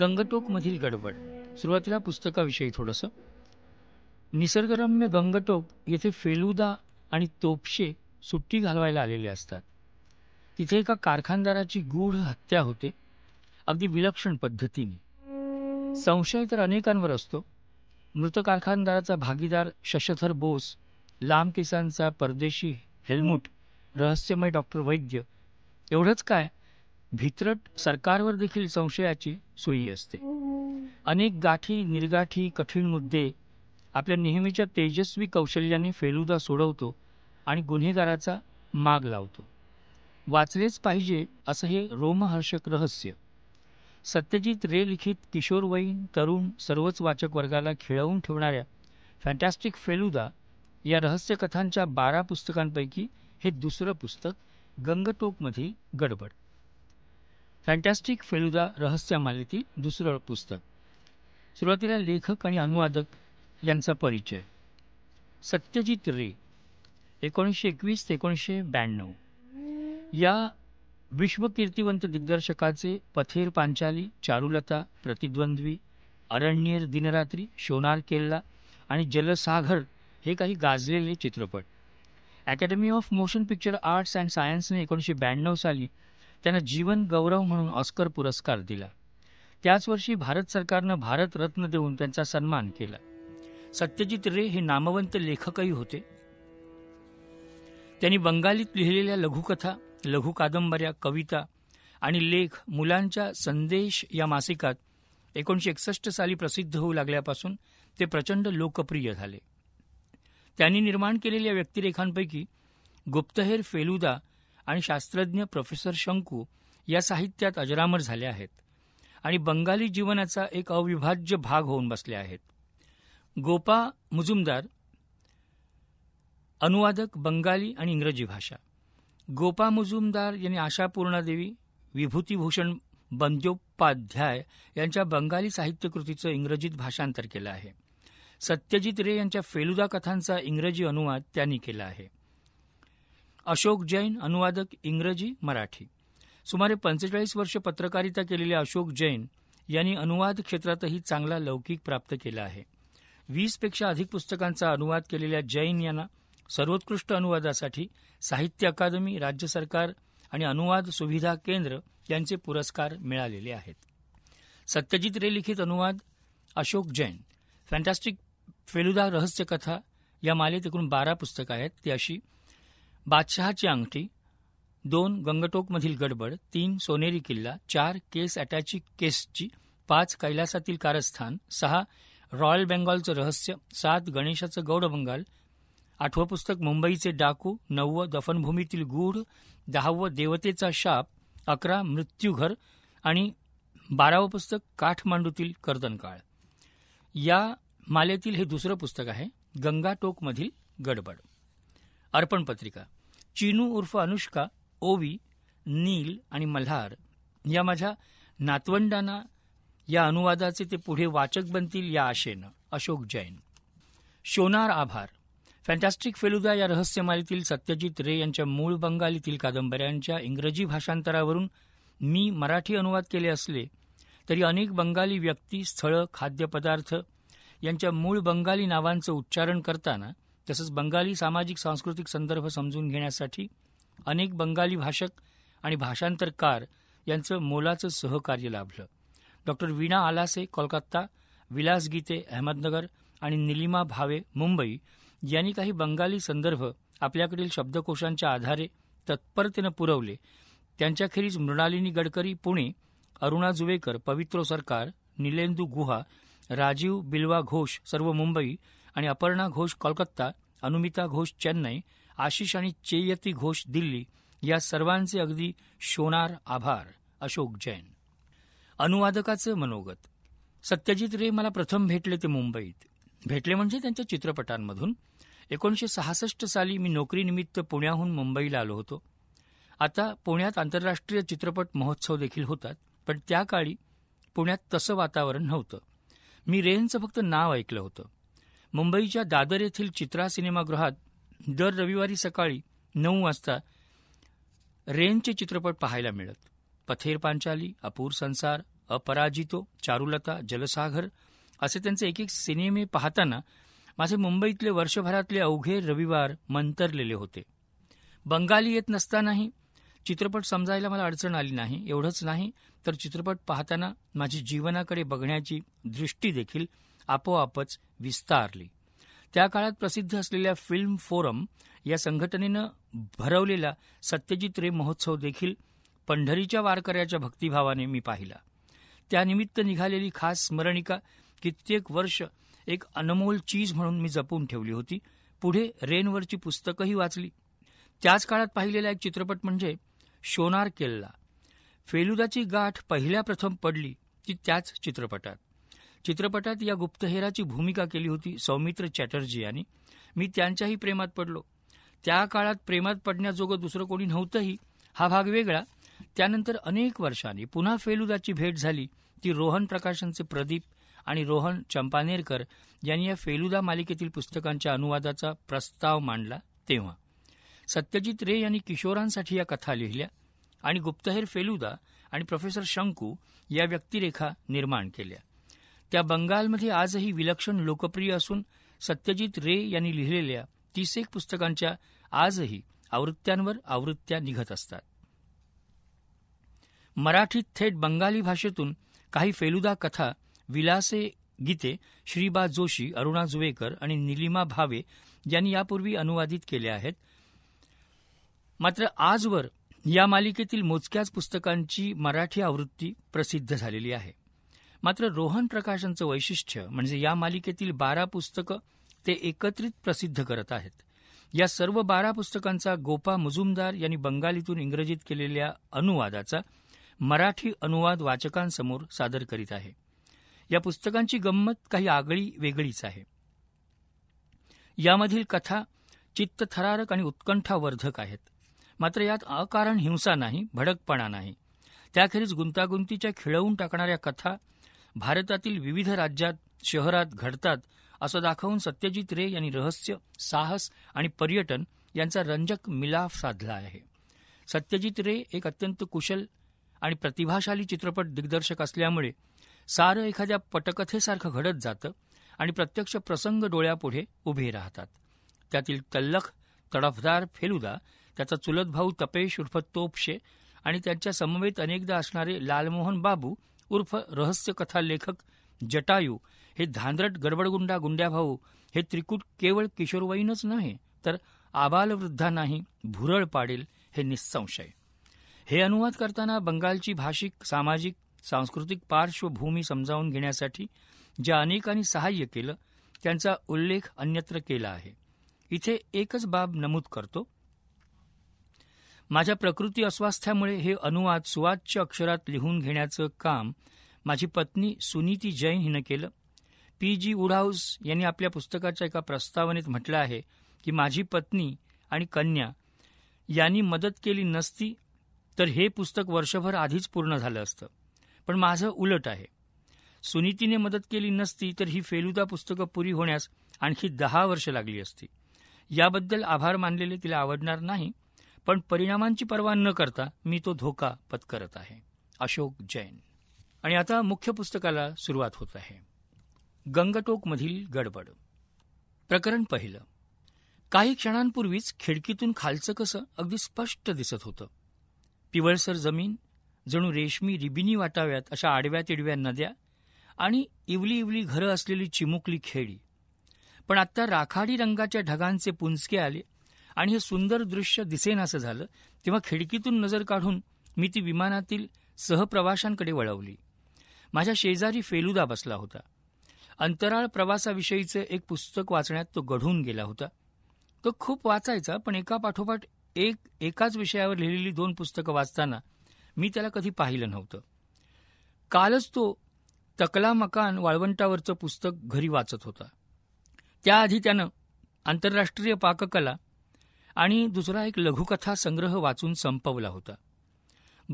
गंगटोकमधील गडबड सुरुवातीला पुस्तकाविषयी थोडंसं निसर्गरम्य गंगटोक येथे फेलुदा आणि तोपशे सुट्टी घालवायला आलेले असतात तिथे एका कारखानदाराची गूढ हत्या होते अगदी विलक्षण पद्धतीने संशय तर अनेकांवर असतो मृत कारखानदाराचा भागीदार शशधर बोस लांब केसांचा परदेशी हेल्मुट रहस्यमय डॉक्टर वैद्य एवढंच काय भित्रट सरकारवर देखील संशयाची सोयी असते अनेक गाठी निर्गाठी कठीण मुद्दे आपल्या नेहमीच्या तेजस्वी कौशल्याने फेलुदा सोडवतो आणि गुन्हेगाराचा माग लावतो वाचलेच पाहिजे असं हे रोमहर्षक रहस्य सत्यजित रे लिखित किशोरवयीन तरुण सर्वच वाचक वर्गाला खिळवून ठेवणाऱ्या फॅन्टॅस्टिक फेलुदा या रहस्यकथांच्या बारा पुस्तकांपैकी हे दुसरं पुस्तक गंगटोकमधील गडबड फॅन्टॅस्टिक फेलुदा रहस्य दुसरं पुस्तक सुरुवातीला लेखक आणि अनुवादक यांचा परिचय सत्यजित रे एकोणीसशे एकवीस ते एकोणीसशे ब्याण्णव या विश्वकीर्तिवंत दिग्दर्शकाचे पथेर पांचाली चारुलता प्रतिद्वंद्वी अरण्येर दिनरात्री शोनार केल्ला आणि जलसागर हे काही गाजलेले चित्रपट academy of motion picture arts and सायन्सने एकोणीसशे ब्याण्णव साली त्यांना जीवन गौरव म्हणून ऑस्कर पुरस्कार दिला त्याच वर्षी भारत सरकारनं भारतरत्न देऊन त्यांचा सन्मान केला सत्यजित रे हे नामवंत लेखकही होते त्यांनी बंगालीत लिहिलेल्या लघुकथा लघु कादंबऱ्या कविता आणि लेख मुलांच्या संदेश या मासिकात एकोणीशे एकसष्ट साली प्रसिद्ध होऊ लागल्यापासून ते प्रचंड लोकप्रिय झाले त्यांनी निर्माण केलेल्या व्यक्तिरेखांपैकी गुप्तहेर फेलुदा आणि शास्त्रज्ञ प्रोफेसर शंकू या साहित्यात अजरामर झाले आहेत आणि बंगाली जीवनाचा एक अविभाज्य भाग होऊन बसले आहेत गोपा मुजुमदार अनुवादक बंगाली आणि इंग्रजी भाषा गोपा मुजुमदार यांनी आशा पूर्णादेवी विभूतीभूषण बंदोपाध्याय यांच्या बंगाली साहित्यकृतीचं इंग्रजीत भाषांतर केलं आहे सत्यजित रे यांच्या फेलुदा कथांचा इंग्रजी अनुवाद त्यांनी केला आहे अशोक जैन अनुवादक इंग्रजी मराठी सुमारे पंचेचाळीस वर्ष पत्रकारिता केलेले अशोक जैन यांनी अनुवाद क्षेत्रातही चांगला लौकिक प्राप्त केला आहे वीसपेक्षा अधिक पुस्तकांचा अनुवाद केलेल्या जैन यांना सर्वोत्कृष्ट अनुवादासाठी साहित्य अकादमी राज्य सरकार आणि अनुवाद सुविधा केंद्र यांचे पुरस्कार मिळालेले आहेत सत्यजित रे लिखित अनुवाद अशोक जैन फॅन्टॅस्टिक फेलुदा रहस्यकथा या मालेत एकूण बारा पुस्तकं आहेत ती अशी बादशहाची अंगठी दोन गंगटोकमधील गडबड तीन सोनेरी किल्ला चार केस अटॅची केसची पाच कैलासातील कारस्थान सहा रॉयल बेंगॉलचं रहस्य सात गणेशाचं गौडबंगाल आठवं पुस्तक मुंबईचे डाकू नववं दफनभूमीतील गूढ दहावं देवतेचा शाप अकरा मृत्यूघर आणि बारावं पुस्तक काठमांडूतील कर्तनकाळ या मालेतील हे दुसरं पुस्तक आहे गंगाटोकमधील गडबड अर्पण पत्रिका चिनू उर्फ अनुष्का ओवी नील आणि मल्हार या माझ्या नातवंडांना या अनुवादाचे ते पुढे वाचक बनतील या आशेनं अशोक जैन शोनार आभार फॅन्टॅस्टिक फेलुदा या रहस्यमालेतील सत्यजित रे यांच्या मूळ बंगालीतील कादंबऱ्यांच्या इंग्रजी भाषांतरावरून मी मराठी अनुवाद केले असले तरी अनेक बंगाली व्यक्ती स्थळं खाद्यपदार्थ यांच्या मूळ बंगाली नावांचं उच्चारण करताना तसंच बंगाली सामाजिक सांस्कृतिक संदर्भ समजून घेण्यासाठी अनेक बंगाली भाषक आणि भाषांतरकार यांचं मोलाचं सहकार्य लाभलं डॉक्टर वीणा आलासे कोलकाता विलास गीते अहमदनगर आणि निलिमा भावे मुंबई यांनी काही बंगाली संदर्भ आपल्याकडील शब्दकोशांच्या आधारे तत्परतेनं पुरवले त्यांच्याखेरीज मृणालिनी गडकरी पुणे अरुणा जुवेकर पवित्रो सरकार निलेंदू गुहा राजीव बिल्वा घोष सर्व मुंबई आणि अपर्णा घोष कोलकाता अनुमिता घोष चेन्नई आशिष आणि चेयती घोष दिल्ली या सर्वांचे अगदी शोणार आभार अशोक जैन अनुवादकाचं मनोगत सत्यजित रे मला प्रथम भेटले ते मुंबईत भेटले म्हणजे त्यांच्या चित्रपटांमधून एकोणीशे सहासष्ट साली मी नोकरीनिमित्त पुण्याहून मुंबईला आलो होतो आता पुण्यात आंतरराष्ट्रीय चित्रपट महोत्सव देखील होतात पण त्या काळी पुण्यात तसं वातावरण नव्हतं मी रेनचं फक्त नाव ऐकलं होतं मुंबईच्या दादर येथील चित्रा सिनेमागृहात दर रविवारी सकाळी नऊ वाजता रेनचे चित्रपट पाहायला मिळत पथेर पांचाली अपूर संसार अपराजितो चारुलता जलसागर असे त्यांचे एक एक सिनेमे पाहताना माझे मुंबईतले वर्षभरातले अवघे रविवार मंतरलेले होते बंगाली येत नसतानाही चित्रपट समजायला मला अडचण आली नाही एवढंच नाही तर चित्रपट पाहताना माझी जीवनाकडे बघण्याची दृष्टी देखील आपोआपच विस्तारली त्या काळात प्रसिद्ध असलेल्या फिल्म फोरम या संघटनेनं भरवलेला सत्यजित रे महोत्सव देखील पंढरीच्या वारकऱ्याच्या भक्तिभावाने मी पाहिला त्यानिमित्त निघालेली खास स्मरणिका कित्येक वर्ष एक अनमोल चीज म्हणून मी जपून ठेवली होती पुढे रेनवरची पुस्तकंही वाचली त्याच काळात पाहिलेला एक चित्रपट म्हणजे शोनार केल्ला फेलुदाची गाठ पहिल्या प्रथम पडली ती त्याच चित्रपटात चित्रपटात या गुप्तहेराची भूमिका केली होती सौमित्र चॅटर्जी यांनी मी त्यांच्याही प्रेमात पडलो त्या काळात प्रेमात पडण्याजोगं दुसरं कोणी नव्हतंही हा भाग वेगळा त्यानंतर अनेक वर्षांनी पुन्हा फेलुदाची भेट झाली ती रोहन प्रकाशनचे प्रदीप आणि रोहन चंपानेरकर यांनी या फेलुदा मालिकेतील पुस्तकांच्या अनुवादाचा प्रस्ताव मांडला तेव्हा सत्यजित रे यांनी किशोरांसाठी या कथा लिहिल्या आणि गुप्तहेर फेलुदा आणि प्रोफेसर शंकू या व्यक्तिरेखा निर्माण केल्या त्या बंगालमध्ये आजही विलक्षण लोकप्रिय असून सत्यजित रे यांनी लिहिलेल्या एक पुस्तकांच्या आजही आवृत्त्यांवर आवृत्त्या निघत असतात मराठीत थेट बंगाली भाषेतून काही फेलुदा कथा विलासे गीते श्रीबा जोशी अरुणा जुवेकर आणि निलिमा भावे यांनी यापूर्वी अनुवादित केल्या आहेत मात्र आजवर या मालिकेतील मोजक्याच पुस्तकांची मराठी आवृत्ती प्रसिद्ध झालेली आहे मात्र रोहन प्रकाशनचं वैशिष्ट्य म्हणजे या मालिकेतील बारा पुस्तकं ते एकत्रित प्रसिद्ध करत आहेत या सर्व बारा पुस्तकांचा गोपा मुजुमदार यांनी बंगालीतून इंग्रजीत केलेल्या अनुवादाचा मराठी अनुवाद वाचकांसमोर सादर करीत आहे या पुस्तकांची गंमत काही आगळी वेगळीच आहे यामधील कथा चित्तथरारक आणि उत्कंठावर्धक आहेत मात्र यात अकारण हिंसा नाही भडकपणा नाही त्याखेरीज गुंतागुंतीच्या खिळवून टाकणाऱ्या कथा भारतातील विविध राज्यात शहरात घडतात असं दाखवून सत्यजित रे यांनी रहस्य साहस आणि पर्यटन यांचा रंजक मिलाफ साधला आहे सत्यजित रे एक अत्यंत कुशल आणि प्रतिभाशाली चित्रपट दिग्दर्शक असल्यामुळे सारं एखाद्या पटकथेसारखं घडत जातं आणि प्रत्यक्ष प्रसंग डोळ्यापुढे उभे राहतात त्यातील तल्लख तडफदार फेलुदा त्याचा चुलत भाऊ तपेश उर्फ तोपशे आणि त्यांच्या समवेत अनेकदा असणारे लालमोहन बाबू उर्फ रहस्यकथा लेखक जटायू हे धांद्रट गडबडगुंडा गुंड्याभाऊ हे त्रिकूट केवळ किशोरवयीनच नाही तर आबालवृद्धांनाही भुरळ पाडेल हे निःसंशय हे अनुवाद करताना बंगालची भाषिक सामाजिक सांस्कृतिक पार्श्वभूमी समजावून घेण्यासाठी ज्या अनेकांनी सहाय्य केलं त्यांचा उल्लेख अन्यत्र केला आहे इथे एकच बाब नमूद करतो माझ्या प्रकृती अस्वास्थ्यामुळे हे अनुवाद सुवाच्य अक्षरात लिहून घेण्याचं काम माझी पत्नी सुनीती जैन हिनं केलं पी जी उडहाऊस यांनी आपल्या पुस्तकाच्या एका प्रस्तावनेत म्हटलं आहे की माझी पत्नी आणि कन्या यांनी मदत केली नसती तर हे पुस्तक वर्षभर आधीच पूर्ण झालं असतं पण माझं उलट आहे सुनीतीने मदत केली नसती तर ही फेलुदा पुस्तकं पुरी होण्यास आणखी दहा वर्ष लागली असती याबद्दल आभार मानलेले तिला आवडणार नाही पण परिणामांची पर्वा न करता मी तो धोका पत्करत आहे अशोक जैन आणि आता मुख्य पुस्तकाला सुरुवात होत आहे गंगटोकमधील गडबड प्रकरण पहिलं काही क्षणांपूर्वीच खिडकीतून खालचं कसं अगदी स्पष्ट दिसत होतं पिवळसर जमीन जणू रेशमी रिबिनी वाटाव्यात अशा आडव्या तिडव्या नद्या आणि इवली इवली घरं असलेली चिमुकली खेडी पण आत्ता राखाडी रंगाच्या ढगांचे पुंचके आले आणि हे सुंदर दृश्य असं झालं तेव्हा खिडकीतून नजर काढून मी ती विमानातील सहप्रवाशांकडे वळवली माझ्या शेजारी फेलुदा बसला होता अंतराळ प्रवासाविषयीचं एक पुस्तक वाचण्यात तो गढून गेला होता तो खूप वाचायचा पण एका पाठोपाठ एक एकाच विषयावर लिहिलेली दोन पुस्तकं वाचताना मी त्याला कधी पाहिलं नव्हतं कालच तो तकला मकान वाळवंटावरचं पुस्तक घरी वाचत होता त्याआधी त्यानं आंतरराष्ट्रीय पाककला आणि दुसरा एक लघुकथा संग्रह वाचून संपवला होता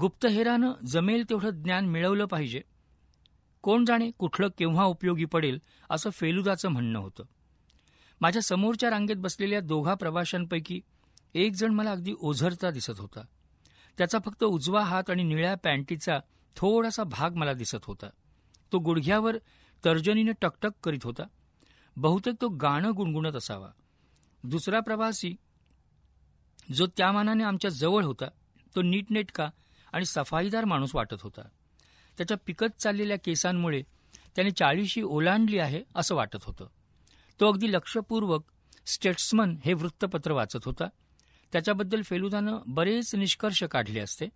गुप्तहेरानं जमेल तेवढं ज्ञान मिळवलं पाहिजे कोण जाणे कुठलं केव्हा उपयोगी पडेल असं फेलुदाचं म्हणणं होतं माझ्या समोरच्या रांगेत बसलेल्या दोघा प्रवाशांपैकी एक जण मला अगदी ओझरता दिसत होता त्याचा फक्त उजवा हात आणि निळ्या पॅन्टीचा थोडासा भाग मला दिसत होता तो गुडघ्यावर तर्जनीने टकटक करीत होता बहुतेक तो गाणं गुणगुणत असावा दुसरा प्रवासी जो त्या मानाने आमच्या जवळ होता तो नीटनेटका आणि सफाईदार माणूस वाटत होता त्याच्या पिकत चाललेल्या केसांमुळे त्याने चाळीशी ओलांडली आहे असं वाटत होतं तो अगदी लक्षपूर्वक स्टेट्समन हे वृत्तपत्र वाचत होता त्याच्याबद्दल फेलुदानं बरेच निष्कर्ष काढले असते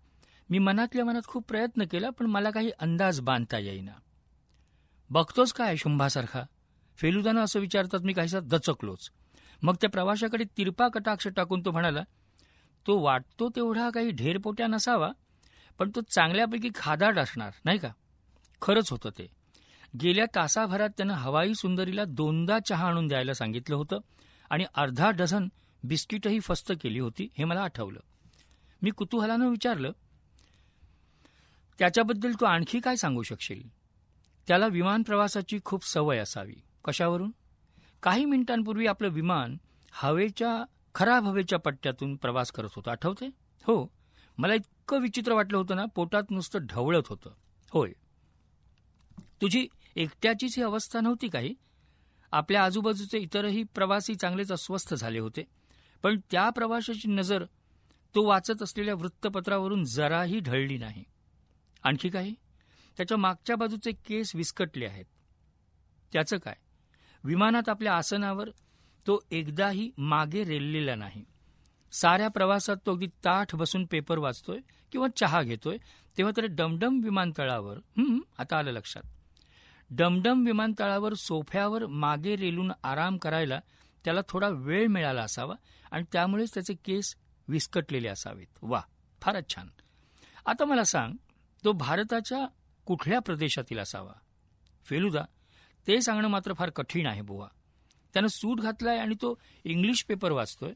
मी मनातल्या मनात खूप प्रयत्न केला पण मला काही अंदाज बांधता येईना बघतोच काय शुंभासारखा फेलुदानं असं विचारतात मी काहीसा दचकलोच मग त्या प्रवाशाकडे तिरपा कटाक्ष टाकून तो म्हणाला तो वाटतो तेवढा काही ढेरपोट्या नसावा पण तो चांगल्यापैकी खादाड असणार नाही का खरंच होतं ते गेल्या तासाभरात त्यानं हवाई सुंदरीला दोनदा चहा आणून द्यायला सांगितलं होतं आणि अर्धा डझन बिस्किटही फस्त केली होती हे मला आठवलं मी कुतूहलानं विचारलं त्याच्याबद्दल तू आणखी काय सांगू शकशील त्याला विमान प्रवासाची खूप सवय असावी कशावरून काही मिनिटांपूर्वी आपलं विमान हवेच्या खराब हवेच्या पट्ट्यातून प्रवास करत होतो आठवते हो मला इतकं विचित्र वाटलं होतं ना पोटात नुसतं ढवळत होतं होय तुझी एकट्याचीच ही अवस्था नव्हती काही आपल्या आजूबाजूचे इतरही प्रवासी चांगलेच अस्वस्थ झाले होते पण त्या प्रवाशाची नजर तो वाचत असलेल्या वृत्तपत्रावरून जराही ढळली नाही आणखी काही त्याच्या मागच्या बाजूचे केस विस्कटले आहेत त्याचं काय विमानात आपल्या आसनावर तो एकदाही मागे रेललेला नाही साऱ्या प्रवासात तो अगदी ताठ बसून पेपर वाचतोय किंवा चहा घेतोय तेव्हा तर डमडम विमानतळावर आता आलं लक्षात डमडम विमानतळावर सोफ्यावर मागे रेलून आराम करायला त्याला थोडा वेळ मिळाला असावा आणि त्यामुळेच त्याचे केस विस्कटलेले असावेत वा फारच छान आता मला सांग तो भारताच्या कुठल्या प्रदेशातील असावा फेलुदा ते सांगणं मात्र फार कठीण आहे बुवा त्यानं सूट घातलाय आणि तो इंग्लिश पेपर वाचतोय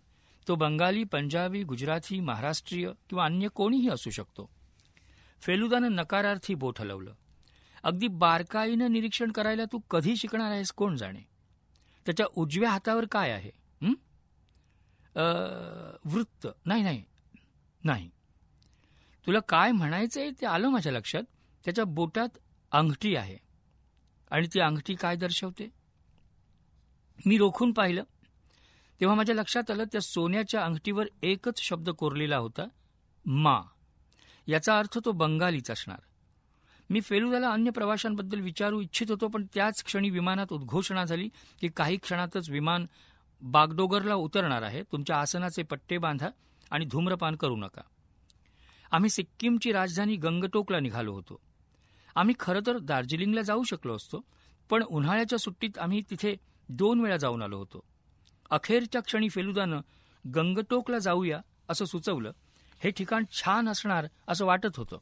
तो बंगाली पंजाबी गुजराती महाराष्ट्रीय किंवा अन्य कोणीही असू शकतो फेलुदानं नकारार्थी बोट हलवलं अगदी बारकाईनं निरीक्षण करायला तू कधी शिकणार आहेस कोण जाणे त्याच्या उजव्या हातावर काय आहे वृत्त नाही नाही नाही तुला काय म्हणायचंय ते आलं माझ्या लक्षात त्याच्या बोटात अंगठी आहे आणि ती अंगठी काय दर्शवते मी रोखून पाहिलं तेव्हा माझ्या लक्षात आलं त्या सोन्याच्या अंगठीवर एकच शब्द कोरलेला होता मा याचा अर्थ तो बंगालीच असणार मी फेलुदाला अन्य प्रवाशांबद्दल विचारू इच्छित होतो पण त्याच क्षणी विमानात उद्घोषणा झाली की काही क्षणातच विमान बागडोगरला उतरणार आहे तुमच्या आसनाचे पट्टे बांधा आणि धूम्रपान करू नका आम्ही सिक्कीमची राजधानी गंगटोकला निघालो होतो आम्ही खरं तर दार्जिलिंगला जाऊ शकलो असतो पण उन्हाळ्याच्या सुट्टीत आम्ही तिथे दोन वेळा जाऊन आलो होतो अखेरच्या क्षणी फेलुदानं गंगटोकला जाऊया असं सुचवलं हे ठिकाण छान असणार असं वाटत होतं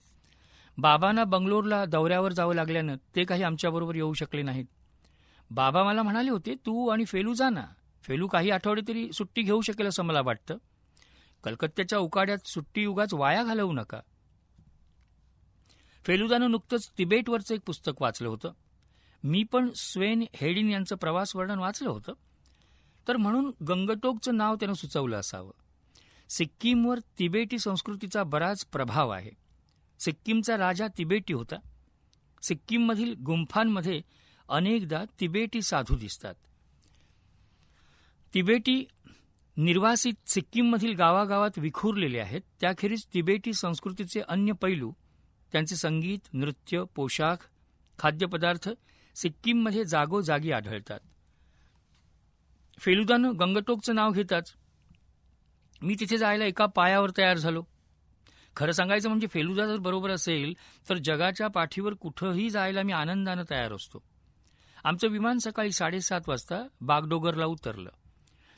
बाबांना बंगलोरला दौऱ्यावर जावं लागल्यानं ते काही आमच्याबरोबर येऊ शकले नाहीत बाबा मला म्हणाले होते तू आणि फेलू जा ना फेलू काही आठवडे तरी सुट्टी घेऊ शकेल असं मला वाटतं कलकत्त्याच्या उकाड्यात सुट्टी युगाच वाया घालवू नका फेलुदानं नुकतंच तिबेटवरचं एक पुस्तक वाचलं होतं मी पण स्वेन हेडिन यांचं प्रवास वर्णन वाचलं होतं तर म्हणून गंगटोकचं नाव त्यानं सुचवलं असावं सिक्कीमवर तिबेटी संस्कृतीचा बराच प्रभाव आहे सिक्कीमचा राजा तिबेटी होता सिक्कीममधील गुंफांमध्ये अनेकदा तिबेटी साधू दिसतात तिबेटी निर्वासित सिक्कीममधील गावागावात विखुरलेले आहेत त्याखेरीज तिबेटी संस्कृतीचे अन्य पैलू त्यांचे संगीत नृत्य पोशाख खाद्यपदार्थ सिक्कीममध्ये जागोजागी आढळतात फेलुदानं गंगटोकचं नाव घेताच मी तिथे जायला एका पायावर तयार झालो खरं सांगायचं म्हणजे फेलुदा जर बरोबर असेल तर जगाच्या पाठीवर कुठंही जायला मी आनंदानं तयार असतो आमचं विमान सकाळी साडेसात वाजता बागडोगरला उतरलं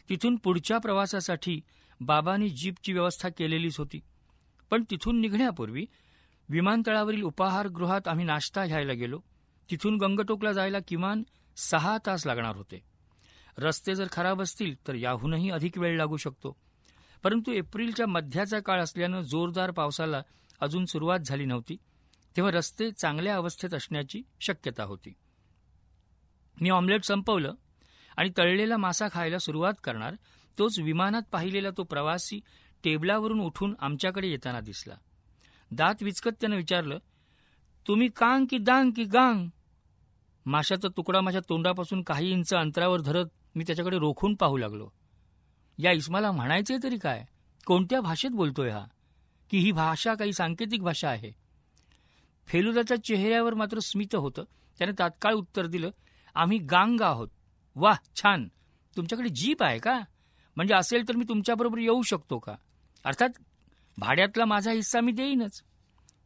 तिथून पुढच्या प्रवासासाठी बाबांनी जीपची व्यवस्था केलेलीच होती पण तिथून निघण्यापूर्वी विमानतळावरील उपाहारगृहात आम्ही नाश्ता घ्यायला गेलो तिथून गंगटोकला जायला किमान सहा तास लागणार होते रस्ते जर खराब असतील तर याहूनही अधिक वेळ लागू शकतो परंतु एप्रिलच्या मध्याचा काळ असल्यानं जोरदार पावसाला अजून सुरुवात झाली नव्हती तेव्हा रस्ते चांगल्या अवस्थेत असण्याची शक्यता होती मी ऑमलेट संपवलं आणि तळलेला मासा खायला सुरुवात करणार तोच विमानात पाहिलेला तो प्रवासी टेबलावरून उठून आमच्याकडे येताना दिसला दात विचकत त्यानं विचारलं तुम्ही कांग की दांग की गांग माशाचा तुकडा माझ्या तोंडापासून काही इंच अंतरावर धरत मी त्याच्याकडे रोखून पाहू लागलो या इस्माला म्हणायचे तरी काय कोणत्या भाषेत बोलतोय हा की ही भाषा काही सांकेतिक भाषा आहे फेलुदाच्या चेहऱ्यावर मात्र स्मित होतं त्याने तात्काळ उत्तर दिलं आम्ही गांग आहोत वाह छान तुमच्याकडे जीप आहे का म्हणजे असेल तर मी तुमच्याबरोबर येऊ शकतो का अर्थात भाड्यातला माझा हिस्सा मी देईनच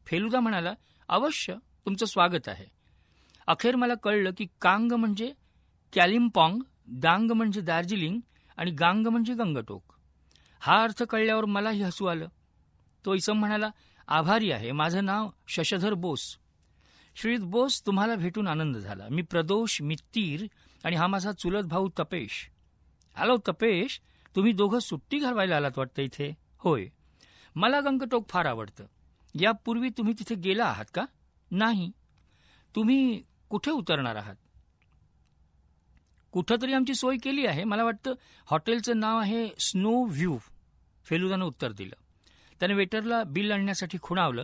फेलुदा म्हणाला अवश्य तुमचं स्वागत आहे अखेर मला कळलं की कांग म्हणजे कॅलिम्पाँग दांग म्हणजे दार्जिलिंग आणि गांग म्हणजे गंगटोक हा अर्थ कळल्यावर मलाही हसू आलं तो इसम म्हणाला आभारी आहे माझं नाव शशधर बोस श्रीत बोस तुम्हाला भेटून आनंद झाला मी प्रदोष मित्तीर आणि हा माझा चुलत भाऊ तपेश हॅलो तपेश तुम्ही दोघं सुट्टी घालवायला आलात वाटतं इथे होय मला गंगटोक फार आवडतं यापूर्वी तुम्ही तिथे गेला आहात का नाही तुम्ही कुठे उतरणार आहात कुठंतरी आमची सोय केली आहे मला वाटतं हॉटेलचं नाव आहे स्नो व्ह्यू फेलुदानं उत्तर दिलं त्याने वेटरला बिल आणण्यासाठी खुणावलं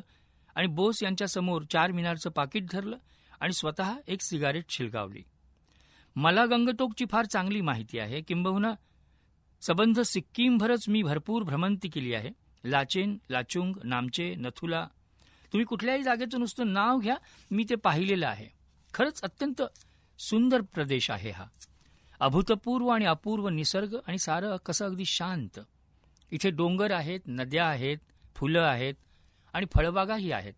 आणि बोस यांच्यासमोर चार मिनारचं पाकिट धरलं आणि स्वतः एक सिगारेट शिलगावली मला गंगटोकची फार चांगली माहिती आहे किंबहुना सबंध सिक्कीमभरच मी भरपूर भ्रमंती केली आहे लाचेन लाचुंग नामचे नथुला तुम्ही कुठल्याही जागेचं नुसतं नाव घ्या मी ते पाहिलेलं आहे खरंच अत्यंत सुंदर प्रदेश आहे हा अभूतपूर्व आणि अपूर्व निसर्ग आणि सारं कसं अगदी शांत इथे डोंगर आहेत नद्या आहेत फुलं आहेत आणि फळबागाही आहेत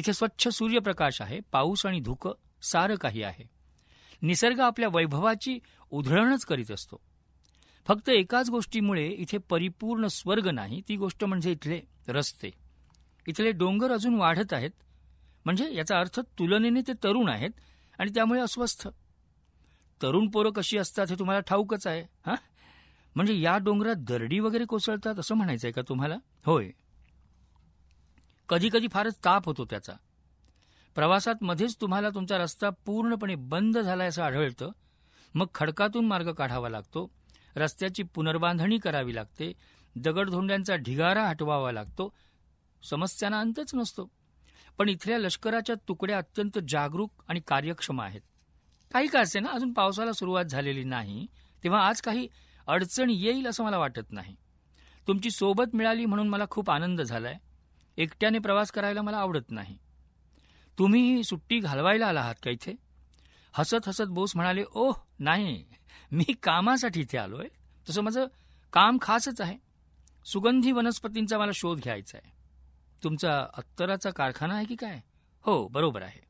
इथे स्वच्छ सूर्यप्रकाश आहे पाऊस आणि धुकं सारं काही आहे निसर्ग आपल्या वैभवाची उधळणच करीत असतो फक्त एकाच गोष्टीमुळे इथे परिपूर्ण स्वर्ग नाही ती गोष्ट म्हणजे इथले रस्ते इथले डोंगर अजून वाढत आहेत म्हणजे याचा अर्थ तुलनेने ते तरुण आहेत आणि त्यामुळे अस्वस्थ तरुण पोरं कशी असतात हे तुम्हाला ठाऊकच आहे हां म्हणजे या डोंगरात दरडी वगैरे कोसळतात असं म्हणायचं आहे का तुम्हाला होय कधीकधी फारच ताप होतो त्याचा प्रवासात मध्येच तुम्हाला तुमचा रस्ता पूर्णपणे बंद झालाय असं आढळतं मग खडकातून मार्ग काढावा लागतो रस्त्याची पुनर्बांधणी करावी लागते दगडधोंड्यांचा ढिगारा हटवावा लागतो समस्यांना अंतच नसतो पण इथल्या लष्कराच्या तुकड्या अत्यंत जागरूक आणि कार्यक्षम आहेत काही का असे ना अजून पावसाला सुरुवात झालेली नाही तेव्हा आज काही अडचण येईल असं मला वाटत नाही तुमची सोबत मिळाली म्हणून मला खूप आनंद झालाय एकट्याने प्रवास करायला मला आवडत नाही तुम्ही सुट्टी घालवायला आला आहात का इथे हसत हसत बोस म्हणाले ओह नाही मी कामासाठी इथे आलोय तसं माझं काम खासच आहे सुगंधी वनस्पतींचा मला शोध घ्यायचा आहे तुमचा अत्तराचा कारखाना आहे की काय हो बरोबर आहे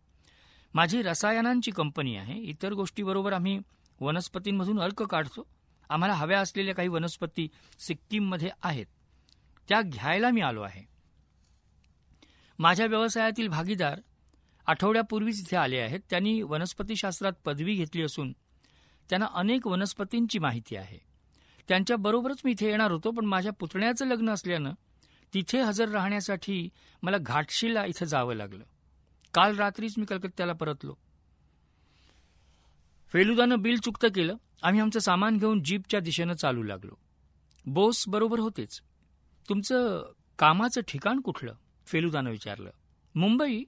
माझी रसायनांची कंपनी आहे इतर गोष्टीबरोबर आम्ही वनस्पतींमधून अर्क काढतो आम्हाला हव्या असलेल्या काही वनस्पती सिक्कीममध्ये आहेत त्या घ्यायला मी आलो आहे माझ्या व्यवसायातील भागीदार आठवड्यापूर्वीच इथे आले आहेत त्यांनी वनस्पतीशास्त्रात पदवी घेतली असून त्यांना अनेक वनस्पतींची माहिती आहे त्यांच्याबरोबरच मी इथे येणार होतो पण माझ्या पुतण्याचं लग्न असल्यानं तिथे हजर राहण्यासाठी मला घाटशिला इथं जावं लागलं काल रात्रीच मी कलकत्त्याला परतलो फेलुदानं बिल चुकतं केलं आम्ही आमचं सामान घेऊन जीपच्या दिशेनं चालू लागलो बोस बरोबर होतेच तुमचं कामाचं ठिकाण कुठलं फेलुदानं विचारलं मुंबई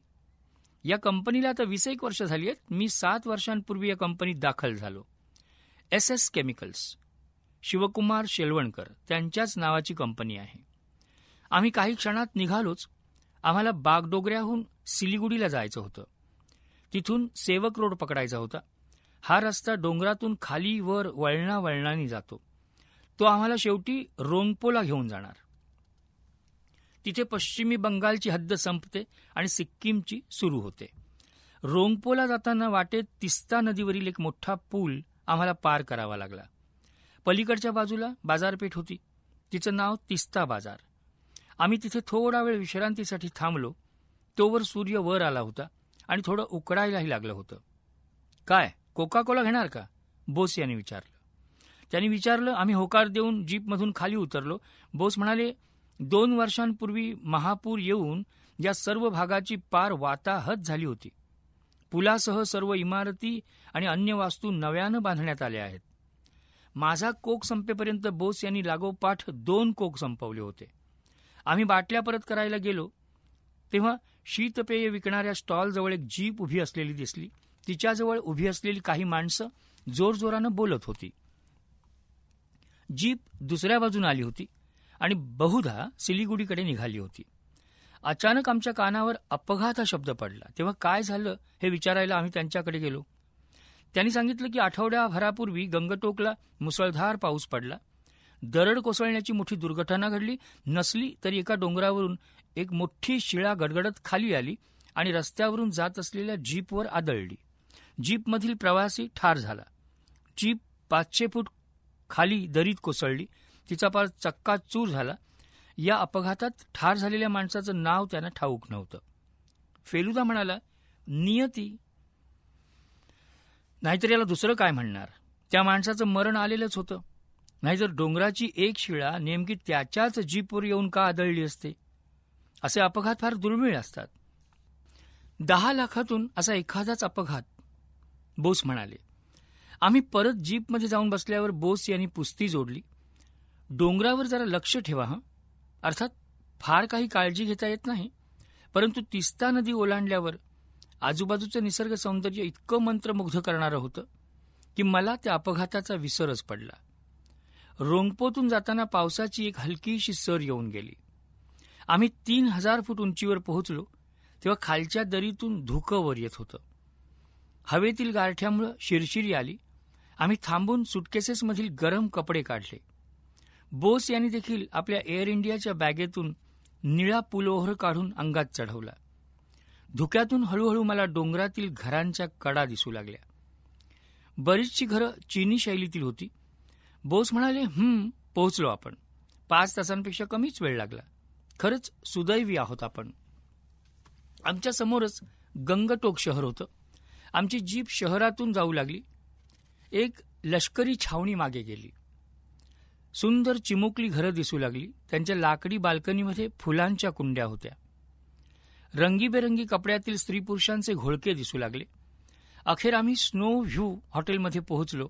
या कंपनीला आता वीस एक वर्ष झाली आहेत मी सात वर्षांपूर्वी या कंपनीत दाखल झालो S S chemicals Shivkumar Shelwankar त्यांच्याच नावाची कंपनी आहे आम्ही काही क्षणात निघालोच आम्हाला बागडोगऱ्याहून सिलिगुडीला जायचं होतं तिथून सेवक रोड पकडायचा होता हा रस्ता डोंगरातून खाली वर वळणा जातो तो आम्हाला शेवटी रोंगपोला घेऊन जाणार तिथे पश्चिमी बंगालची हद्द संपते आणि सिक्कीमची सुरू होते रोंगपोला जाताना वाटेत तिस्ता नदीवरील एक मोठा पूल आम्हाला पार करावा लागला पलीकडच्या बाजूला बाजारपेठ होती तिचं नाव तिस्ता बाजार आम्ही तिथे थोडा वेळ विश्रांतीसाठी थांबलो तोवर सूर्य वर आला होता आणि थोडं उकडायलाही लागलं होतं काय कोका कोला घेणार का बोस यांनी विचारलं त्यांनी विचारलं आम्ही होकार देऊन जीपमधून खाली उतरलो बोस म्हणाले दोन वर्षांपूर्वी महापूर येऊन या सर्व भागाची पार वाताहत झाली होती पुलासह सर्व इमारती आणि अन्य वास्तू नव्यानं बांधण्यात आल्या आहेत माझा कोक संपेपर्यंत बोस यांनी लागोपाठ दोन कोक संपवले होते आम्ही बाटल्या परत करायला गेलो तेव्हा शीतपेय विकणाऱ्या स्टॉलजवळ एक जीप उभी असलेली दिसली तिच्याजवळ उभी असलेली काही माणसं जोरजोरानं बोलत होती जीप दुसऱ्या बाजून आली होती आणि बहुधा सिलिगुडीकडे निघाली होती अचानक आमच्या कानावर अपघात हा शब्द पडला तेव्हा काय झालं हे विचारायला आम्ही त्यांच्याकडे गेलो त्यांनी सांगितलं की आठवड्याभरापूर्वी गंगटोकला मुसळधार पाऊस पडला दरड कोसळण्याची मोठी दुर्घटना घडली नसली तरी एका डोंगरावरून एक मोठी शिळा गडगडत खाली आली आणि रस्त्यावरून जात असलेल्या जीपवर आदळली जीपमधील प्रवासी ठार झाला जीप पाचशे फूट खाली दरीत कोसळली तिचा पार चक्का चूर झाला या अपघातात ठार झालेल्या माणसाचं नाव त्यानं ठाऊक नव्हतं फेलुदा म्हणाला नियती नाहीतर याला दुसरं काय म्हणणार त्या माणसाचं मरण आलेलंच होतं नाही जर डोंगराची एक शिळा नेमकी त्याच्याच जीपवर येऊन का आदळली असते असे अपघात फार दुर्मिळ असतात दहा लाखातून असा एखादाच अपघात बोस म्हणाले आम्ही परत जीपमध्ये जाऊन बसल्यावर बोस यांनी पुस्ती जोडली डोंगरावर जरा लक्ष ठेवा हा अर्थात फार काही काळजी घेता येत नाही परंतु तिस्ता नदी ओलांडल्यावर आजूबाजूचं निसर्ग सौंदर्य इतकं मंत्रमुग्ध करणारं होतं की मला त्या अपघाताचा विसरच पडला रोंगपोतून जाताना पावसाची एक हलकीशी सर येऊन गेली आम्ही तीन हजार फूट उंचीवर पोहोचलो तेव्हा खालच्या दरीतून धुकं वर येत होतं हवेतील गारठ्यामुळं शिरशिरी आली आम्ही थांबून सुटकेसेसमधील गरम कपडे काढले बोस यांनी देखील आपल्या एअर इंडियाच्या बॅगेतून निळा पुलोहर काढून अंगात चढवला धुक्यातून हळूहळू मला डोंगरातील घरांच्या कडा दिसू लागल्या बरीचशी घरं चीनी शैलीतील होती बोस म्हणाले हम्म पोहोचलो आपण पाच तासांपेक्षा कमीच वेळ लागला खरंच सुदैवी आहोत आपण आमच्या समोरच गंगटोक शहर होतं आमची जीप शहरातून जाऊ लागली एक लष्करी छावणी मागे गेली सुंदर चिमुकली घरं दिसू लागली त्यांच्या लाकडी बाल्कनीमध्ये फुलांच्या कुंड्या होत्या रंगीबेरंगी कपड्यातील स्त्री पुरुषांचे घोळके दिसू लागले अखेर आम्ही स्नो व्ह्यू हॉटेलमध्ये पोहोचलो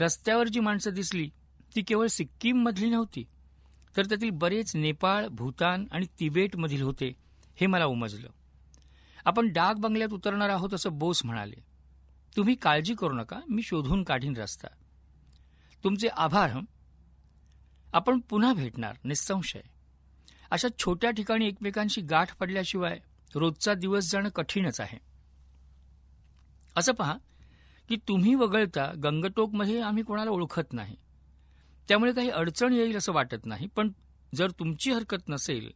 रस्त्यावर जी माणसं दिसली ती केवळ सिक्कीम मधली नव्हती तर त्यातील बरेच नेपाळ भूतान आणि तिबेटमधील होते हे मला उमजलं आपण डाग बंगल्यात उतरणार आहोत असं बोस म्हणाले तुम्ही काळजी करू नका मी शोधून काढीन रस्ता तुमचे आभार आपण पुन्हा भेटणार निसंशय अशा छोट्या ठिकाणी एकमेकांशी गाठ पडल्याशिवाय रोजचा दिवस जाणं कठीणच आहे असं पहा की तुम्ही वगळता गंगटोकमध्ये आम्ही कोणाला ओळखत नाही त्यामुळे काही अडचण येईल असं वाटत नाही पण जर तुमची हरकत नसेल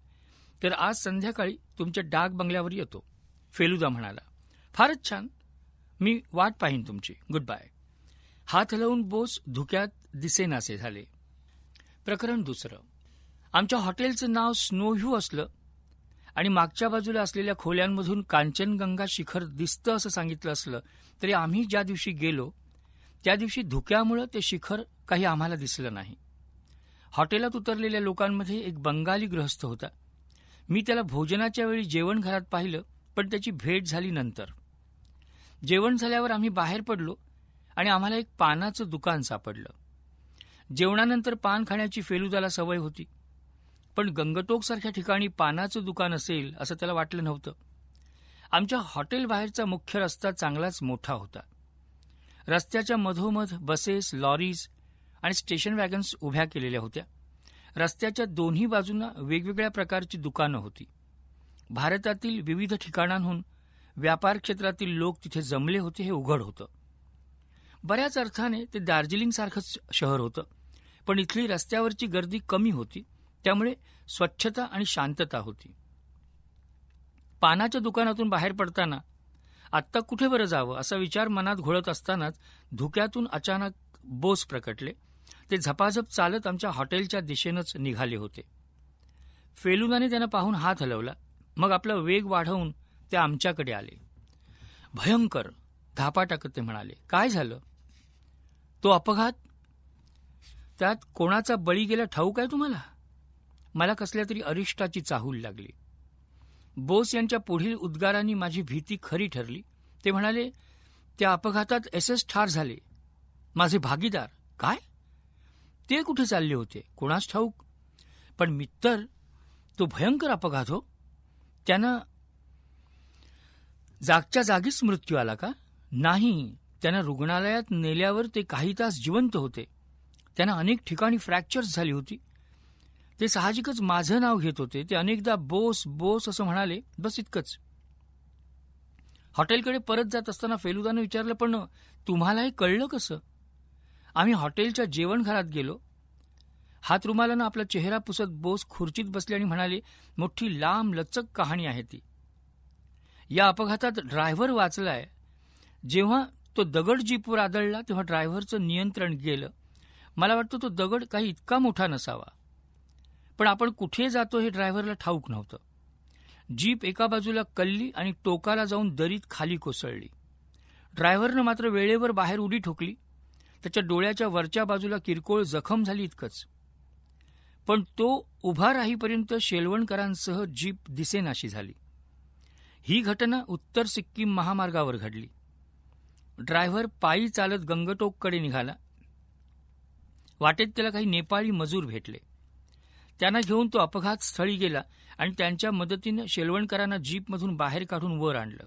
तर आज संध्याकाळी तुमच्या डाग बंगल्यावर येतो फेलुदा म्हणाला फारच छान मी वाट पाहीन तुमची गुड बाय हात हलवून बोस धुक्यात दिसेनासे झाले प्रकरण दुसरं आमच्या हॉटेलचं नाव स्नोह्यू असलं आणि मागच्या बाजूला असलेल्या खोल्यांमधून कांचनगंगा शिखर दिसतं असं सांगितलं असलं तरी आम्ही ज्या दिवशी गेलो त्या दिवशी धुक्यामुळं ते शिखर काही आम्हाला दिसलं नाही हॉटेलात उतरलेल्या लोकांमध्ये एक बंगाली गृहस्थ होता मी त्याला भोजनाच्या वेळी जेवण घरात पाहिलं पण त्याची भेट झाली नंतर जेवण झाल्यावर आम्ही बाहेर पडलो आणि आम्हाला एक पानाचं दुकान सापडलं जेवणानंतर पान खाण्याची फेलुदाला सवय होती पण गंगटोक सारख्या ठिकाणी पानाचं दुकान असेल असं त्याला वाटलं नव्हतं आमच्या हॉटेल बाहेरचा मुख्य रस्ता चांगलाच मोठा होता रस्त्याच्या मधोमध बसेस लॉरीज आणि स्टेशन वॅगन्स उभ्या केलेल्या होत्या रस्त्याच्या दोन्ही बाजूंना वेगवेगळ्या प्रकारची दुकानं होती भारतातील विविध ठिकाणांहून व्यापार क्षेत्रातील लोक तिथे जमले होते हे उघड होतं बऱ्याच अर्थाने ते दार्जिलिंगसारखंच शहर होतं पण इथली रस्त्यावरची गर्दी कमी होती त्यामुळे स्वच्छता आणि शांतता होती पानाच्या दुकानातून बाहेर पडताना आत्ता कुठे बरं जावं असा विचार मनात घोळत असतानाच धुक्यातून अचानक बोस प्रकटले ते झपाझप चालत आमच्या हॉटेलच्या दिशेनंच निघाले होते फेलुनाने त्यांना पाहून हात हलवला मग आपला वेग वाढवून ते आमच्याकडे आले भयंकर धापा टाकत ते म्हणाले काय झालं तो अपघात त्यात कोणाचा बळी गेला ठाऊक आहे तुम्हाला मला कसल्या तरी अरिष्टाची चाहूल लागली बोस यांच्या पुढील उद्गारांनी माझी भीती खरी ठरली ते म्हणाले त्या अपघातात एस एस ठार झाले माझे भागीदार काय ते कुठे चालले होते कोणास ठाऊक पण मित्तर तो भयंकर अपघात हो त्यानं जागच्या जागीच मृत्यू आला का नाही त्यांना रुग्णालयात नेल्यावर ते काही तास जिवंत होते त्यांना अनेक ठिकाणी फ्रॅक्चर्स झाली होती ते साहजिकच माझं नाव घेत होते ते अनेकदा बोस बोस असं म्हणाले बस इतकंच हॉटेलकडे परत जात असताना फेलुदानं विचारलं पण तुम्हाला हे कळलं कसं आम्ही हॉटेलच्या जेवणघरात गेलो हात रुमालानं आपला चेहरा पुसत बोस खुर्चीत बसले आणि म्हणाले मोठी लांब लचक कहाणी आहे ती या अपघातात ड्रायव्हर वाचलाय जेव्हा तो दगड जीपवर आदळला तेव्हा ड्रायव्हरचं नियंत्रण गेलं मला वाटतं तो दगड काही इतका मोठा नसावा पण आपण कुठे जातो हे ड्रायव्हरला ठाऊक नव्हतं जीप एका बाजूला कल्ली आणि टोकाला जाऊन दरीत खाली कोसळली ड्रायव्हरनं मात्र वेळेवर बाहेर उडी ठोकली त्याच्या डोळ्याच्या वरच्या बाजूला किरकोळ जखम झाली इतकंच पण तो उभा राहीपर्यंत शेलवणकरांसह जीप दिसेनाशी झाली ही घटना उत्तर सिक्कीम महामार्गावर घडली ड्रायव्हर पायी चालत गंगटोककडे निघाला वाटेत त्याला काही नेपाळी मजूर भेटले त्यांना घेऊन तो अपघात स्थळी गेला आणि त्यांच्या मदतीनं शेलवणकरांना जीपमधून बाहेर काढून वर आणलं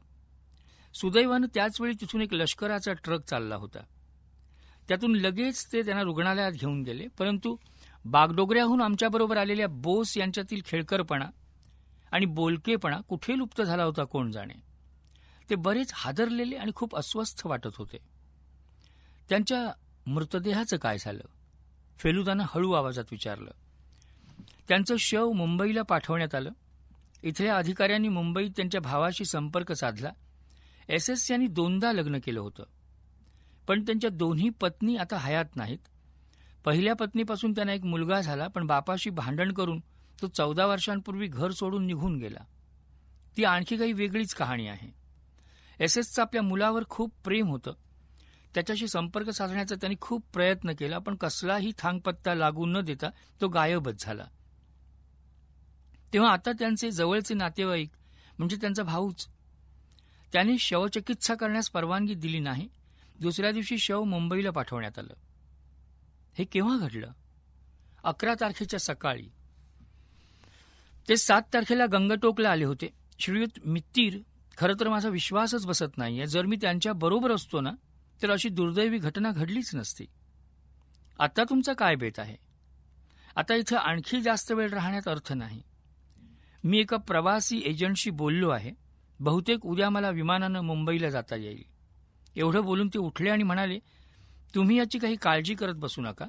सुदैवानं त्याचवेळी तिथून एक लष्कराचा ट्रक चालला होता त्यातून लगेच ते त्यांना रुग्णालयात घेऊन गेले परंतु बागडोगऱ्याहून आमच्याबरोबर आलेल्या बोस यांच्यातील खेळकरपणा आणि बोलकेपणा कुठे लुप्त झाला होता कोण जाणे ते बरेच हादरलेले आणि खूप अस्वस्थ वाटत होते त्यांच्या मृतदेहाचं काय झालं फेलुदानं हळू आवाजात विचारलं त्यांचं शव मुंबईला पाठवण्यात आलं इथल्या अधिकाऱ्यांनी मुंबईत त्यांच्या भावाशी संपर्क साधला एस एस यांनी दोनदा लग्न केलं होतं पण त्यांच्या दोन्ही पत्नी आता हयात नाहीत पहिल्या पत्नीपासून त्यांना एक मुलगा झाला पण बापाशी भांडण करून तो चौदा वर्षांपूर्वी घर सोडून निघून गेला ती आणखी काही वेगळीच कहाणी आहे एस एसचं आपल्या मुलावर खूप प्रेम होतं त्याच्याशी संपर्क साधण्याचा त्यांनी खूप प्रयत्न केला पण कसलाही थांगपत्ता लागू न देता तो गायबच झाला तेव्हा आता त्यांचे जवळचे नातेवाईक म्हणजे त्यांचा भाऊच त्याने शवचिकित्सा करण्यास परवानगी दिली नाही दुसऱ्या दिवशी शव मुंबईला पाठवण्यात आलं हे केव्हा घडलं अकरा तारखेच्या सकाळी ते सात तारखेला गंगटोकला आले होते श्रीयुत मित्तीर खरं तर माझा विश्वासच बसत नाहीये जर मी त्यांच्या बरोबर असतो ना तर अशी दुर्दैवी घटना घडलीच नसती आता तुमचा काय बेत आहे आता इथं आणखी जास्त वेळ राहण्यात अर्थ नाही मी एका प्रवासी एजंटशी बोललो आहे बहुतेक उद्या मला विमानानं मुंबईला जाता येईल एवढं बोलून ते उठले आणि म्हणाले तुम्ही याची काही काळजी करत बसू नका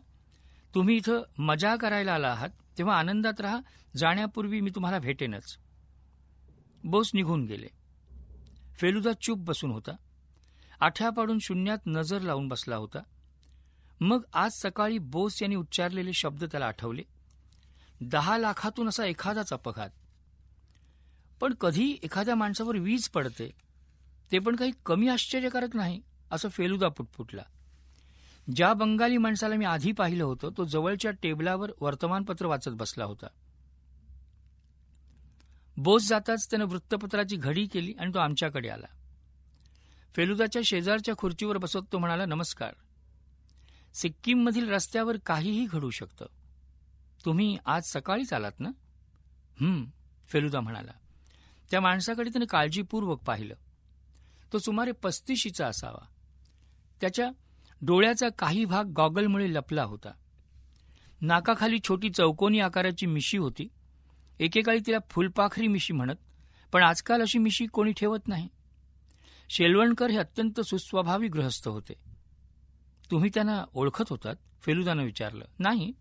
तुम्ही इथं मजा करायला आला आहात तेव्हा आनंदात राहा जाण्यापूर्वी मी तुम्हाला भेटेनच बोस निघून गेले फेलुदा चूप बसून होता आठ्या पाडून शून्यात नजर लावून बसला होता मग आज सकाळी बोस यांनी उच्चारलेले शब्द त्याला आठवले दहा लाखातून असा एखादाच अपघात पण कधी एखाद्या माणसावर वीज पडते ते पण काही कमी आश्चर्यकारक नाही असं फेलुदा पुटपुटला ज्या बंगाली माणसाला मी आधी पाहिलं होतं तो जवळच्या टेबलावर वर्तमानपत्र वाचत बसला होता बोस जाताच त्यानं वृत्तपत्राची घडी केली आणि तो आमच्याकडे आला फेलुदाच्या शेजारच्या खुर्चीवर बसत तो म्हणाला नमस्कार सिक्कीममधील रस्त्यावर काहीही घडू शकतं तुम्ही आज सकाळीच आलात ना फेलुदा म्हणाला त्या माणसाकडे त्याने काळजीपूर्वक पाहिलं तो सुमारे पस्तीशीचा असावा त्याच्या डोळ्याचा काही भाग गॉगलमुळे लपला होता नाकाखाली छोटी चौकोनी आकाराची मिशी होती एकेकाळी तिला फुलपाखरी मिशी म्हणत पण आजकाल अशी मिशी कोणी ठेवत नाही शेलवणकर हे अत्यंत सुस्वभावी गृहस्थ होते तुम्ही त्यांना ओळखत होतात फेलुदानं विचारलं नाही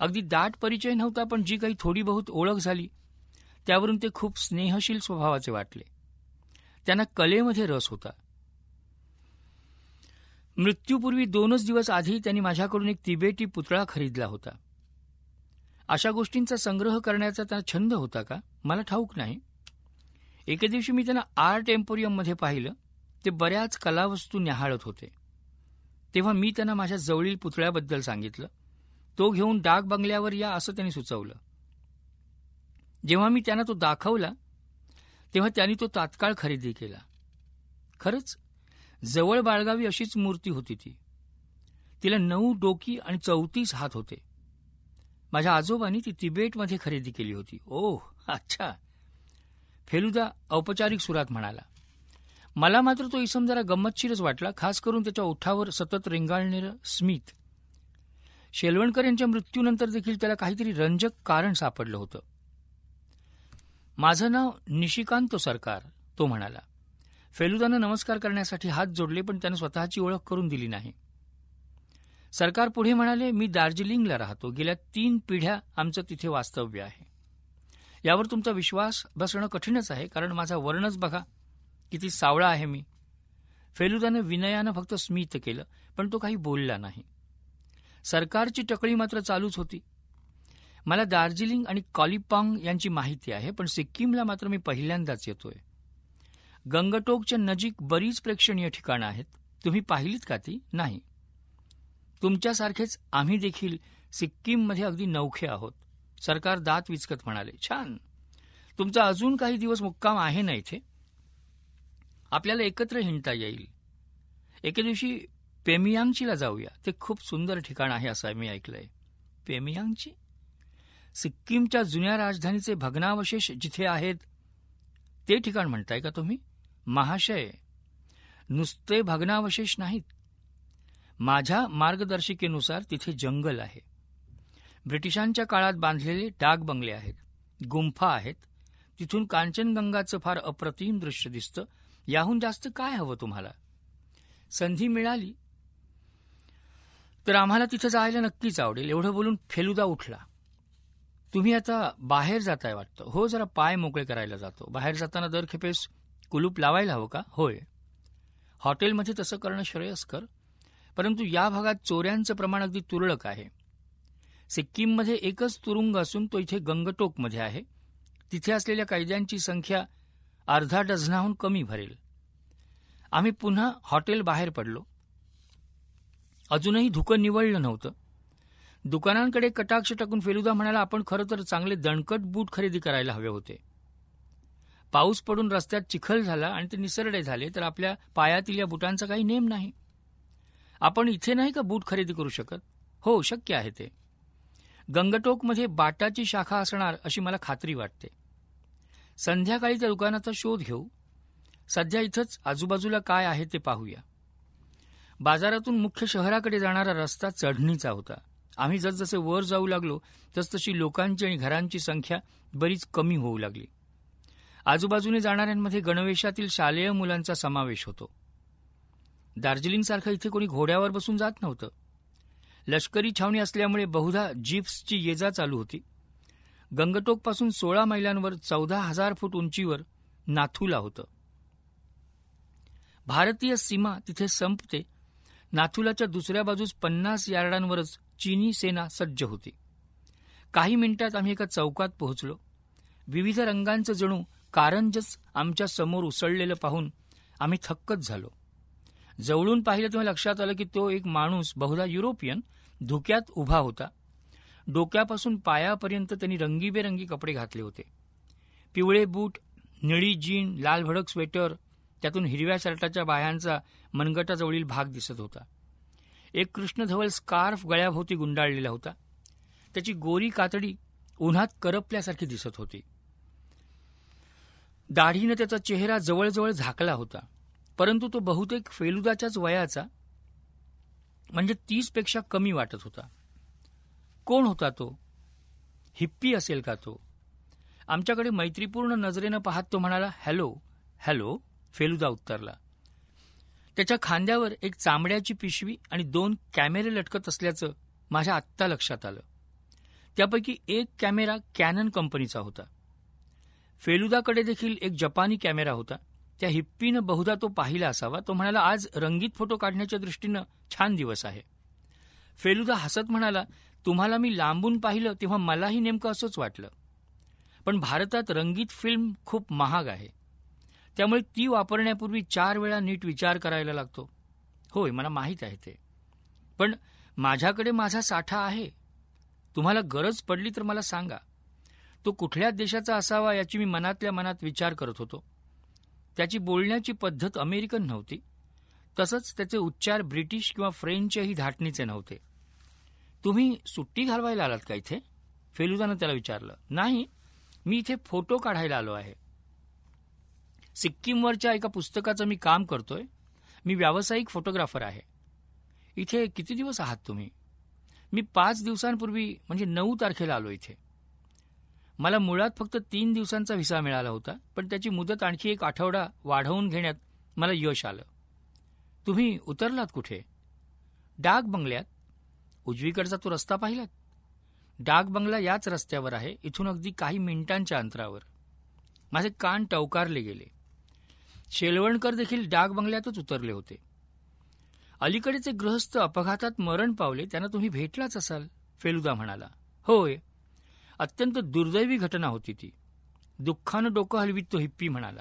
अगदी दाट परिचय नव्हता पण जी काही थोडी बहुत ओळख झाली त्यावरून ते खूप स्नेहशील स्वभावाचे वाटले त्यांना कलेमध्ये रस होता मृत्यूपूर्वी दोनच दिवस आधी त्यांनी माझ्याकडून एक तिबेटी पुतळा खरीदला होता अशा गोष्टींचा संग्रह करण्याचा त्यांना छंद होता का मला ठाऊक नाही एके दिवशी मी त्यांना आर्ट एम्पोरियममध्ये पाहिलं ते बऱ्याच कलावस्तू न्याहाळत होते तेव्हा मी त्यांना माझ्या जवळील पुतळ्याबद्दल सांगितलं तो घेऊन डाग बंगल्यावर या असं त्यांनी सुचवलं जेव्हा मी त्यांना तो दाखवला तेव्हा त्यांनी तो तात्काळ खरेदी केला खरंच जवळ बाळगावी अशीच मूर्ती होती ती तिला नऊ डोकी आणि चौतीस हात होते माझ्या आजोबांनी ती तिबेटमध्ये खरेदी केली होती ओह अच्छा फेलुदा औपचारिक सुरात म्हणाला मला मात्र तो इसम जरा गंमतशीरच वाटला खास करून त्याच्या ओठावर सतत रेंगाळणारं स्मित शेलवणकर यांच्या मृत्यूनंतर देखील त्याला काहीतरी रंजक कारण सापडलं होतं माझं नाव निशिकांत सरकार तो म्हणाला फेलुदानं नमस्कार करण्यासाठी हात जोडले पण त्यानं स्वतःची ओळख करून दिली नाही सरकार पुढे म्हणाले मी दार्जिलिंगला राहतो गेल्या तीन पिढ्या आमचं तिथे वास्तव्य आहे यावर तुमचा विश्वास बसणं कठीणच आहे कारण माझा वर्णच बघा किती सावळा आहे मी फेलुदानं विनयानं फक्त स्मित केलं पण तो काही बोलला नाही सरकारची टकळी मात्र चालूच होती मला दार्जिलिंग आणि कॉलिपॉंग यांची माहिती आहे पण सिक्कीमला मात्र मी पहिल्यांदाच येतोय गंगटोकच्या नजीक बरीच प्रेक्षणीय ठिकाणं आहेत तुम्ही पाहिलीत का ती नाही तुमच्यासारखेच आम्ही देखील सिक्कीममध्ये अगदी नौखे आहोत सरकार दात विचकत म्हणाले छान तुमचा अजून काही दिवस मुक्काम आहे ना इथे आपल्याला एकत्र हिंडता येईल एके दिवशी पेमियांगचीला जाऊया ते खूप सुंदर ठिकाण आहे असं मी ऐकलंय पेमियांगची सिक्कीमच्या जुन्या राजधानीचे भग्नावशेष जिथे आहेत ते ठिकाण म्हणताय का तुम्ही महाशय नुसते भग्नावशेष नाहीत माझ्या मार्गदर्शिकेनुसार तिथे जंगल आहे ब्रिटिशांच्या काळात बांधलेले डाग बंगले आहेत गुंफा आहेत तिथून कांचनगंगाचं फार अप्रतिम दृश्य दिसतं याहून जास्त काय हवं तुम्हाला संधी मिळाली तर आम्हाला तिथं जायला नक्कीच आवडेल एवढं बोलून फेलुदा उठला तुम्ही आता बाहेर जाताय वाटतं हो जरा पाय मोकळे करायला जातो बाहेर जाताना दर खेपेस कुलूप लावायला हवं का होय हॉटेलमध्ये तसं करणं श्रेयस्कर परंतु या भागात चोऱ्यांचं प्रमाण अगदी तुरळक आहे सिक्कीममध्ये एकच तुरुंग असून तो इथे गंगटोकमध्ये आहे तिथे असलेल्या कैद्यांची संख्या अर्धा डझनाहून कमी भरेल आम्ही पुन्हा हॉटेल बाहेर पडलो अजूनही धुकं निवळलं नव्हतं दुकानांकडे कटाक्ष टाकून फेलुदा म्हणाला आपण खरं तर चांगले दणकट बूट खरेदी करायला हवे होते पाऊस पडून रस्त्यात चिखल झाला आणि ते निसरडे झाले तर आपल्या पायातील या बुटांचा काही नेम नाही आपण इथे नाही का बूट खरेदी करू शकत हो शक्य आहे ते गंगटोकमध्ये बाटाची शाखा असणार अशी मला खात्री वाटते संध्याकाळी त्या दुकानाचा शोध घेऊ सध्या इथंच आजूबाजूला काय आहे ते पाहूया बाजारातून मुख्य शहराकडे जाणारा रस्ता चढणीचा होता आम्ही जसजसे वर जाऊ लागलो तसतशी लोकांची आणि घरांची संख्या बरीच कमी होऊ लागली आजूबाजूने जाणाऱ्यांमध्ये गणवेशातील शालेय मुलांचा समावेश होतो दार्जिलिंगसारखं इथे कोणी घोड्यावर बसून जात नव्हतं लष्करी छावणी असल्यामुळे बहुधा जीप्सची ये जा चालू होती गंगटोकपासून सोळा मैलांवर चौदा हजार फूट उंचीवर नाथूला होतं भारतीय सीमा तिथे संपते नाथुलाच्या दुसऱ्या बाजूस पन्नास यार्डांवरच चीनी सेना सज्ज होती काही मिनिटात आम्ही एका चौकात पोहोचलो विविध रंगांचं जणू कारंजच आमच्या समोर उसळलेलं पाहून आम्ही थक्कच झालो जवळून पाहिलं तेव्हा लक्षात आलं की तो एक माणूस बहुधा युरोपियन धुक्यात उभा होता डोक्यापासून पायापर्यंत त्यांनी रंगीबेरंगी कपडे घातले होते पिवळे बूट निळी जीन लाल भडक स्वेटर त्यातून हिरव्या शर्टाच्या बायांचा मनगटाजवळील भाग दिसत होता एक कृष्णधवल स्कार्फ गळ्याभोवती गुंडाळलेला होता त्याची गोरी कातडी उन्हात करपल्यासारखी दिसत होती दाढीनं त्याचा चेहरा जवळजवळ झाकला होता परंतु तो बहुतेक फेलुदाच्याच वयाचा म्हणजे तीसपेक्षा कमी वाटत होता कोण होता तो हिप्पी असेल का तो आमच्याकडे मैत्रीपूर्ण नजरेनं पाहत तो म्हणाला हॅलो हॅलो फेलुदा उत्तरला त्याच्या खांद्यावर एक चांबड्याची पिशवी आणि दोन कॅमेरे लटकत असल्याचं माझ्या आत्ता लक्षात आलं त्यापैकी एक कॅमेरा कॅनन कंपनीचा होता फेलुदाकडे देखील एक जपानी कॅमेरा होता त्या हिप्पीनं बहुधा तो पाहिला असावा तो म्हणाला आज रंगीत फोटो काढण्याच्या दृष्टीनं छान दिवस आहे फेलुदा हसत म्हणाला तुम्हाला मी लांबून पाहिलं तेव्हा मलाही नेमकं असंच वाटलं पण भारतात रंगीत फिल्म खूप महाग आहे त्यामुळे ती वापरण्यापूर्वी चार वेळा नीट विचार करायला लागतो होय मला माहीत आहे ते पण माझ्याकडे माझा साठा आहे तुम्हाला गरज पडली तर मला सांगा तो कुठल्या देशाचा असावा याची मी मनातल्या मनात विचार करत होतो त्याची बोलण्याची पद्धत अमेरिकन नव्हती तसंच त्याचे उच्चार ब्रिटिश किंवा फ्रेंचही धाटणीचे नव्हते तुम्ही सुट्टी घालवायला आलात का इथे फेलुदानं त्याला विचारलं नाही मी इथे फोटो काढायला आलो आहे सिक्कीमवरच्या एका पुस्तकाचं मी काम करतोय मी व्यावसायिक फोटोग्राफर आहे इथे किती दिवस आहात तुम्ही मी पाच दिवसांपूर्वी म्हणजे नऊ तारखेला आलो इथे मला मुळात फक्त तीन दिवसांचा व्हिसा मिळाला होता पण त्याची मुदत आणखी एक आठवडा वाढवून घेण्यात मला यश आलं तुम्ही उतरलात कुठे डाक बंगल्यात उजवीकडचा तो रस्ता पाहिलात डाक बंगला याच रस्त्यावर आहे इथून अगदी काही मिनिटांच्या अंतरावर माझे कान टवकारले गेले शेलवणकर देखील डाग बंगल्यातच उतरले होते अलीकडेचे गृहस्थ अपघातात मरण पावले त्यांना तुम्ही भेटलाच असाल फेलुदा म्हणाला होय अत्यंत दुर्दैवी घटना होती ती दुःखानं डोकं हलवीत तो हिप्पी म्हणाला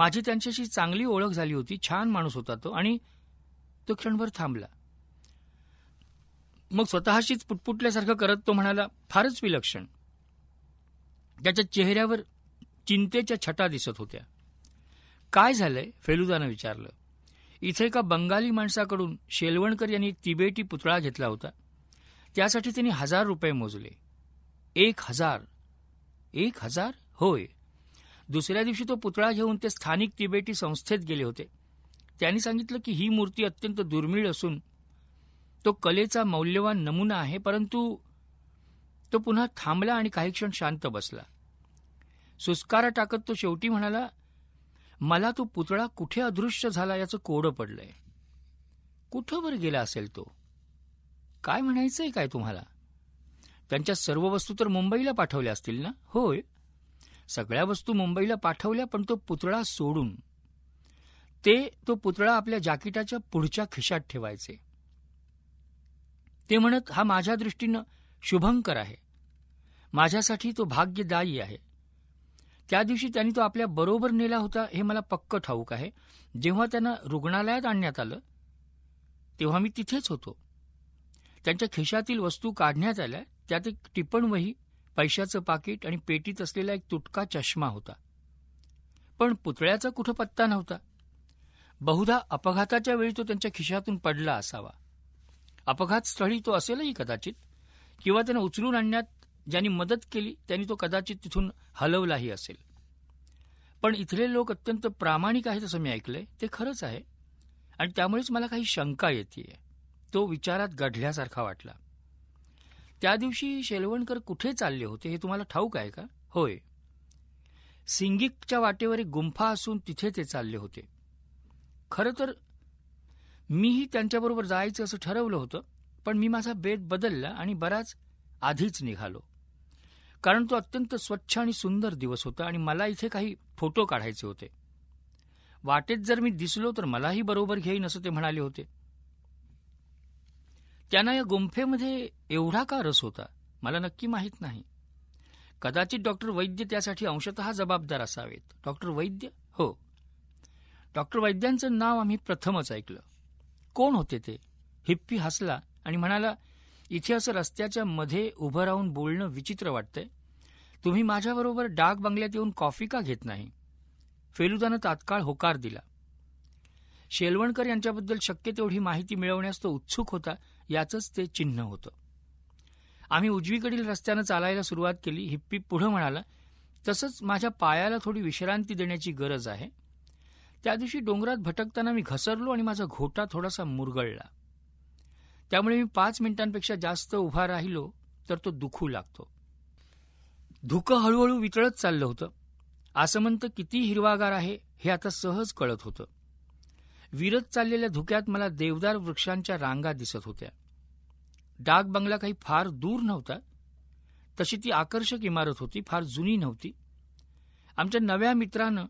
माझी त्यांच्याशी चांगली ओळख झाली होती छान माणूस होता तो आणि तो क्षणभर थांबला मग स्वतःशीच पुटपुटल्यासारखं करत तो म्हणाला फारच विलक्षण त्याच्या चेहऱ्यावर चिंतेच्या छटा दिसत होत्या काय झालंय फेलुदानं विचारलं इथे एका बंगाली माणसाकडून शेलवणकर यांनी तिबेटी पुतळा घेतला होता त्यासाठी त्यांनी हजार रुपये मोजले एक हजार एक हजार होय दुसऱ्या दिवशी तो पुतळा घेऊन ते स्थानिक तिबेटी संस्थेत गेले होते त्यांनी सांगितलं की ही मूर्ती अत्यंत दुर्मिळ असून तो कलेचा मौल्यवान नमुना आहे परंतु तो पुन्हा थांबला आणि काही क्षण शांत बसला सुस्कारा टाकत तो शेवटी म्हणाला मला तो पुतळा कुठे अदृश्य झाला याचं कोडं पडलंय कुठं वर गेला असेल तो काय म्हणायचंय काय तुम्हाला त्यांच्या सर्व वस्तू तर मुंबईला पाठवल्या असतील ना होय सगळ्या वस्तू मुंबईला पाठवल्या पण तो पुतळा सोडून ते तो पुतळा आपल्या जाकिटाच्या पुढच्या खिशात ठेवायचे ते म्हणत हा माझ्या दृष्टीनं शुभंकर आहे माझ्यासाठी तो भाग्यदायी आहे त्या दिवशी त्यांनी तो आपल्या बरोबर नेला होता हे मला पक्क ठाऊक आहे जेव्हा त्यांना रुग्णालयात आणण्यात आलं तेव्हा मी तिथेच होतो त्यांच्या खिशातील वस्तू काढण्यात आल्या त्यात एक टिपणवही पैशाचं पाकिट आणि पेटीत असलेला एक तुटका चष्मा होता पण पुतळ्याचा कुठं पत्ता नव्हता बहुधा अपघाताच्या वेळी तो त्यांच्या खिशातून पडला असावा अपघातस्थळी तो असेलही कदाचित किंवा त्यांना उचलून आणण्यात ज्यांनी मदत केली त्यांनी तो कदाचित तिथून हलवलाही असेल पण इथले लोक अत्यंत प्रामाणिक आहेत असं मी ऐकलंय ते खरंच आहे आणि त्यामुळेच मला काही शंका येते तो विचारात गढल्यासारखा वाटला त्या दिवशी शेलवणकर कुठे चालले होते हे तुम्हाला ठाऊक आहे का होय सिंगिकच्या वाटेवर एक गुंफा असून तिथे ते चालले होते खरं तर मीही त्यांच्याबरोबर जायचं असं ठरवलं होतं पण मी माझा बेत बदलला आणि बराच आधीच निघालो कारण तो अत्यंत स्वच्छ आणि सुंदर दिवस होता आणि मला इथे काही फोटो काढायचे होते वाटेत जर मी दिसलो तर मलाही बरोबर घेईन असं ते म्हणाले होते त्यांना या गुंफेमध्ये एवढा का रस होता मला नक्की माहीत नाही कदाचित डॉक्टर वैद्य त्यासाठी अंशतः जबाबदार असावेत डॉक्टर वैद्य हो डॉक्टर वैद्यांचं नाव आम्ही प्रथमच ऐकलं कोण होते ते हिप्पी हसला आणि म्हणाला इथे असं रस्त्याच्या मध्ये उभं राहून बोलणं विचित्र वाटतंय तुम्ही माझ्याबरोबर डाग बंगल्यात येऊन कॉफी का घेत नाही फेलुदानं तात्काळ होकार दिला शेलवणकर यांच्याबद्दल शक्य तेवढी माहिती मिळवण्यास तो उत्सुक होता याचंच ते चिन्ह होतं आम्ही उजवीकडील रस्त्यानं चालायला सुरुवात केली हिप्पी पुढं म्हणाला तसंच माझ्या पायाला थोडी विश्रांती देण्याची गरज आहे त्या दिवशी डोंगरात भटकताना मी घसरलो आणि माझा घोटा थोडासा मुरगळला त्यामुळे मी पाच मिनिटांपेक्षा जास्त उभा राहिलो तर तो दुखू लागतो धुकं हळूहळू वितळत चाललं होतं आसमंत किती हिरवागार आहे हे आता सहज कळत होतं विरत चाललेल्या धुक्यात मला देवदार वृक्षांच्या रांगा दिसत होत्या डाग बंगला काही फार दूर नव्हता तशी ती आकर्षक इमारत होती फार जुनी नव्हती आमच्या नव्या मित्रानं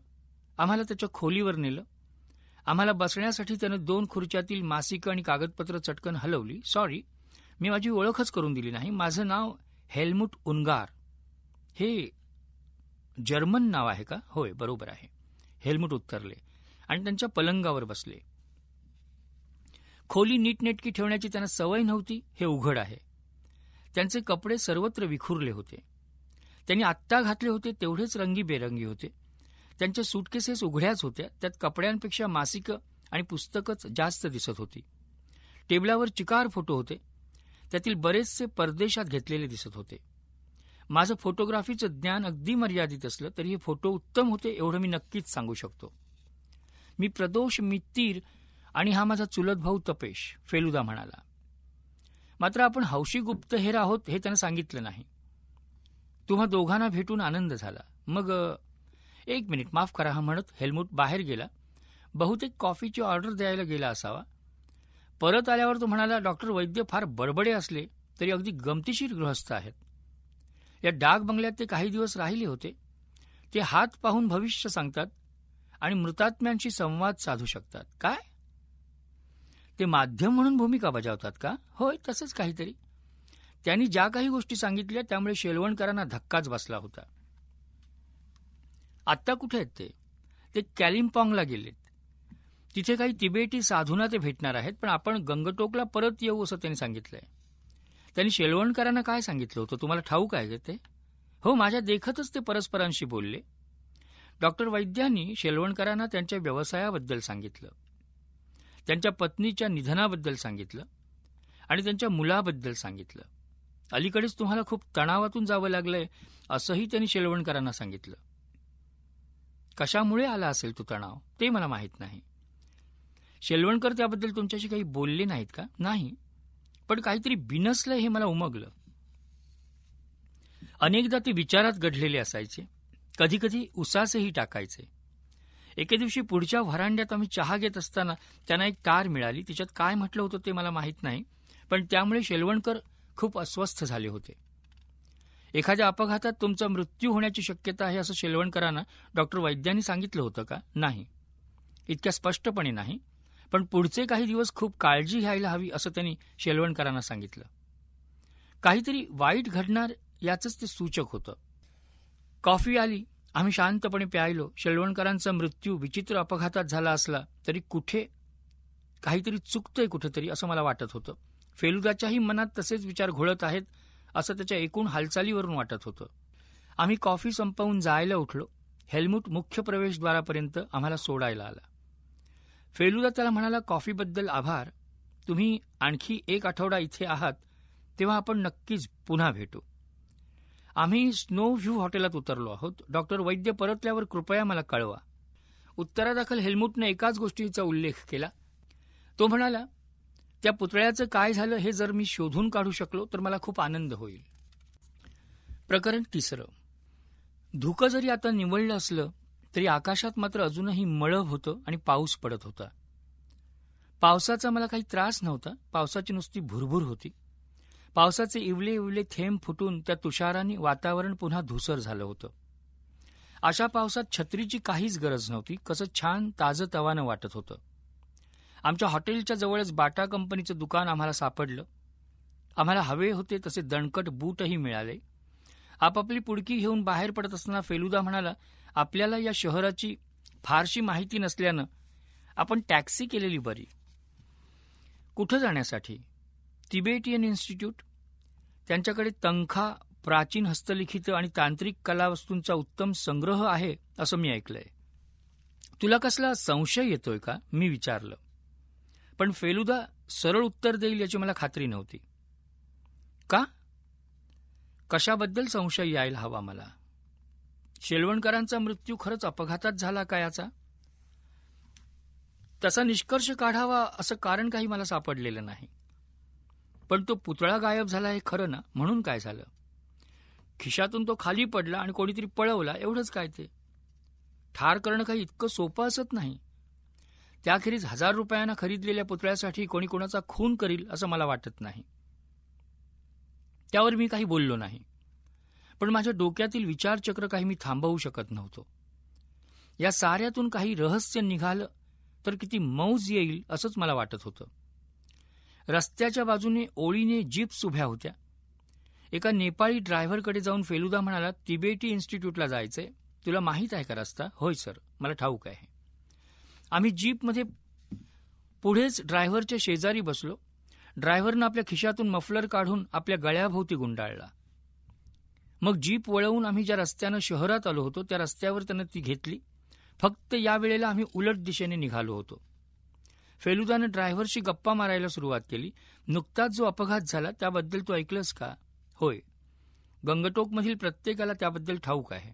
आम्हाला त्याच्या खोलीवर नेलं आम्हाला बसण्यासाठी त्यानं दोन खुर्च्यातील मासिकं आणि कागदपत्र चटकन हलवली सॉरी मी माझी ओळखच करून दिली नाही माझं नाव हेल्मुट उनगार हे जर्मन नाव आहे का होय बरोबर आहे हेल्मुट उत्तरले आणि त्यांच्या पलंगावर बसले खोली नीटनेटकी ठेवण्याची त्यांना सवय नव्हती हे उघड आहे त्यांचे कपडे सर्वत्र विखुरले होते त्यांनी आत्ता घातले होते तेवढेच रंगीबेरंगी होते त्यांच्या सुटकेसेस उघड्याच होत्या त्यात कपड्यांपेक्षा मासिकं आणि पुस्तकंच जास्त दिसत होती टेबलावर चिकार फोटो होते त्यातील बरेचसे परदेशात घेतलेले दिसत होते माझं फोटोग्राफीचं ज्ञान अगदी मर्यादित असलं तरी हे फोटो उत्तम होते एवढं मी नक्कीच सांगू शकतो मी प्रदोष मित्तीर आणि हा माझा चुलत भाऊ तपेश फेलुदा म्हणाला मात्र आपण हौशी गुप्तहेर आहोत हे त्यानं सांगितलं नाही तुम्हा दोघांना भेटून आनंद झाला मग एक मिनिट माफ करा हा म्हणत हेल्मुट बाहेर गेला बहुतेक कॉफीची ऑर्डर द्यायला गेला असावा परत आल्यावर तो म्हणाला डॉक्टर वैद्य फार बडबडे असले तरी अगदी गमतीशीर गृहस्थ आहेत या डाग बंगल्यात ते काही दिवस राहिले होते ते हात पाहून भविष्य सांगतात आणि मृतात्म्यांशी संवाद साधू शकतात काय ते माध्यम म्हणून भूमिका बजावतात का होय तसंच काहीतरी त्यांनी ज्या काही गोष्टी सांगितल्या त्यामुळे शेलवणकरांना धक्काच बसला होता आत्ता कुठे आहेत ते ते कॅलिम्पॉंगला गेलेत तिथे काही तिबेटी साधूंना ते भेटणार आहेत पण आपण गंगटोकला परत येऊ असं त्यांनी सांगितलंय त्यांनी शेलवणकरांना काय सांगितलं होतं तुम्हाला ठाऊक आहे ते हो माझ्या देखतच ते परस्परांशी बोलले डॉक्टर वैद्यांनी शेलवणकरांना त्यांच्या व्यवसायाबद्दल सांगितलं त्यांच्या पत्नीच्या निधनाबद्दल सांगितलं आणि त्यांच्या मुलाबद्दल सांगितलं अलीकडेच तुम्हाला खूप तणावातून जावं लागलंय असंही त्यांनी शेलवणकरांना सांगितलं कशामुळे आला असेल तो तणाव ते मला माहीत नाही शेलवणकर त्याबद्दल तुमच्याशी काही बोलले नाहीत का नाही पण काहीतरी बिनसलं हे मला उमगलं अनेकदा ते विचारात घडलेले असायचे कधीकधी उसासही टाकायचे एके दिवशी पुढच्या व्हरांड्यात आम्ही चहा घेत असताना त्यांना एक कार मिळाली तिच्यात काय म्हटलं होतं ते मला माहीत नाही पण त्यामुळे शेलवणकर खूप अस्वस्थ झाले होते एखाद्या अपघातात तुमचा मृत्यू होण्याची शक्यता आहे असं शेलवणकरांना डॉक्टर वैद्यांनी सांगितलं होतं का नाही इतक्या स्पष्टपणे नाही पण पुढचे काही दिवस खूप काळजी घ्यायला हवी असं त्यांनी शेलवणकरांना सांगितलं काहीतरी वाईट घडणार याचंच ते सूचक होतं कॉफी आली आम्ही शांतपणे प्यायलो शेलवणकरांचा मृत्यू विचित्र अपघातात झाला असला तरी कुठे काहीतरी चुकतंय कुठेतरी असं मला वाटत होतं फेलुदाच्याही मनात तसेच विचार घोळत आहेत असं त्याच्या एकूण हालचालीवरून वाटत होतं आम्ही कॉफी संपवून जायला उठलो हेल्मुट मुख्य प्रवेशद्वारापर्यंत आम्हाला सोडायला आला फेलुदा त्याला म्हणाला कॉफीबद्दल आभार तुम्ही आणखी एक आठवडा इथे आहात तेव्हा आपण नक्कीच पुन्हा भेटू आम्ही स्नो व्ह्यू हॉटेलात उतरलो आहोत डॉक्टर वैद्य परतल्यावर कृपया मला कळवा उत्तरादाखल हेल्मूटनं एकाच गोष्टीचा उल्लेख केला तो म्हणाला त्या पुतळ्याचं काय झालं हे जर मी शोधून काढू शकलो तर मला खूप आनंद होईल प्रकरण तिसरं धुकं जरी आता निवडलं असलं तरी आकाशात मात्र अजूनही मळब होतं आणि पाऊस पडत होता पावसाचा मला काही त्रास नव्हता पावसाची नुसती भुरभुर होती पावसाचे इवले इवले थेंब फुटून त्या तुषाराने वातावरण पुन्हा धुसर झालं होतं अशा पावसात छत्रीची काहीच गरज नव्हती कसं छान ताजं तवानं वाटत होतं आमच्या हॉटेलच्या जवळच बाटा कंपनीचं दुकान आम्हाला सापडलं आम्हाला हवे होते तसे दणकट बूटही मिळाले आपापली पुडकी घेऊन बाहेर पडत असताना फेलुदा म्हणाला आपल्याला या शहराची फारशी माहिती नसल्यानं आपण टॅक्सी केलेली बरी कुठं जाण्यासाठी तिबेटियन इन्स्टिट्यूट त्यांच्याकडे तंखा प्राचीन हस्तलिखित आणि तांत्रिक कलावस्तूंचा उत्तम संग्रह आहे असं मी ऐकलंय तुला कसला संशय येतोय का मी विचारलं पण फेलुदा सरळ उत्तर देईल याची मला खात्री नव्हती का कशाबद्दल संशय यायला हवा मला शेलवणकरांचा मृत्यू खरंच अपघातात झाला का याचा तसा निष्कर्ष काढावा असं कारण काही मला सापडलेलं नाही पण तो पुतळा गायब झाला हे खरं ना म्हणून काय झालं खिशातून तो खाली पडला आणि कोणीतरी पळवला एवढंच काय ते ठार करणं काही इतकं सोपं असत नाही त्याखेरीज हजार रुपयांना खरीदलेल्या पुतळ्यासाठी कोणी कोणाचा खून करील असं मला वाटत नाही त्यावर मी काही बोललो नाही पण माझ्या डोक्यातील विचारचक्र काही मी थांबवू शकत नव्हतो या साऱ्यातून काही रहस्य निघालं तर किती मौज येईल असंच मला वाटत होतं रस्त्याच्या बाजूने ओळीने जीप्स उभ्या होत्या एका नेपाळी ड्रायव्हरकडे जाऊन फेलुदा म्हणाला तिबेटी इन्स्टिट्यूटला जायचंय तुला माहीत आहे का रस्ता होय सर मला ठाऊक आहे आम्ही जीपमध्ये पुढेच ड्रायव्हरच्या शेजारी बसलो ड्रायव्हरनं आपल्या खिशातून मफलर काढून आपल्या गळ्याभोवती गुंडाळला मग जीप वळवून आम्ही ज्या रस्त्यानं शहरात आलो होतो त्या रस्त्यावर त्यानं ती घेतली फक्त यावेळेला आम्ही उलट दिशेने निघालो होतो फेलुदानं ड्रायव्हरशी गप्पा मारायला सुरुवात केली नुकताच जो अपघात झाला त्याबद्दल तू ऐकलंस का होय गंगटोकमधील प्रत्येकाला त्याबद्दल ठाऊक आहे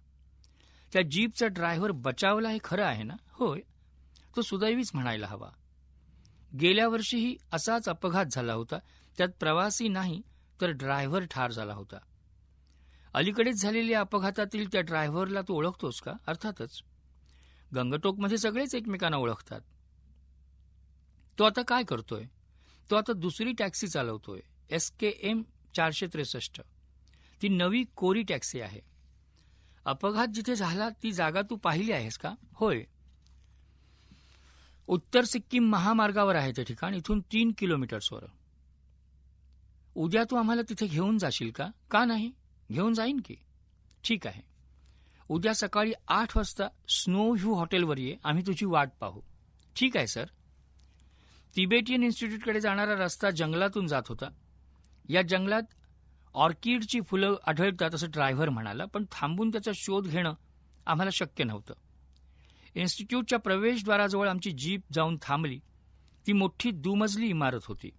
त्या जीपचा ड्रायव्हर बचावला हे खरं आहे ना होय तो सुदैवीच म्हणायला हवा गेल्या वर्षीही असाच अपघात झाला होता त्यात प्रवासी नाही तर ड्रायव्हर ठार झाला होता अलीकडेच झालेल्या अपघातातील त्या ड्रायव्हरला तू ओळखतोस का अर्थातच गंगटोकमध्ये सगळेच एकमेकांना ओळखतात तो आता काय करतोय तो आता दुसरी टॅक्सी चालवतोय एस के एम चारशे त्रेसष्ट ती नवी कोरी टॅक्सी आहे अपघात जिथे झाला ती जागा तू पाहिली आहेस का होय उत्तर सिक्कीम महामार्गावर आहे ते ठिकाण इथून तीन किलोमीटर्सवर उद्या तू आम्हाला तिथे घेऊन जाशील का का नाही घेऊन जाईन की ठीक आहे उद्या सकाळी आठ वाजता स्नो ह्यू हॉटेलवर ये आम्ही तुझी वाट पाहू ठीक आहे सर तिबेटियन इन्स्टिट्यूटकडे जाणारा रस्ता जंगलातून जात होता या जंगलात ऑर्किडची फुलं आढळतात असं ड्रायव्हर म्हणाला पण थांबून त्याचा शोध घेणं आम्हाला शक्य नव्हतं इन्स्टिट्यूटच्या प्रवेशद्वाराजवळ आमची जीप जाऊन थांबली ती मोठी दुमजली इमारत होती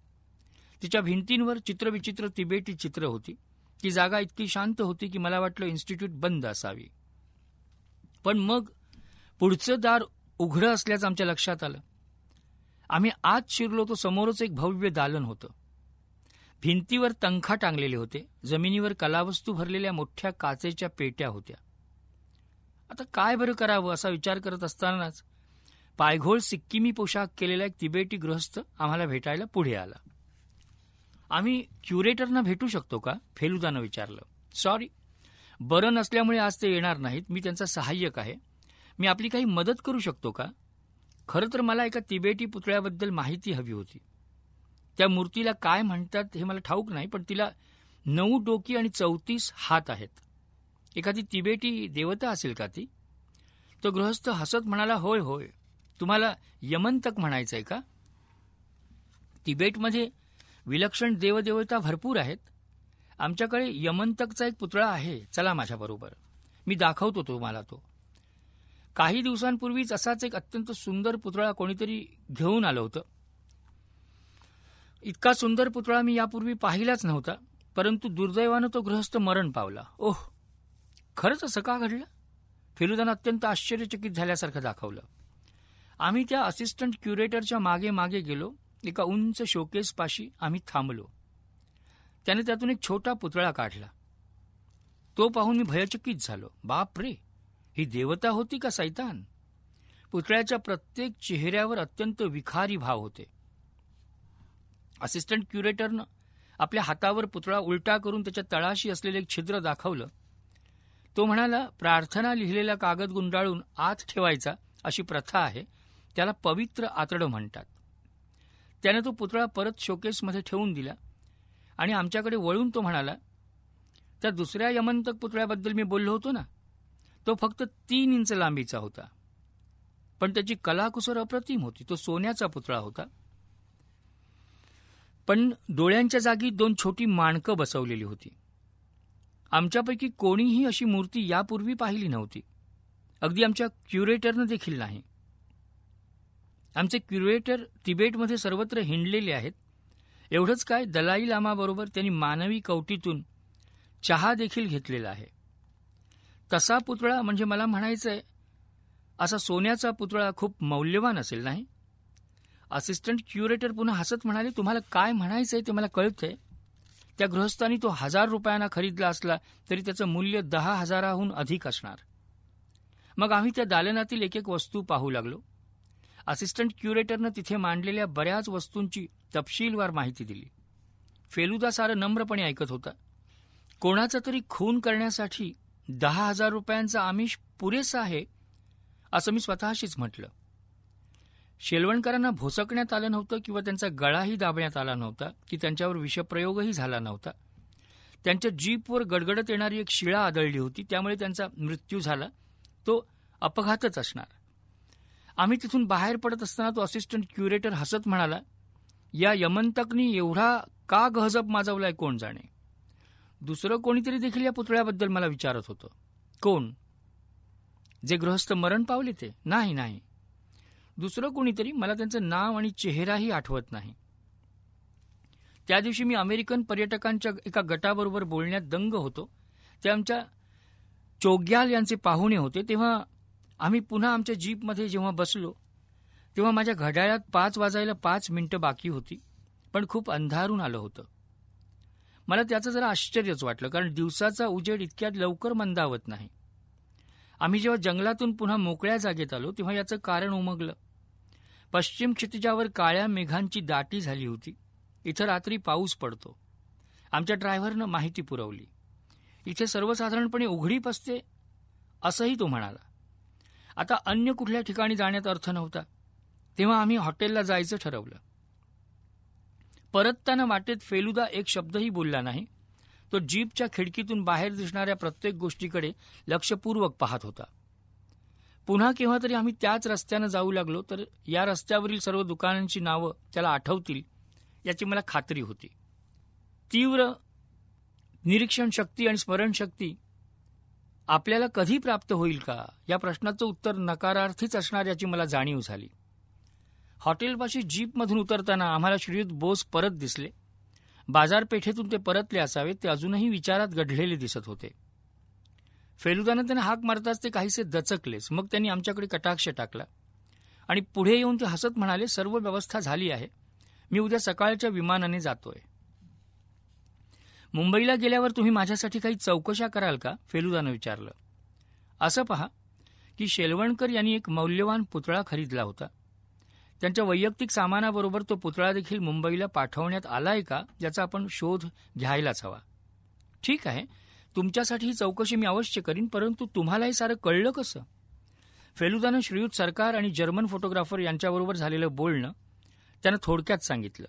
तिच्या भिंतींवर चित्रविचित्र तिबेटी चित्र होती ती जागा इतकी शांत होती की मला वाटलं इन्स्टिट्यूट बंद असावी पण मग पुढचं दार उघडं असल्याचं आमच्या लक्षात आलं आम्ही आत शिरलो तो समोरच एक भव्य दालन होतं भिंतीवर तंखा टांगलेले होते जमिनीवर कलावस्तू भरलेल्या मोठ्या काचेच्या पेट्या होत्या आता काय बरं करावं असा विचार करत असतानाच पायघोळ सिक्कीमी पोशाख केलेला एक तिबेटी गृहस्थ आम्हाला भेटायला पुढे आला आम्ही क्युरेटरना भेटू शकतो का फेलुदानं विचारलं सॉरी बरं नसल्यामुळे आज ते येणार नाहीत मी त्यांचा सहाय्यक आहे मी आपली काही मदत करू शकतो का खरं तर मला एका तिबेटी पुतळ्याबद्दल माहिती हवी होती त्या मूर्तीला काय म्हणतात हे मला ठाऊक नाही पण तिला नऊ डोकी आणि चौतीस हात आहेत एखादी तिबेटी देवता असेल का ती तो गृहस्थ हसत म्हणाला होय होय तुम्हाला यमंतक म्हणायचं आहे का तिबेटमध्ये विलक्षण देवदेवता भरपूर आहेत आमच्याकडे यमंतकचा एक पुतळा आहे चला माझ्याबरोबर मी दाखवतो तुम्हाला तो काही दिवसांपूर्वीच असाच एक अत्यंत सुंदर पुतळा कोणीतरी घेऊन आलं होतं इतका सुंदर पुतळा मी यापूर्वी पाहिलाच नव्हता परंतु दुर्दैवानं तो गृहस्थ मरण पावला ओह खरंच असं का घडलं फिरुदानं अत्यंत आश्चर्यचकित झाल्यासारखं दाखवलं आम्ही त्या असिस्टंट क्युरेटरच्या मागे मागे गेलो एका उंच शोकेसपाशी आम्ही थांबलो त्याने त्यातून एक छोटा पुतळा काढला तो पाहून मी भयचकित झालो बाप रे ही देवता होती का सैतान पुतळ्याच्या प्रत्येक चेहऱ्यावर अत्यंत विखारी भाव होते असिस्टंट क्युरेटरनं आपल्या हातावर पुतळा उलटा करून त्याच्या तळाशी असलेले एक छिद्र दाखवलं तो म्हणाला प्रार्थना लिहिलेला कागद गुंडाळून आत ठेवायचा अशी प्रथा आहे त्याला पवित्र आतडं म्हणतात त्याने तो पुतळा परत शोकेसमध्ये ठेवून दिला आणि आमच्याकडे वळून तो म्हणाला त्या दुसऱ्या यमंतक पुतळ्याबद्दल मी बोललो होतो ना तो फक्त तीन इंच लांबीचा होता पण त्याची कलाकुसर अप्रतिम होती तो सोन्याचा पुतळा होता पण डोळ्यांच्या जागी दोन छोटी माणकं बसवलेली होती आमच्यापैकी कोणीही अशी मूर्ती यापूर्वी पाहिली नव्हती अगदी आमच्या क्युरेटरनं देखील नाही आमचे क्युरेटर तिबेटमध्ये सर्वत्र हिंडलेले आहेत एवढंच काय दलाई लामाबरोबर त्यांनी मानवी कवटीतून चहा देखील घेतलेला आहे तसा पुतळा म्हणजे मला म्हणायचं आहे असा सोन्याचा पुतळा खूप मौल्यवान असेल नाही असिस्टंट क्युरेटर पुन्हा हसत म्हणाले तुम्हाला काय म्हणायचं आहे ते मला आहे त्या गृहस्थांनी तो हजार रुपयांना खरीदला असला तरी त्याचं मूल्य दहा हजाराहून अधिक असणार मग आम्ही त्या दालनातील एक एक वस्तू पाहू लागलो असिस्टंट क्युरेटरनं तिथे मांडलेल्या बऱ्याच वस्तूंची तपशीलवार माहिती दिली फेलुदा सारं नम्रपणे ऐकत होता कोणाचा तरी खून करण्यासाठी दहा हजार रुपयांचा आमिष पुरेसा आहे असं मी स्वतःशीच म्हटलं शेलवणकरांना भोसकण्यात आलं नव्हतं किंवा त्यांचा गळाही दाबण्यात आला नव्हता की त्यांच्यावर विषप्रयोगही झाला नव्हता त्यांच्या जीपवर गडगडत येणारी एक शिळा आदळली होती त्यामुळे त्यांचा मृत्यू झाला तो अपघातच असणार आम्ही तिथून बाहेर पडत असताना तो असिस्टंट क्युरेटर हसत म्हणाला या यमंतकनी एवढा का गहजब माजवलाय कोण जाणे दुसरं कोणीतरी देखील या पुतळ्याबद्दल मला विचारत होतं कोण जे गृहस्थ मरण पावले ते नाही नाही दुसरं कोणीतरी मला त्यांचं नाव आणि चेहराही आठवत नाही त्या दिवशी मी अमेरिकन पर्यटकांच्या एका गटाबरोबर बोलण्यात दंग होतो ते आमच्या चोग्याल यांचे पाहुणे होते तेव्हा आम्ही पुन्हा आमच्या जीपमध्ये जेव्हा बसलो तेव्हा माझ्या घड्याळात पाच वाजायला पाच मिनिटं बाकी होती पण खूप अंधारून आलं होतं मला त्याचं जरा आश्चर्यच वाटलं कारण दिवसाचा उजेड इतक्यात लवकर मंदावत नाही आम्ही जेव्हा जंगलातून पुन्हा मोकळ्या जागेत आलो तेव्हा याचं कारण उमगलं पश्चिम क्षितिजावर काळ्या मेघांची दाटी झाली होती इथं रात्री पाऊस पडतो आमच्या ड्रायव्हरनं माहिती पुरवली इथे सर्वसाधारणपणे उघडीप असते असंही तो म्हणाला आता अन्य कुठल्या ठिकाणी जाण्यात अर्थ नव्हता तेव्हा आम्ही हॉटेलला जायचं ठरवलं परतताना वाटेत फेलुदा एक शब्दही बोलला नाही तो जीपच्या खिडकीतून बाहेर दिसणाऱ्या प्रत्येक गोष्टीकडे लक्षपूर्वक पाहत होता पुन्हा केव्हा तरी आम्ही त्याच रस्त्यानं जाऊ लागलो तर या रस्त्यावरील सर्व दुकानांची नावं त्याला आठवतील याची मला खात्री होती तीव्र निरीक्षण शक्ती आणि स्मरणशक्ती आपल्याला कधी प्राप्त होईल का या प्रश्नाचं उत्तर नकारार्थीच असणार याची मला जाणीव झाली हॉटेलपाशी जीपमधून उतरताना आम्हाला श्रीयुत बोस परत दिसले बाजारपेठेतून ते परतले असावेत ते अजूनही विचारात गढलेले दिसत होते फेलुदानं त्यांना हाक मारताच ते काहीसे दचकलेच मग त्यांनी आमच्याकडे कटाक्ष टाकला आणि पुढे येऊन ते हसत म्हणाले सर्व व्यवस्था झाली आहे मी उद्या सकाळच्या विमानाने जातोय मुंबईला गेल्यावर तुम्ही माझ्यासाठी काही चौकशा कराल का फेलुदानं विचारलं असं पहा की शेलवणकर यांनी एक मौल्यवान पुतळा खरीदला होता त्यांच्या वैयक्तिक सामानाबरोबर तो पुतळा देखील मुंबईला पाठवण्यात आलाय का याचा आपण शोध घ्यायलाच हवा ठीक आहे तुमच्यासाठी ही चौकशी मी अवश्य करीन परंतु तुम्हाला हे सारं कळलं कसं फेलुदानं श्रीयुत सरकार आणि जर्मन फोटोग्राफर यांच्याबरोबर झालेलं बोलणं त्यानं थोडक्यात सांगितलं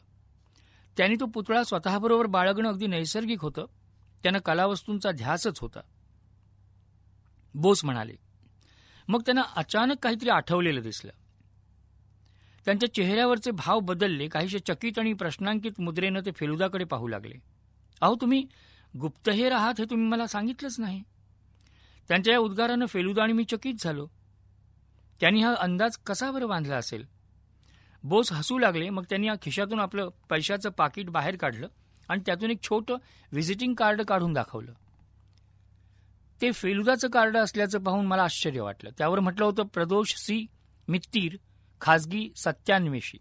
त्यांनी तो पुतळा स्वतःबरोबर बाळगणं अगदी नैसर्गिक होतं त्यानं कलावस्तूंचा ध्यासच होता बोस म्हणाले मग त्यांना अचानक काहीतरी आठवलेलं दिसलं त्यांच्या चेहऱ्यावरचे भाव बदलले काहीशे चकित आणि प्रश्नांकित मुद्रेनं ते फेलुदाकडे पाहू लागले अहो तुम्ही गुप्तहेर आहात हे तुम्ही मला सांगितलंच नाही त्यांच्या या उद्गारानं फेलुदा आणि मी चकित झालो त्यांनी हा अंदाज कसा बरं बांधला असेल बोस हसू लागले मग त्यांनी या खिशातून आपलं पैशाचं पाकिट बाहेर काढलं आणि त्यातून एक छोटं व्हिजिटिंग कार्ड काढून दाखवलं ते फेलुदाचं कार्ड असल्याचं पाहून मला आश्चर्य वाटलं त्यावर म्हटलं होतं प्रदोष सी मित्तीर खाजगी सत्यान्वेषी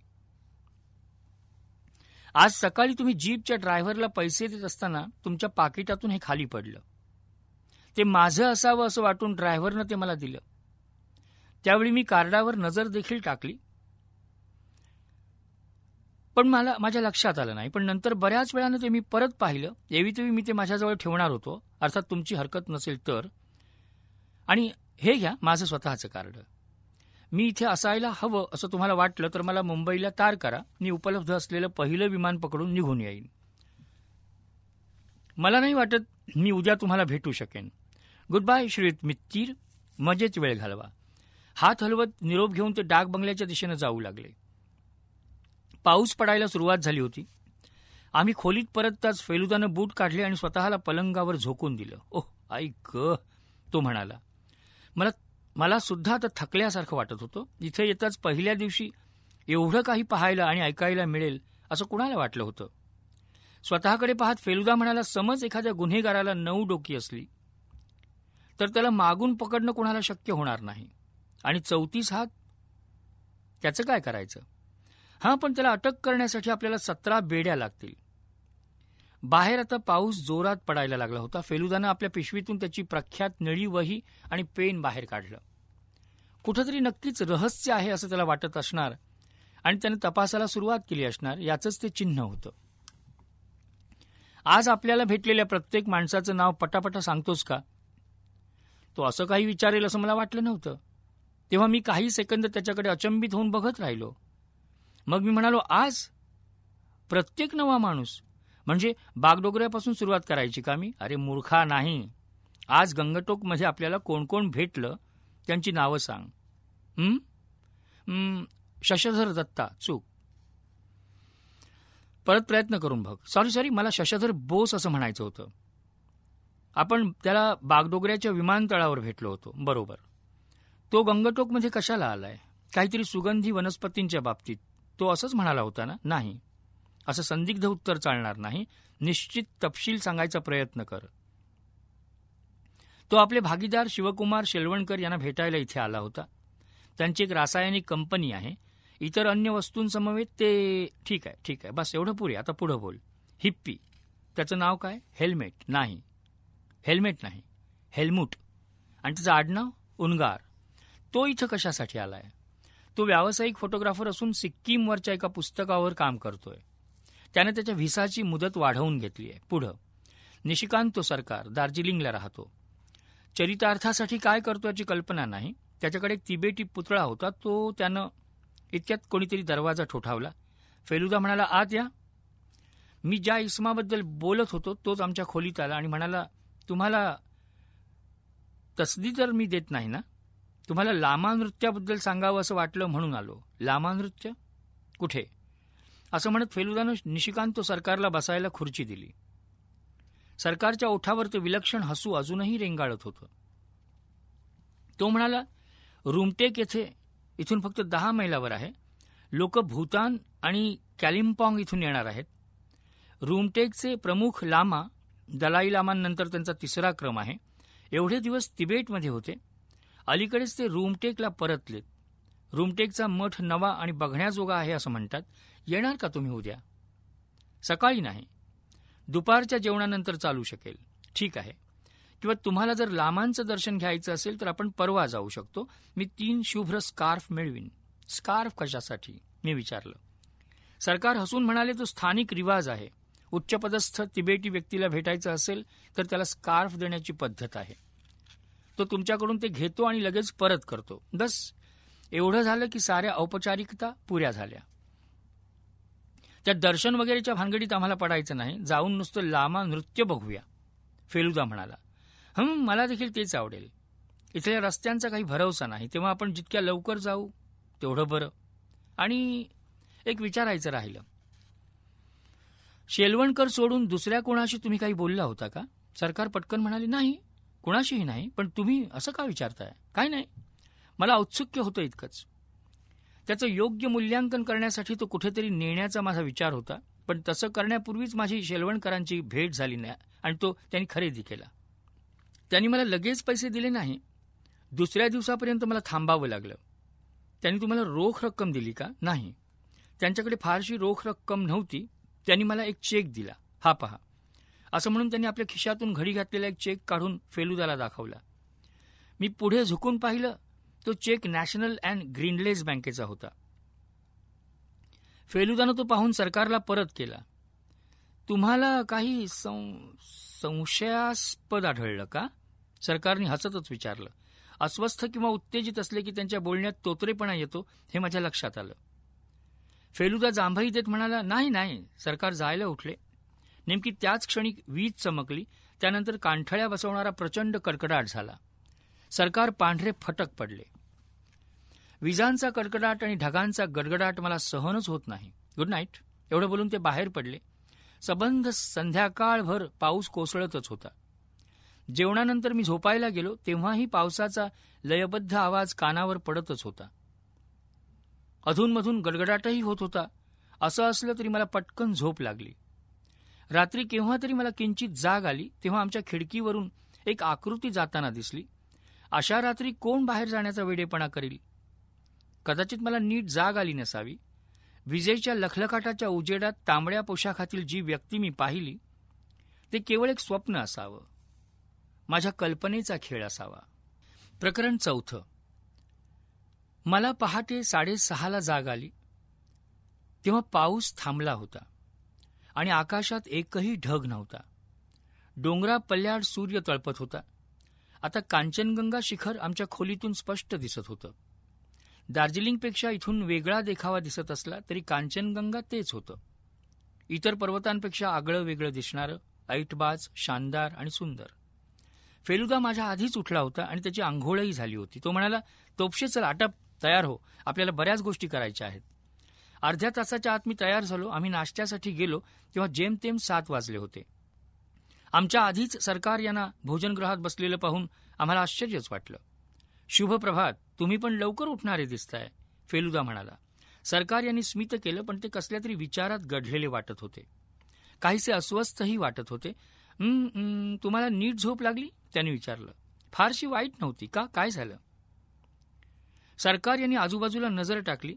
आज सकाळी तुम्ही जीपच्या ड्रायव्हरला पैसे देत असताना तुमच्या पाकिटातून हे खाली पडलं ते माझं असावं असं वाटून ड्रायव्हरनं ते मला दिलं त्यावेळी मी कार्डावर नजर देखील टाकली पण मला माझ्या लक्षात आलं नाही पण नंतर बऱ्याच वेळानं ते मी परत पाहिलं एवी तेवी मी ते माझ्याजवळ ठेवणार होतो अर्थात तुमची हरकत नसेल तर आणि हे घ्या माझं स्वतःचं कार्ड मी इथे असायला हवं असं तुम्हाला वाटलं तर मला मुंबईला तार करा मी उपलब्ध असलेलं पहिलं विमान पकडून निघून येईन मला नाही वाटत मी उद्या तुम्हाला भेटू शकेन गुड बाय श्रीत मित्तीर मजेत वेळ घालवा हात हलवत निरोप घेऊन ते डाक बंगल्याच्या दिशेनं जाऊ लागले पाऊस पडायला सुरुवात झाली होती आम्ही खोलीत परतताच फेलुदानं बूट काढले आणि स्वतःला पलंगावर झोकून दिलं ओह आई ग तो म्हणाला मला मला सुद्धा आता थकल्यासारखं वाटत होतं इथं येताच पहिल्या दिवशी एवढं काही पाहायला आणि ऐकायला मिळेल असं कुणाला वाटलं होतं स्वतःकडे पाहत फेलुदा म्हणाला समज एखाद्या गुन्हेगाराला नऊ डोकी असली तर त्याला मागून पकडणं कोणाला शक्य होणार नाही आणि चौतीस हात त्याचं काय करायचं हां पण त्याला अटक करण्यासाठी आपल्याला सतरा बेड्या लागतील बाहेर आता पाऊस जोरात पडायला लागला होता फेलुदानं आपल्या पिशवीतून त्याची प्रख्यात निळी वही आणि पेन बाहेर काढलं कुठंतरी नक्कीच रहस्य आहे असं त्याला वाटत असणार आणि त्याने तपासाला सुरुवात केली असणार याचंच ते चिन्ह होतं आज आपल्याला भेटलेल्या प्रत्येक माणसाचं नाव पटापटा सांगतोस का तो असं काही विचारेल असं मला वाटलं नव्हतं तेव्हा मी काही सेकंद त्याच्याकडे अचंबित होऊन बघत राहिलो मग मी म्हणालो आज प्रत्येक नवा माणूस म्हणजे बागडोगऱ्यापासून सुरुवात करायची का मी अरे मूर्खा नाही आज गंगटोकमध्ये आपल्याला कोण कोण भेटलं त्यांची नावं सांग शशधर दत्ता चूक परत प्रयत्न करून बघ सॉरी सॉरी मला शशधर बोस असं म्हणायचं होतं आपण त्याला बागडोगऱ्याच्या विमानतळावर भेटलो होतो बरोबर तो गंगटोकमध्ये कशाला आलाय काहीतरी सुगंधी वनस्पतींच्या बाबतीत तो असंच म्हणाला होता ना नाही असं संदिग्ध उत्तर चालणार नाही निश्चित तपशील सांगायचा प्रयत्न कर तो आपले भागीदार शिवकुमार शेलवणकर यांना भेटायला इथे आला होता त्यांची एक रासायनिक कंपनी आहे इतर अन्य वस्तूंसमवेत ते ठीक आहे ठीक आहे बस एवढं पुरे आता पुढं बोल हिप्पी त्याचं नाव काय हेल्मेट नाही हेल्मेट नाही हेल्मूट आणि त्याचं आडनाव उनगार तो इथं कशासाठी आला आहे तो व्यावसायिक फोटोग्राफर असून सिक्कीमवरच्या एका पुस्तकावर काम करतोय त्याने त्याच्या व्हिसाची मुदत वाढवून घेतली आहे पुढं निशिकांत तो सरकार दार्जिलिंगला राहतो चरितार्थासाठी काय करतो याची कल्पना नाही त्याच्याकडे एक तिबेटी पुतळा होता तो त्यानं इतक्यात कोणीतरी दरवाजा ठोठावला फेलुदा म्हणाला आत या मी ज्या इस्माबद्दल बोलत होतो तोच आमच्या खोलीत आला आणि म्हणाला तुम्हाला तसदी तर मी देत नाही ना तुम्हाला लामा नृत्याबद्दल सांगावं असं वाटलं म्हणून आलो लामा नृत्य कुठे असं म्हणत फेलुदानं निशिकांत सरकारला बसायला खुर्ची दिली सरकारच्या ओठावर ते विलक्षण हसू अजूनही रेंगाळत होतं तो म्हणाला रुमटेक येथे इथून फक्त दहा मैलावर आहे लोक भूतान आणि कॅलिम्पॉंग इथून येणार आहेत रुमटेकचे प्रमुख लामा दलाई लामांनंतर त्यांचा तिसरा क्रम आहे एवढे दिवस तिबेटमध्ये होते अलीकडेच ते रूमटेकला परतलेत रूमटेकचा मठ नवा आणि बघण्याजोगा आहे असं म्हणतात येणार का तुम्ही उद्या सकाळी नाही दुपारच्या जेवणानंतर चालू शकेल ठीक आहे किंवा तुम्हाला जर लांबांचं दर्शन घ्यायचं असेल तर आपण परवा जाऊ शकतो मी तीन शुभ्र स्कार्फ मिळवीन स्कार्फ कशासाठी मी विचारलं सरकार हसून म्हणाले तो स्थानिक रिवाज आहे उच्चपदस्थ तिबेटी व्यक्तीला भेटायचं असेल तर त्याला स्कार्फ देण्याची पद्धत आहे तो तुमच्याकडून ते घेतो आणि लगेच परत करतो बस एवढं झालं की साऱ्या औपचारिकता पुऱ्या झाल्या त्या दर्शन वगैरेच्या भानगडीत आम्हाला पडायचं नाही जाऊन नुसतं लामा नृत्य बघूया फेलुदा म्हणाला हम मला देखील तेच आवडेल इथल्या रस्त्यांचा काही भरवसा नाही तेव्हा आपण जितक्या लवकर जाऊ तेवढं बरं आणि एक विचारायचं राहिलं शेलवणकर सोडून दुसऱ्या कोणाशी तुम्ही काही बोलला होता का सरकार पटकन म्हणाले नाही कोणाशीही नाही पण तुम्ही असं का विचारताय काय नाही मला औत्सुक्य होतं इतकंच त्याचं योग्य मूल्यांकन करण्यासाठी तो कुठेतरी नेण्याचा माझा विचार होता पण तसं करण्यापूर्वीच माझी शेलवणकरांची भेट झाली नाही आणि तो त्यांनी खरेदी केला त्यांनी मला लगेच पैसे दिले नाही दुसऱ्या दिवसापर्यंत मला थांबावं लागलं त्यांनी तुम्हाला रोख रक्कम दिली का नाही त्यांच्याकडे फारशी रोख रक्कम नव्हती त्यांनी मला एक चेक दिला हा पहा असं म्हणून त्यांनी आपल्या खिशातून घडी घातलेला एक चेक काढून फेलुदाला दाखवला मी पुढे झुकून पाहिलं तो चेक नॅशनल अँड ग्रीनलेज बँकेचा होता फेलुदानं तो पाहून सरकारला परत केला तुम्हाला काही संशयास्पद आढळलं का सरकारने हसतच विचारलं अस्वस्थ किंवा उत्तेजित असले की त्यांच्या बोलण्यात तोत्रेपणा येतो हे माझ्या लक्षात आलं फेलुदा जांभई देत म्हणाला नाही नाही सरकार जायला उठले नेमकी त्याच क्षणी वीज चमकली त्यानंतर कांठळ्या बसवणारा प्रचंड कडकडाट झाला सरकार पांढरे फटक पडले विजांचा कडकडाट आणि ढगांचा गडगडाट मला सहनच होत नाही गुड नाईट एवढं बोलून ते बाहेर पडले सबंध संध्याकाळभर पाऊस कोसळतच होता जेवणानंतर मी झोपायला गेलो तेव्हाही पावसाचा लयबद्ध आवाज कानावर पडतच होता अधूनमधून गडगडाटही होत होता असं असलं तरी मला पटकन झोप लागली रात्री केव्हा तरी मला किंचित जाग आली तेव्हा आमच्या खिडकीवरून एक आकृती जाताना दिसली अशा रात्री कोण बाहेर जाण्याचा वेडेपणा करील कदाचित मला नीट जाग आली नसावी विजेच्या लखलखाटाच्या उजेडात तांबड्या पोशाखातील जी व्यक्ती मी पाहिली ते केवळ एक स्वप्न असावं माझ्या कल्पनेचा खेळ असावा प्रकरण चौथं मला पहाटे साडेसहाला जाग आली तेव्हा पाऊस थांबला होता आणि आकाशात एकही ढग नव्हता डोंगरा पल्ल्याड सूर्य तळपत होता आता कांचनगंगा शिखर आमच्या खोलीतून स्पष्ट दिसत होतं दार्जिलिंगपेक्षा इथून वेगळा देखावा दिसत असला तरी कांचनगंगा तेच होतं इतर पर्वतांपेक्षा आगळं वेगळं दिसणारं ऐटबाज शानदार आणि सुंदर फेलुदा माझ्या आधीच उठला होता आणि त्याची आंघोळही झाली होती तो म्हणाला तोपशे चल आटप तयार हो आपल्याला बऱ्याच गोष्टी करायच्या आहेत अर्ध्या तासाच्या आत मी तयार झालो आम्ही नाश्त्यासाठी गेलो तेव्हा जेमतेम सात वाजले होते आमच्या आधीच सरकार यांना भोजनगृहात बसलेलं पाहून आम्हाला आश्चर्यच वाटलं शुभप्रभात तुम्ही पण लवकर उठणारे दिसताय फेलुदा म्हणाला सरकार यांनी स्मित केलं पण ते कसल्या तरी विचारात गढलेले वाटत होते काहीसे अस्वस्थही वाटत होते तुम्हाला नीट झोप लागली त्याने विचारलं फारशी वाईट नव्हती का काय झालं सरकार यांनी आजूबाजूला नजर टाकली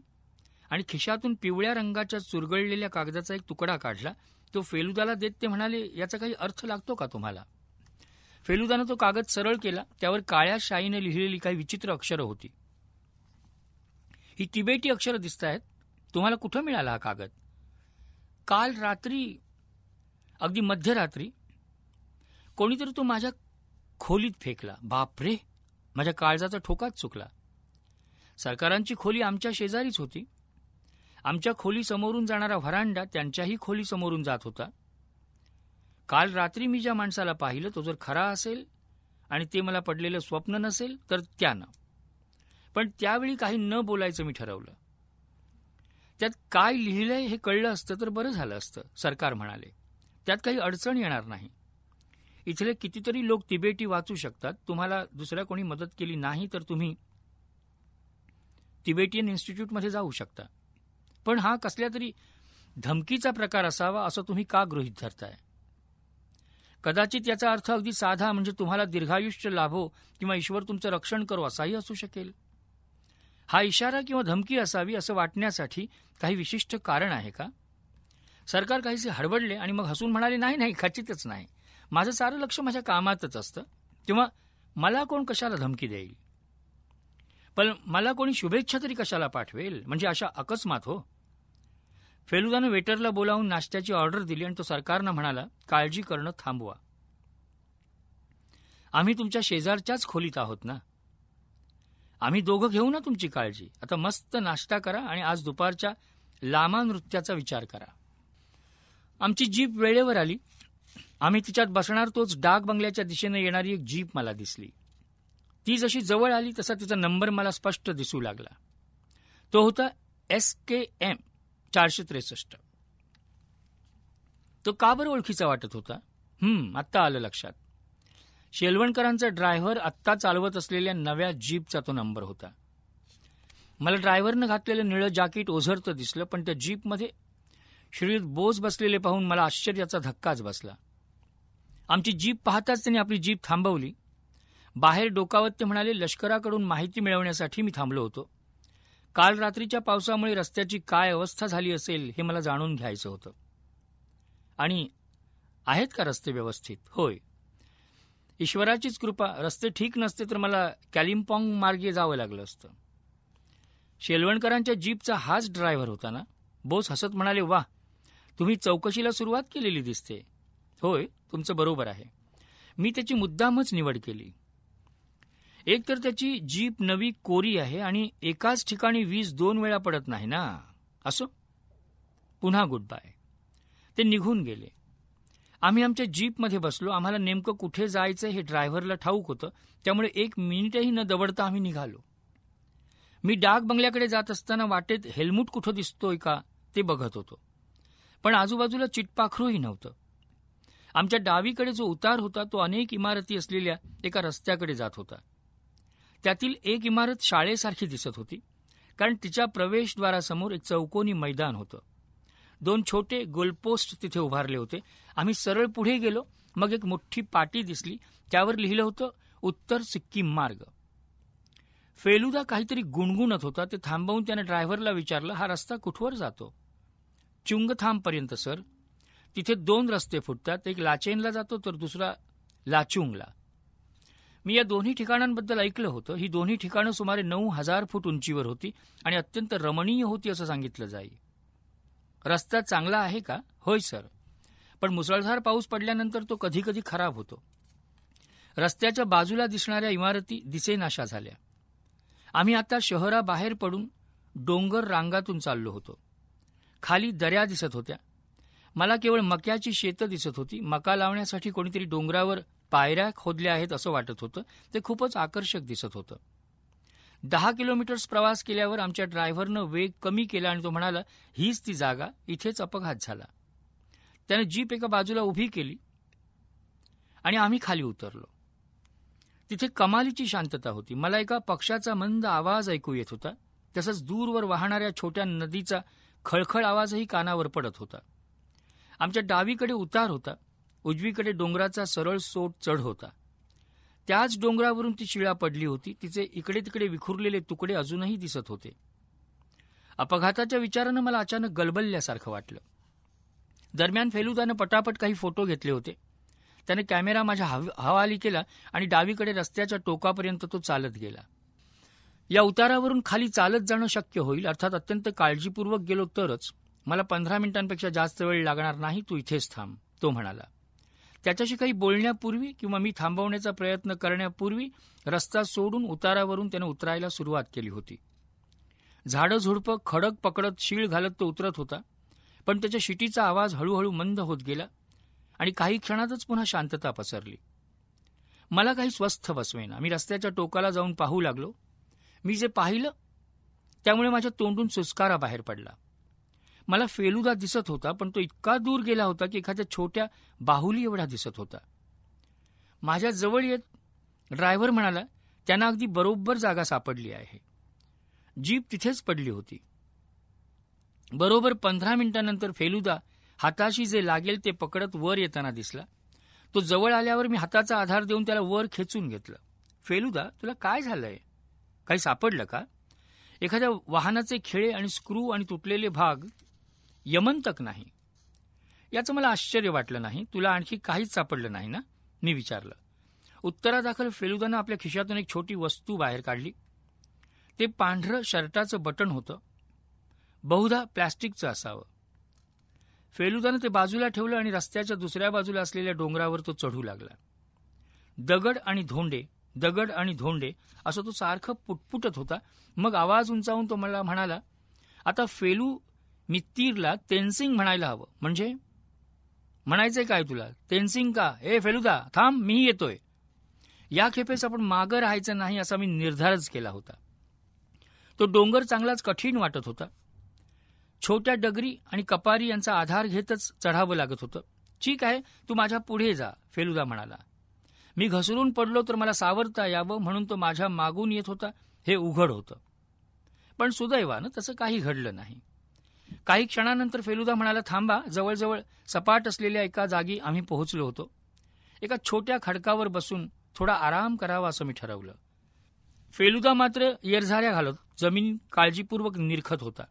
आणि खिशातून पिवळ्या रंगाच्या चुरगळलेल्या कागदाचा एक तुकडा काढला तो फेलुदाला देत ते म्हणाले याचा काही अर्थ लागतो का तुम्हाला फेलुदानं तो कागद सरळ केला त्यावर काळ्या शाईनं लिहिलेली काही विचित्र अक्षरं होती ही तिबेटी अक्षरं दिसत आहेत तुम्हाला कुठं मिळाला हा कागद काल रात्री अगदी मध्यरात्री कोणीतरी तो माझ्या खोलीत फेकला बाप रे माझ्या काळजाचा ठोकाच चुकला सरकारांची खोली आमच्या शेजारीच होती आमच्या खोलीसमोरून जाणारा व्हरांडा त्यांच्याही खोलीसमोरून जात होता काल रात्री मी ज्या माणसाला पाहिलं तो जर खरा असेल आणि ते मला पडलेलं स्वप्न नसेल तर त्यानं पण त्यावेळी काही न बोलायचं मी ठरवलं त्यात काय लिहिलंय हे कळलं असतं तर बरं झालं असतं सरकार म्हणाले त्यात काही अडचण येणार नाही इथले कितीतरी लोक तिबेटी वाचू शकतात तुम्हाला दुसऱ्या कोणी मदत केली नाही तर तुम्ही तिबेटियन इन्स्टिट्यूटमध्ये जाऊ शकता पण हा कसल्या तरी धमकीचा प्रकार असावा असं तुम्ही का गृहीत धरताय कदाचित याचा अर्थ अगदी साधा म्हणजे तुम्हाला दीर्घायुष्य लाभो किंवा ईश्वर तुमचं रक्षण करो असाही असू शकेल हा इशारा किंवा धमकी असावी असं वाटण्यासाठी काही विशिष्ट कारण आहे का सरकार काहीसे हडबडले आणि मग हसून म्हणाले नाही नाही खचितच नाही माझं सारं लक्ष माझ्या कामातच असतं किंवा मला कोण कशाला धमकी देईल पण मला कोणी शुभेच्छा तरी कशाला पाठवेल म्हणजे अशा अकस्मात हो फेलुदानं वेटरला बोलावून नाश्त्याची ऑर्डर दिली आणि तो सरकारनं म्हणाला काळजी करणं थांबवा आम्ही तुमच्या शेजारच्याच खोलीत आहोत ना आम्ही दोघं घेऊ ना तुमची काळजी आता मस्त नाश्ता करा आणि आज दुपारच्या लामा नृत्याचा विचार करा आमची जीप वेळेवर आली आम्ही तिच्यात बसणार तोच डाग बंगल्याच्या दिशेने येणारी एक जीप मला दिसली ती जशी जवळ आली तसा तिचा नंबर मला स्पष्ट दिसू लागला तो होता एस के एम चारशे त्रेसष्ट तो का बरं ओळखीचा वाटत होता हम्म आत्ता आलं लक्षात शेलवणकरांचा ड्रायव्हर आत्ता चालवत असलेल्या नव्या जीपचा तो नंबर होता मला ड्रायव्हरनं घातलेलं निळं जाकीट ओझरतं दिसलं पण त्या जीपमध्ये श्रीयुत बोस बसलेले पाहून मला आश्चर्याचा धक्काच बसला आमची जीप पाहताच त्यांनी आपली जीप थांबवली बाहेर डोकावत ते म्हणाले लष्कराकडून माहिती मिळवण्यासाठी मी थांबलो होतो काल रात्रीच्या पावसामुळे रस्त्याची काय अवस्था झाली असेल हे मला जाणून घ्यायचं होतं आणि आहेत का रस्ते व्यवस्थित होय ईश्वराचीच कृपा रस्ते ठीक नसते तर मला कॅलिम्पॉंग मार्गे जावं लागलं असतं शेलवणकरांच्या जीपचा हाच ड्रायव्हर होता ना बोस हसत म्हणाले वा तुम्ही चौकशीला सुरुवात केलेली दिसते होय तुमचं बरोबर आहे मी त्याची मुद्दामच निवड केली एक तर त्याची जीप नवी कोरी आहे आणि एकाच ठिकाणी वीज दोन वेळा पडत नाही ना असो पुन्हा गुड बाय ते निघून गेले आम्ही आमच्या जीपमध्ये बसलो आम्हाला नेमकं कुठे जायचं हे ड्रायव्हरला ठाऊक होतं त्यामुळे एक मिनिटही न दवडता आम्ही निघालो मी डाक बंगल्याकडे जात असताना वाटेत हेल्मूट कुठं दिसतोय का ते बघत होतो पण आजूबाजूला चिटपाखरूही नव्हतं आमच्या डावीकडे जो उतार होता तो अनेक इमारती असलेल्या एका रस्त्याकडे जात होता त्यातील एक इमारत शाळेसारखी दिसत होती कारण तिच्या प्रवेशद्वारासमोर एक चौकोनी मैदान होतं दोन छोटे गोलपोस्ट तिथे उभारले होते आम्ही सरळ पुढे गेलो मग एक मोठी पाटी दिसली त्यावर लिहिलं होतं उत्तर सिक्कीम मार्ग फेलुदा काहीतरी गुणगुणत होता ते थांबवून त्याने ड्रायव्हरला विचारलं हा रस्ता कुठवर जातो चुंगथामपर्यंत सर तिथे दोन रस्ते फुटतात एक लाचेनला जातो तर दुसरा लाचुंगला मी या दोन्ही ठिकाणांबद्दल ऐकलं होतं ही दोन्ही ठिकाणं सुमारे नऊ हजार फूट उंचीवर होती आणि अत्यंत रमणीय होती असं सांगितलं जाई रस्ता चांगला आहे का होय सर पण मुसळधार पाऊस पडल्यानंतर तो कधीकधी खराब होतो रस्त्याच्या बाजूला दिसणाऱ्या इमारती दिसेनाशा झाल्या आम्ही आता शहराबाहेर पडून डोंगर रांगातून चाललो होतो खाली दऱ्या दिसत होत्या मला केवळ मक्याची शेतं दिसत होती मका लावण्यासाठी कोणीतरी डोंगरावर पायऱ्या खोदल्या आहेत असं वाटत होतं ते खूपच आकर्षक दिसत होतं दहा किलोमीटर्स प्रवास केल्यावर आमच्या ड्रायव्हरनं वेग कमी केला आणि तो म्हणाला हीच ती जागा इथेच अपघात झाला त्यानं जीप एका बाजूला उभी केली आणि आम्ही खाली उतरलो तिथे कमालीची शांतता होती मला एका पक्षाचा मंद आवाज ऐकू येत होता तसंच दूरवर वाहणाऱ्या छोट्या नदीचा खळखळ आवाजही कानावर पडत होता आमच्या डावीकडे उतार होता उजवीकडे डोंगराचा सरळ सोट चढ होता त्याच डोंगरावरून ती शिळा पडली होती तिचे इकडे तिकडे विखुरलेले तुकडे अजूनही दिसत होते अपघाताच्या विचारानं मला अचानक गलबलल्यासारखं वाटलं दरम्यान फेलुदानं पटापट काही फोटो घेतले होते त्याने कॅमेरा माझ्या हवाली केला आणि डावीकडे रस्त्याच्या टोकापर्यंत तो चालत गेला या उतारावरून खाली चालत जाणं शक्य होईल अर्थात अत्यंत काळजीपूर्वक गेलो तरच मला पंधरा मिनिटांपेक्षा जास्त वेळ लागणार नाही तू इथेच थांब तो म्हणाला त्याच्याशी काही बोलण्यापूर्वी किंवा मी थांबवण्याचा प्रयत्न करण्यापूर्वी रस्ता सोडून उतारावरून त्याने उतरायला सुरुवात केली होती झाडं झुडपं खडक पकडत शीळ घालत तो उतरत होता पण त्याच्या शिटीचा आवाज हळूहळू मंद होत गेला आणि काही क्षणातच पुन्हा शांतता पसरली मला काही स्वस्थ बसवेना मी रस्त्याच्या टोकाला जाऊन पाहू लागलो मी जे पाहिलं त्यामुळे माझ्या तोंडून सुस्कारा बाहेर पडला मला फेलुदा दिसत होता पण तो इतका दूर गेला होता की एखाद्या छोट्या बाहुली एवढा दिसत होता माझ्या जवळ येत ड्रायव्हर म्हणाला त्यांना अगदी बरोबर जागा सापडली आहे जीप तिथेच पडली होती बरोबर पंधरा मिनिटांनंतर फेलुदा हाताशी जे लागेल ते पकडत वर येताना दिसला तो जवळ आल्यावर मी हाताचा आधार देऊन त्याला वर खेचून घेतलं फेलुदा तुला काय झालंय काही सापडलं का एखाद्या वाहनाचे खेळे आणि स्क्रू आणि तुटलेले भाग यमंतक नाही याचं मला आश्चर्य वाटलं नाही तुला आणखी काहीच सापडलं नाही ना मी विचारलं उत्तरादाखल फेलुदानं आपल्या खिशातून एक छोटी वस्तू बाहेर काढली ते पांढरं शर्टाचं बटन होतं बहुधा प्लॅस्टिकचं असावं फेलुदानं ते बाजूला ठेवलं आणि रस्त्याच्या दुसऱ्या बाजूला असलेल्या डोंगरावर तो चढू लागला दगड आणि धोंडे दगड आणि धोंडे असं तो सारखं पुटपुटत होता मग आवाज उंचावून तो मला म्हणाला आता फेलू मी तीरला तेनसिंग म्हणायला हवं म्हणजे म्हणायचंय काय तुला तेनसिंग का हे फेलुदा थांब मी येतोय या खेपेस आपण मागं राहायचं नाही असा मी निर्धारच केला होता तो डोंगर चांगलाच कठीण वाटत होता छोट्या डगरी आणि कपारी यांचा आधार घेतच चढावं लागत होतं ठीक आहे तू माझ्या पुढे जा फेलुदा म्हणाला मी घसरून पडलो तर मला सावरता यावं म्हणून तो माझ्या मागून येत होता हे उघड होतं पण सुदैवानं तसं काही घडलं नाही काही क्षणानंतर फेलुदा म्हणाला थांबा जवळजवळ सपाट असलेल्या एका जागी आम्ही पोहोचलो होतो एका छोट्या खडकावर बसून थोडा आराम करावा असं मी ठरवलं फेलुदा मात्र येरझाऱ्या घालत जमीन काळजीपूर्वक निरखत होता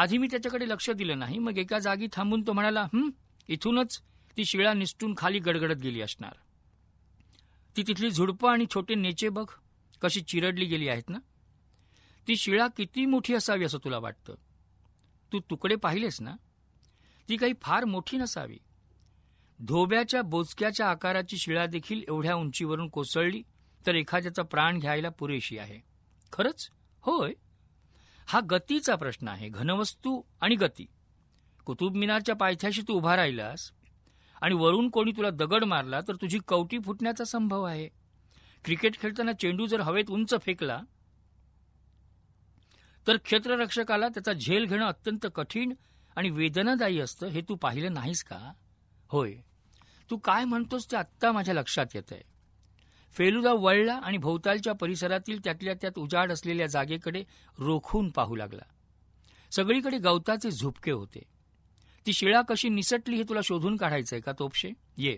आधी मी त्याच्याकडे लक्ष दिलं नाही मग एका जागी थांबून तो म्हणाला हम्म इथूनच ती शिळा निसटून खाली गडगडत गेली असणार ती तिथली झुडपं आणि छोटे नेचे बघ कशी चिरडली गेली आहेत ना ती शिळा किती मोठी असावी असं तुला वाटतं तू तुकडे पाहिलेस ना ती काही फार मोठी नसावी धोब्याच्या बोचक्याच्या आकाराची शिळा देखील एवढ्या उंचीवरून कोसळली तर एखाद्याचा प्राण घ्यायला पुरेशी आहे खरंच होय हा गतीचा प्रश्न आहे घनवस्तू आणि गती कुतुब मिनारच्या पायथ्याशी तू उभा राहिलास आणि वरून कोणी तुला दगड मारला तर तुझी कवटी फुटण्याचा संभव आहे क्रिकेट खेळताना चेंडू जर हवेत उंच फेकला तर क्षेत्ररक्षकाला त्याचा झेल घेणं अत्यंत कठीण आणि वेदनादायी असतं हे तू पाहिलं नाहीस का होय तू काय म्हणतोस ते आत्ता माझ्या लक्षात येत आहे फेलुदा वळला आणि भोवतालच्या परिसरातील त्यातल्या त्यात उजाड असलेल्या जागेकडे रोखून पाहू लागला सगळीकडे गवताचे झुपके होते ती शिळा कशी निसटली हे तुला शोधून काढायचंय का तोपशे ये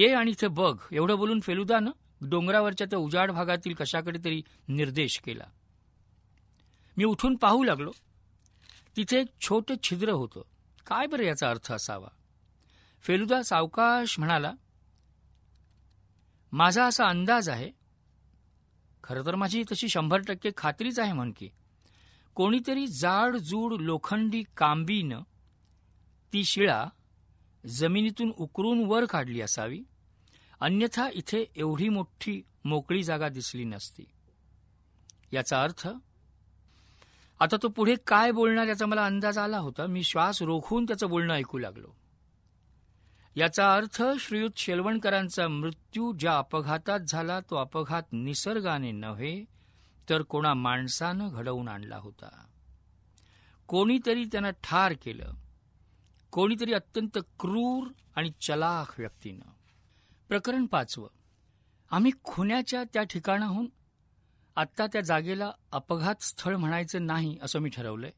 ये आणि इथे बघ एवढं बोलून फेलुदानं डोंगरावरच्या त्या उजाड भागातील कशाकडे तरी निर्देश केला मी उठून पाहू लागलो तिथे एक छोटं छिद्र होतं काय बरं याचा अर्थ असावा फेलुदा सावकाश म्हणाला माझा असा अंदाज आहे खर तर माझी तशी शंभर टक्के खात्रीच आहे म्हणकी कोणीतरी जाडजूड लोखंडी कांबीनं ती शिळा जमिनीतून उकरून वर काढली असावी अन्यथा इथे एवढी मोठी मोकळी जागा दिसली नसती याचा अर्थ आता तो पुढे काय बोलणार याचा मला अंदाज आला होता मी श्वास रोखून त्याचं बोलणं ऐकू लागलो याचा अर्थ श्रीयुत शेलवणकरांचा मृत्यू ज्या अपघातात झाला तो अपघात निसर्गाने नव्हे तर कोणा माणसानं घडवून आणला होता कोणीतरी त्यांना ठार केलं कोणीतरी अत्यंत क्रूर आणि चलाख व्यक्तीनं प्रकरण पाचवं आम्ही खुन्याच्या त्या ठिकाणाहून आत्ता त्या जागेला अपघात स्थळ म्हणायचं नाही असं मी ठरवलंय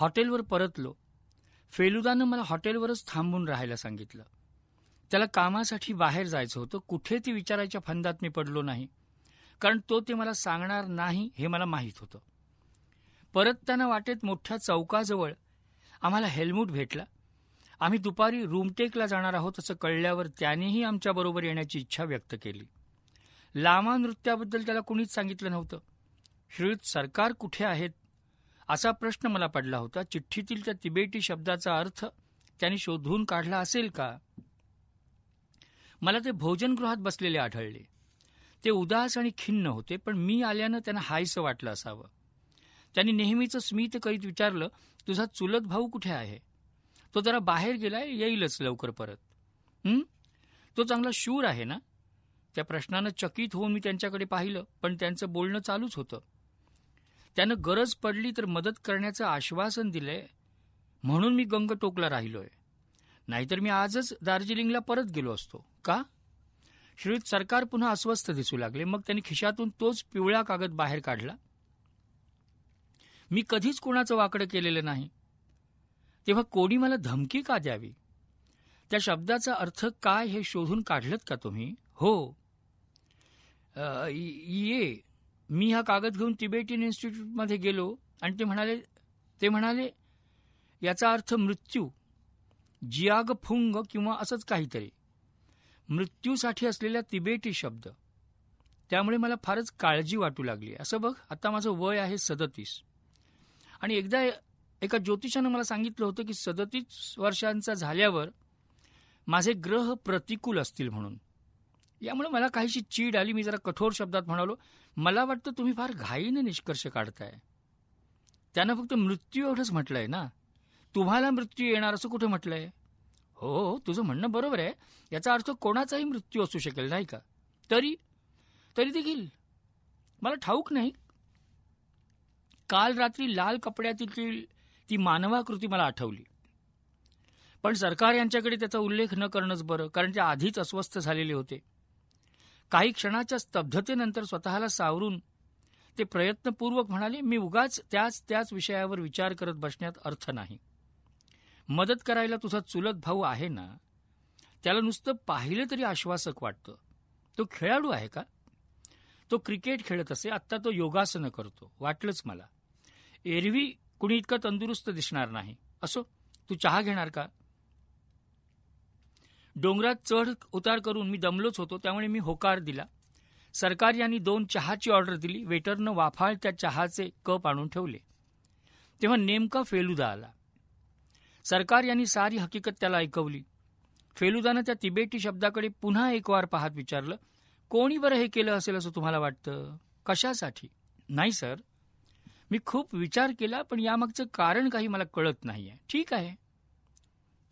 हॉटेलवर परतलो फेलुदानं मला हॉटेलवरच थांबून राहायला सांगितलं त्याला कामासाठी बाहेर जायचं होतं कुठे ती विचारायच्या फंदात मी पडलो नाही कारण तो ते मला सांगणार नाही हे मला माहीत होतं परतताना वाटेत मोठ्या चौकाजवळ आम्हाला हेल्मेट भेटला आम्ही दुपारी रूमटेकला जाणार आहोत असं कळल्यावर त्यानेही आमच्याबरोबर येण्याची इच्छा व्यक्त केली लामा नृत्याबद्दल त्याला कोणीच सांगितलं नव्हतं श्रीत सरकार कुठे आहेत असा प्रश्न मला पडला होता चिठ्ठीतील त्या तिबेटी शब्दाचा अर्थ त्यांनी शोधून काढला असेल का मला ते भोजनगृहात बसलेले आढळले ते उदास आणि खिन्न होते पण मी आल्यानं त्यांना हायसं वाटलं असावं त्यांनी नेहमीचं स्मित करीत विचारलं तुझा चुलत भाऊ कुठे आहे तो जरा बाहेर गेलाय येईलच लवकर परत हं? तो चांगला शूर आहे ना त्या प्रश्नानं चकित होऊन मी त्यांच्याकडे पाहिलं पण त्यांचं बोलणं चालूच होतं त्यानं गरज पडली तर मदत करण्याचं आश्वासन दिलंय म्हणून मी गंग टोकला राहिलोय नाहीतर मी आजच दार्जिलिंगला परत गेलो असतो का श्रीत सरकार पुन्हा अस्वस्थ दिसू लागले मग त्यांनी खिशातून तोच पिवळा कागद बाहेर काढला मी कधीच कोणाचं वाकडं केलेलं नाही तेव्हा कोणी मला धमकी का द्यावी त्या शब्दाचा अर्थ काय हे शोधून काढलत का तुम्ही हो ये मी हा कागद घेऊन तिबेटीन इन्स्टिट्यूटमध्ये गेलो आणि ते म्हणाले ते म्हणाले याचा अर्थ मृत्यू जियाग फुंग किंवा असंच काहीतरी मृत्यूसाठी असलेला तिबेटी शब्द त्यामुळे मला फारच काळजी वाटू लागली असं बघ आता माझं वय आहे सदतीस आणि एकदा एका ज्योतिषानं मला सांगितलं होतं की सदतीस वर्षांचा झाल्यावर माझे ग्रह प्रतिकूल असतील म्हणून यामुळे मला काहीशी चीड आली मी जरा कठोर शब्दात म्हणालो मला वाटतं तुम्ही फार घाईनं निष्कर्ष काढताय त्यानं फक्त मृत्यू एवढंच म्हटलंय ना तुम्हाला मृत्यू येणार असं कुठे म्हटलंय हो, हो तुझं म्हणणं बरोबर आहे याचा अर्थ कोणाचाही मृत्यू असू शकेल नाही का तरी तरी देखील मला ठाऊक नाही काल रात्री लाल कपड्यातील ती मानवाकृती मला आठवली पण सरकार यांच्याकडे त्याचा उल्लेख न करणंच बरं कारण ते आधीच अस्वस्थ झालेले होते काही क्षणाच्या स्तब्धतेनंतर स्वतःला सावरून ते प्रयत्नपूर्वक म्हणाले मी उगाच त्याच त्याच विषयावर विचार करत बसण्यात अर्थ नाही मदत करायला तुझा चुलत भाऊ आहे ना त्याला नुसतं पाहिलं तरी आश्वासक वाटतं तो खेळाडू आहे का तो क्रिकेट खेळत असे आत्ता तो योगासनं करतो वाटलंच मला एरवी कुणी इतका तंदुरुस्त दिसणार नाही असो तू चहा घेणार का डोंगरात चढ उतार करून मी दमलोच होतो त्यामुळे मी होकार दिला सरकार यांनी दोन चहाची ऑर्डर दिली वेटरनं वाफाळ त्या चहाचे कप आणून ठेवले तेव्हा नेमका फेलुदा आला सरकार यांनी सारी हकीकत त्याला ऐकवली फेलुदानं त्या तिबेटी शब्दाकडे पुन्हा एक वार पाहत विचारलं कोणी बरं हे केलं असेल असं तुम्हाला वाटतं कशासाठी नाही सर मी खूप विचार केला पण यामागचं कारण काही मला कळत नाही आहे ठीक आहे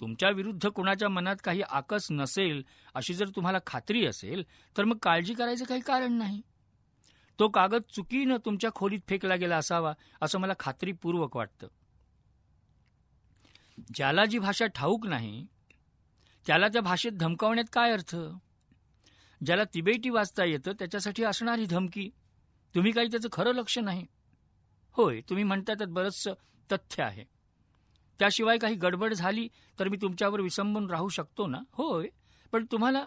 तुमच्या विरुद्ध कोणाच्या मनात काही आकस नसेल अशी जर तुम्हाला खात्री असेल तर मग काळजी करायचं काही कारण नाही तो कागद चुकीनं तुमच्या खोलीत फेकला गेला असावा असं मला खात्रीपूर्वक वाटतं ज्याला जी भाषा ठाऊक नाही त्याला त्या भाषेत धमकावण्यात काय अर्थ ज्याला तिबेटी वाचता येतं त्याच्यासाठी असणारी धमकी तुम्ही काही त्याचं खरं लक्ष नाही होय तुम्ही म्हणता त्यात बरंचसं तथ्य आहे त्याशिवाय काही गडबड झाली तर मी तुमच्यावर विसंबून राहू शकतो ना होय पण तुम्हाला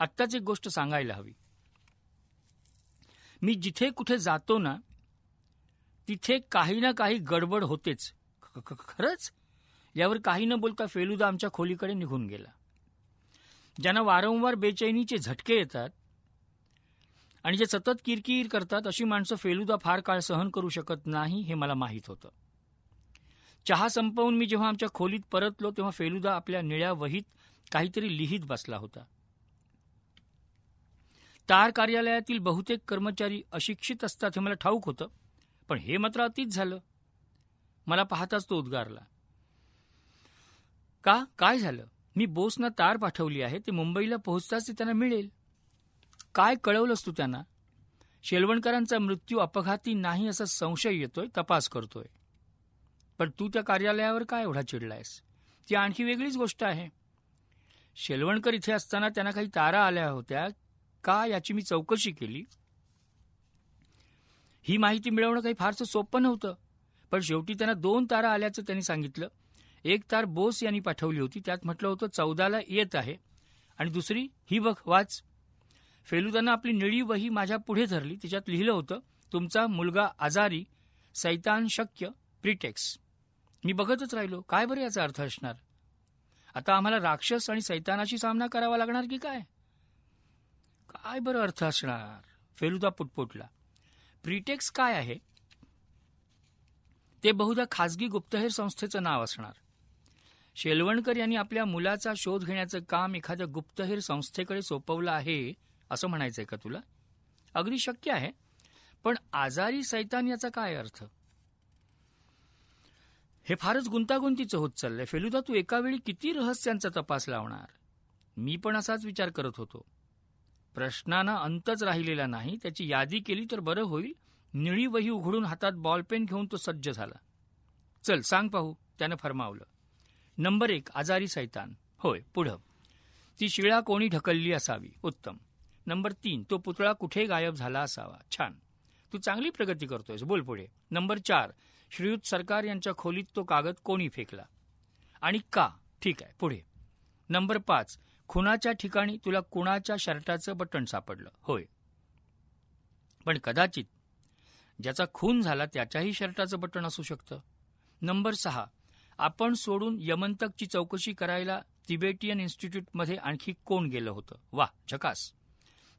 आत्ताच एक गोष्ट सांगायला हवी मी जिथे कुठे जातो ना तिथे काही ना काही गडबड होतेच खरंच यावर काही न बोलता फेलुदा आमच्या खोलीकडे निघून गेला ज्यांना वारंवार बेचैनीचे झटके येतात आणि जे सतत किरकिर करतात अशी माणसं फेलुदा फार काळ सहन करू शकत नाही हे मला माहीत होतं चहा संपवून मी जेव्हा आमच्या खोलीत परतलो तेव्हा फेलुदा आपल्या निळ्या वहीत काहीतरी लिहित बसला होता तार कार्यालयातील बहुतेक कर्मचारी अशिक्षित असतात हे मला ठाऊक होतं पण हे मात्र अतिच झालं मला पाहताच तो उद्गारला का काय झालं मी बोसना तार पाठवली आहे ते मुंबईला पोहोचताच ते त्यांना मिळेल काय कळवलंस तू त्यांना शेलवणकरांचा मृत्यू अपघाती नाही असा संशय येतोय तपास करतोय पण तू त्या कार्यालयावर काय एवढा चिडलायस ती आणखी वेगळीच गोष्ट आहे शेलवणकर इथे असताना त्यांना काही तारा आल्या होत्या का याची मी चौकशी केली ही माहिती मिळवणं काही फारसं सोपं नव्हतं पण शेवटी त्यांना दोन तारा आल्याचं त्यांनी सांगितलं एक तार बोस यांनी पाठवली होती त्यात म्हटलं होतं चौदाला येत आहे आणि दुसरी ही बघ वाच फेलुदानं आपली निळी वही माझ्या पुढे धरली तिच्यात लिहिलं होतं तुमचा मुलगा आजारी सैतान शक्य प्रिटेक्स मी बघतच राहिलो काय बरं याचा अर्थ असणार आता आम्हाला राक्षस आणि सैतानाशी सामना करावा लागणार की काय काय बरं अर्थ असणार फेलुदा पुटपुटला प्रिटेक्स काय आहे ते बहुधा खाजगी गुप्तहेर संस्थेचं नाव असणार शेलवणकर यांनी आपल्या मुलाचा शोध घेण्याचं काम एखाद्या गुप्तहेर संस्थेकडे सोपवलं आहे असं म्हणायचंय का तुला अगदी शक्य आहे पण आजारी सैतान याचा काय अर्थ हे फारच गुंतागुंतीचं होत चाललंय फेलुदा तू एकावेळी किती रहस्यांचा तपास लावणार मी पण असाच विचार करत होतो प्रश्नांना अंतच राहिलेला नाही त्याची यादी केली तर बरं होईल निळी वही उघडून हातात बॉलपेन घेऊन तो सज्ज झाला चल सांग पाहू त्यानं फरमावलं नंबर एक आजारी सैतान होय पुढं ती शिळा कोणी ढकलली असावी उत्तम नंबर तीन तो पुतळा कुठे गायब झाला असावा छान तू चांगली प्रगती करतोयस बोल पुढे नंबर चार श्रीयुत सरकार यांच्या खोलीत तो कागद कोणी फेकला आणि का ठीक आहे पुढे नंबर पाच खुनाच्या ठिकाणी तुला कुणाच्या शर्टाचं बटन सापडलं होय पण कदाचित ज्याचा खून झाला त्याच्याही शर्टाचं बटन असू शकतं नंबर सहा आपण सोडून यमंतकची चौकशी करायला तिबेटियन इन्स्टिट्यूटमध्ये आणखी कोण गेलं होतं वा झकास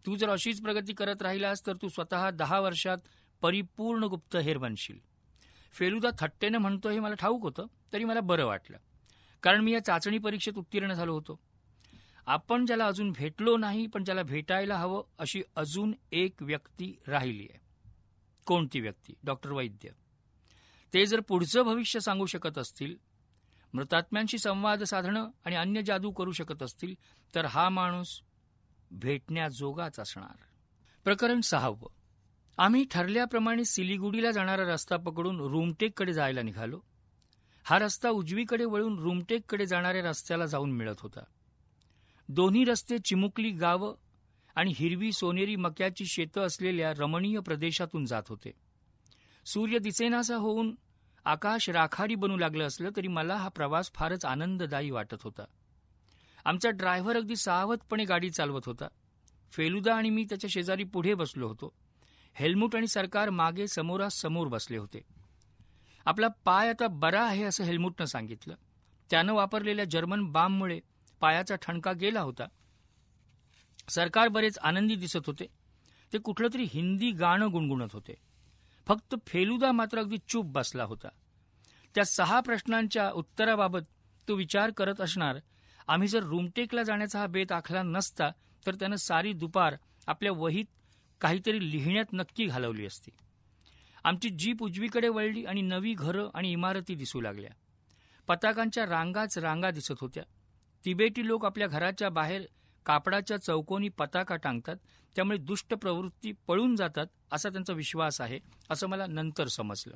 तू जर अशीच प्रगती करत राहिलास तर तू स्वतः दहा वर्षात परिपूर्ण गुप्तहेर बनशील फेलुदा थट्टेनं म्हणतो हे मला ठाऊक होतं तरी मला बरं वाटलं कारण मी या चाचणी परीक्षेत उत्तीर्ण झालो होतो आपण ज्याला अजून भेटलो नाही पण ज्याला भेटायला हवं अशी अजून एक व्यक्ती राहिली आहे कोणती व्यक्ती डॉक्टर वैद्य ते जर पुढचं भविष्य सांगू शकत असतील मृतात्म्यांशी संवाद साधणं आणि अन्य जादू करू शकत असतील तर हा माणूस भेटण्याजोगाच असणार प्रकरण सहावं आम्ही ठरल्याप्रमाणे सिलिगुडीला जाणारा रस्ता पकडून रुमटेककडे जायला निघालो हा रस्ता उजवीकडे वळून रुमटेककडे जाणाऱ्या रस्त्याला जाऊन मिळत होता दोन्ही रस्ते चिमुकली गावं आणि हिरवी सोनेरी मक्याची शेतं असलेल्या रमणीय प्रदेशातून जात होते सूर्य दिसेनासा होऊन आकाश राखाडी बनू लागलं असलं तरी मला हा प्रवास फारच आनंददायी वाटत होता आमचा ड्रायव्हर अगदी सावधपणे गाडी चालवत होता फेलुदा आणि मी त्याच्या शेजारी पुढे बसलो होतो हेल्मुट आणि सरकार मागे समोरासमोर बसले होते आपला पाय आता बरा आहे असं हेल्मुटनं सांगितलं त्यानं वापरलेल्या जर्मन बांबमुळे पायाचा ठणका गेला होता सरकार बरेच आनंदी दिसत होते ते कुठलं तरी हिंदी गाणं गुणगुणत होते फक्त फेलुदा मात्र अगदी चूप बसला होता त्या सहा प्रश्नांच्या उत्तराबाबत तो विचार करत असणार आम्ही जर रूमटेकला जाण्याचा हा बेत आखला नसता तर त्यानं सारी दुपार आपल्या वहीत काहीतरी लिहिण्यात नक्की घालवली असती आमची जीप उजवीकडे वळली आणि नवी घरं आणि इमारती दिसू लागल्या पताकांच्या रांगाच रांगा दिसत होत्या तिबेटी लोक आपल्या घराच्या बाहेर कापडाच्या चौकोनी पताका टांगतात त्यामुळे दुष्ट प्रवृत्ती पळून जातात असा त्यांचा विश्वास आहे असं मला नंतर समजलं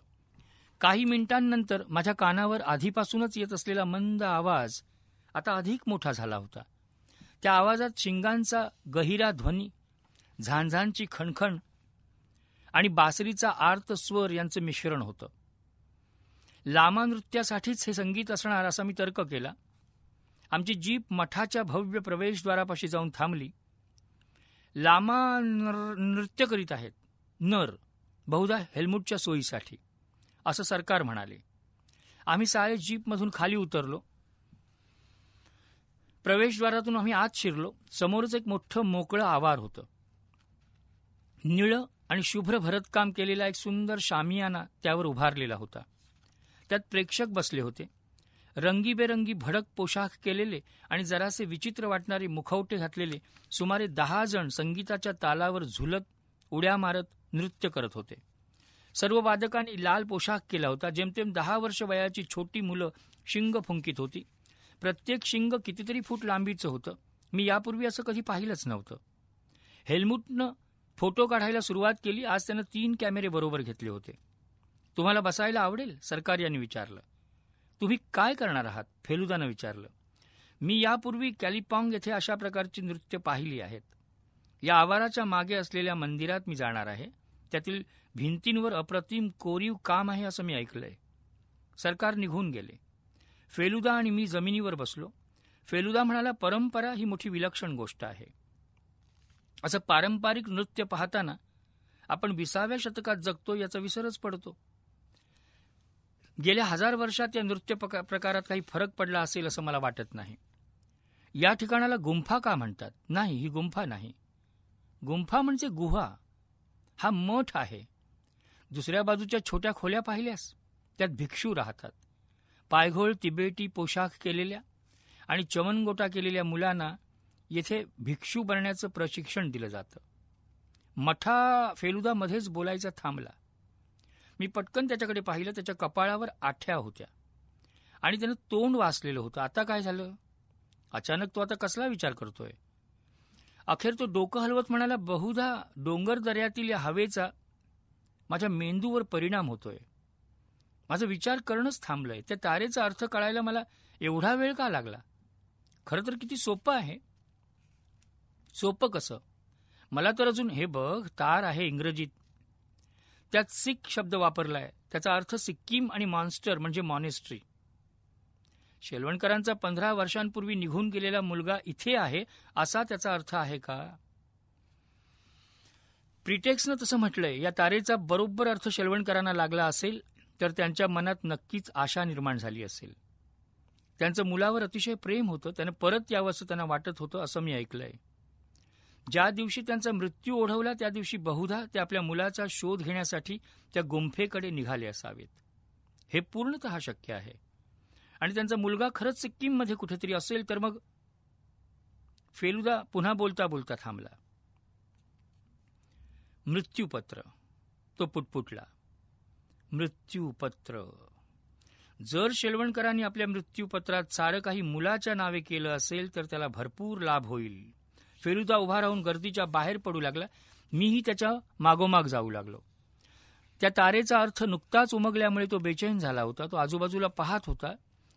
काही मिनिटांनंतर माझ्या कानावर आधीपासूनच येत असलेला मंद आवाज आता अधिक मोठा झाला होता त्या आवाजात शिंगांचा गहिरा ध्वनी झांझांची खणखण आणि बासरीचा आर्त स्वर यांचं मिश्रण होतं लामा नृत्यासाठीच हे संगीत असणार असा मी तर्क केला आमची जीप मठाच्या भव्य प्रवेशद्वारापाशी जाऊन थांबली लामा नृत्य करीत आहेत नर बहुधा हेल्मुटच्या सोयीसाठी असं सरकार म्हणाले आम्ही सारे जीपमधून खाली उतरलो प्रवेशद्वारातून आम्ही आत शिरलो समोरच एक मोठं मोकळं आवार होतं निळं आणि शुभ्र भरतकाम केलेला एक सुंदर शामियाना त्यावर उभारलेला होता त्यात प्रेक्षक बसले होते रंगीबेरंगी भडक पोशाख केलेले आणि जरासे विचित्र वाटणारे मुखवटे घातलेले सुमारे दहा जण संगीताच्या तालावर झुलत उड्या मारत नृत्य करत होते सर्व वादकांनी लाल पोशाख केला होता जेमतेम दहा वर्ष वयाची छोटी मुलं शिंग फुंकित होती प्रत्येक शिंग कितीतरी फूट लांबीचं होतं मी यापूर्वी असं कधी पाहिलंच नव्हतं हेल्मुटनं फोटो काढायला सुरुवात केली आज त्यानं तीन कॅमेरे बरोबर घेतले होते तुम्हाला बसायला आवडेल सरकार यांनी विचारलं तुम्ही काय करणार आहात फेलुदानं विचारलं मी यापूर्वी कॅलिपॉंग येथे अशा प्रकारची नृत्य पाहिली आहेत या आवाराच्या मागे असलेल्या मंदिरात मी जाणार आहे त्यातील भिंतींवर अप्रतिम कोरीव काम आहे असं मी ऐकलंय सरकार निघून गेले फेलुदा आणि मी जमिनीवर बसलो फेलुदा म्हणाला परंपरा ही मोठी विलक्षण गोष्ट आहे असं पारंपरिक नृत्य पाहताना आपण विसाव्या शतकात जगतो याचा विसरच पडतो गेल्या हजार वर्षात या नृत्य प्रकारात काही फरक पडला असेल असं मला वाटत नाही या ठिकाणाला गुंफा का म्हणतात नाही ही गुंफा नाही गुंफा म्हणजे गुहा हा मठ आहे दुसऱ्या बाजूच्या छोट्या खोल्या पाहिल्यास त्यात भिक्षू राहतात पायघोळ तिबेटी पोशाख केलेल्या आणि चमनगोटा केलेल्या मुलांना येथे भिक्षू बनण्याचं प्रशिक्षण दिलं जातं मठा फेलुदामध्येच बोलायचा थांबला मी पटकन त्याच्याकडे पाहिलं त्याच्या कपाळावर आठ्या होत्या आणि त्यानं तोंड वाचलेलं होतं आता काय झालं अचानक तो आता कसला विचार करतोय अखेर तो डोकं हलवत म्हणाला बहुधा डोंगर दर्यातील या हवेचा माझ्या मेंदूवर परिणाम होतोय माझं विचार करणंच थांबलंय त्या तारेचा अर्थ कळायला मला एवढा वेळ का लागला खरं तर किती सोपं आहे सोपं कसं मला तर अजून हे बघ तार आहे इंग्रजीत त्यात सिख शब्द वापरलाय त्याचा अर्थ सिक्कीम आणि मॉन्स्टर म्हणजे मॉनेस्ट्री शेलवणकरांचा पंधरा वर्षांपूर्वी निघून गेलेला मुलगा इथे आहे असा त्याचा अर्थ आहे का प्रिटेक्सनं तसं म्हटलंय या तारेचा बरोबर अर्थ शेलवणकरांना लागला असेल तर त्यांच्या मनात नक्कीच आशा निर्माण झाली असेल त्यांचं मुलावर अतिशय प्रेम होतं त्यानं परत यावं असं त्यांना वाटत होतं असं मी ऐकलंय ज्या दिवशी त्यांचा मृत्यू ओढवला त्या दिवशी बहुधा ते आपल्या मुलाचा शोध घेण्यासाठी त्या गुंफेकडे निघाले असावेत हे पूर्णत शक्य आहे आणि त्यांचा मुलगा खरंच सिक्कीममध्ये कुठेतरी असेल तर मग फेलुदा पुन्हा बोलता बोलता थांबला मृत्यूपत्र तो पुटपुटला मृत्यूपत्र जर शेलवणकरांनी आपल्या मृत्यूपत्रात सारं काही मुलाच्या नावे केलं असेल तर त्याला भरपूर लाभ होईल फेरुदा उभा राहून गर्दीच्या बाहेर पडू लागला मीही त्याच्या मागोमाग जाऊ लागलो त्या तारेचा अर्थ नुकताच उमगल्यामुळे तो बेचैन झाला होता तो आजूबाजूला पाहत होता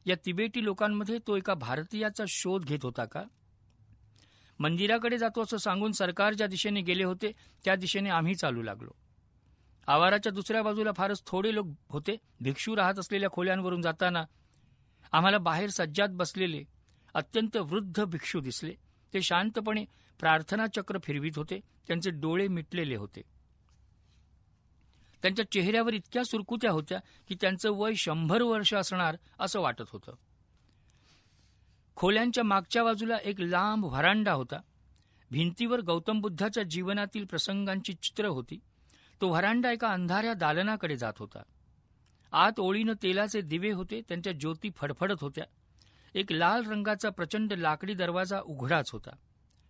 या तिबेटी लोकांमध्ये तो एका भारतीयाचा शोध घेत होता का मंदिराकडे जातो असं सांगून सरकार ज्या दिशेने गेले होते त्या दिशेने आम्ही चालू लागलो आवाराच्या दुसऱ्या बाजूला फारच थोडे लोक होते भिक्षू राहत असलेल्या खोल्यांवरून जाताना आम्हाला बाहेर सज्जात बसलेले अत्यंत वृद्ध भिक्षू दिसले ते शांतपणे प्रार्थना चक्र फिरवित होते त्यांचे डोळे मिटलेले होते त्यांच्या चेहऱ्यावर इतक्या सुरकुत्या होत्या की त्यांचं वय शंभर वर्ष असणार असं वाटत होतं खोल्यांच्या मागच्या बाजूला एक लांब व्हरांडा होता भिंतीवर गौतम बुद्धाच्या जीवनातील प्रसंगांची चित्र होती तो व्हरांडा एका अंधाऱ्या दालनाकडे जात होता आत ओळीनं तेलाचे दिवे होते त्यांच्या ज्योती फडफडत होत्या एक लाल रंगाचा प्रचंड लाकडी दरवाजा उघडाच होता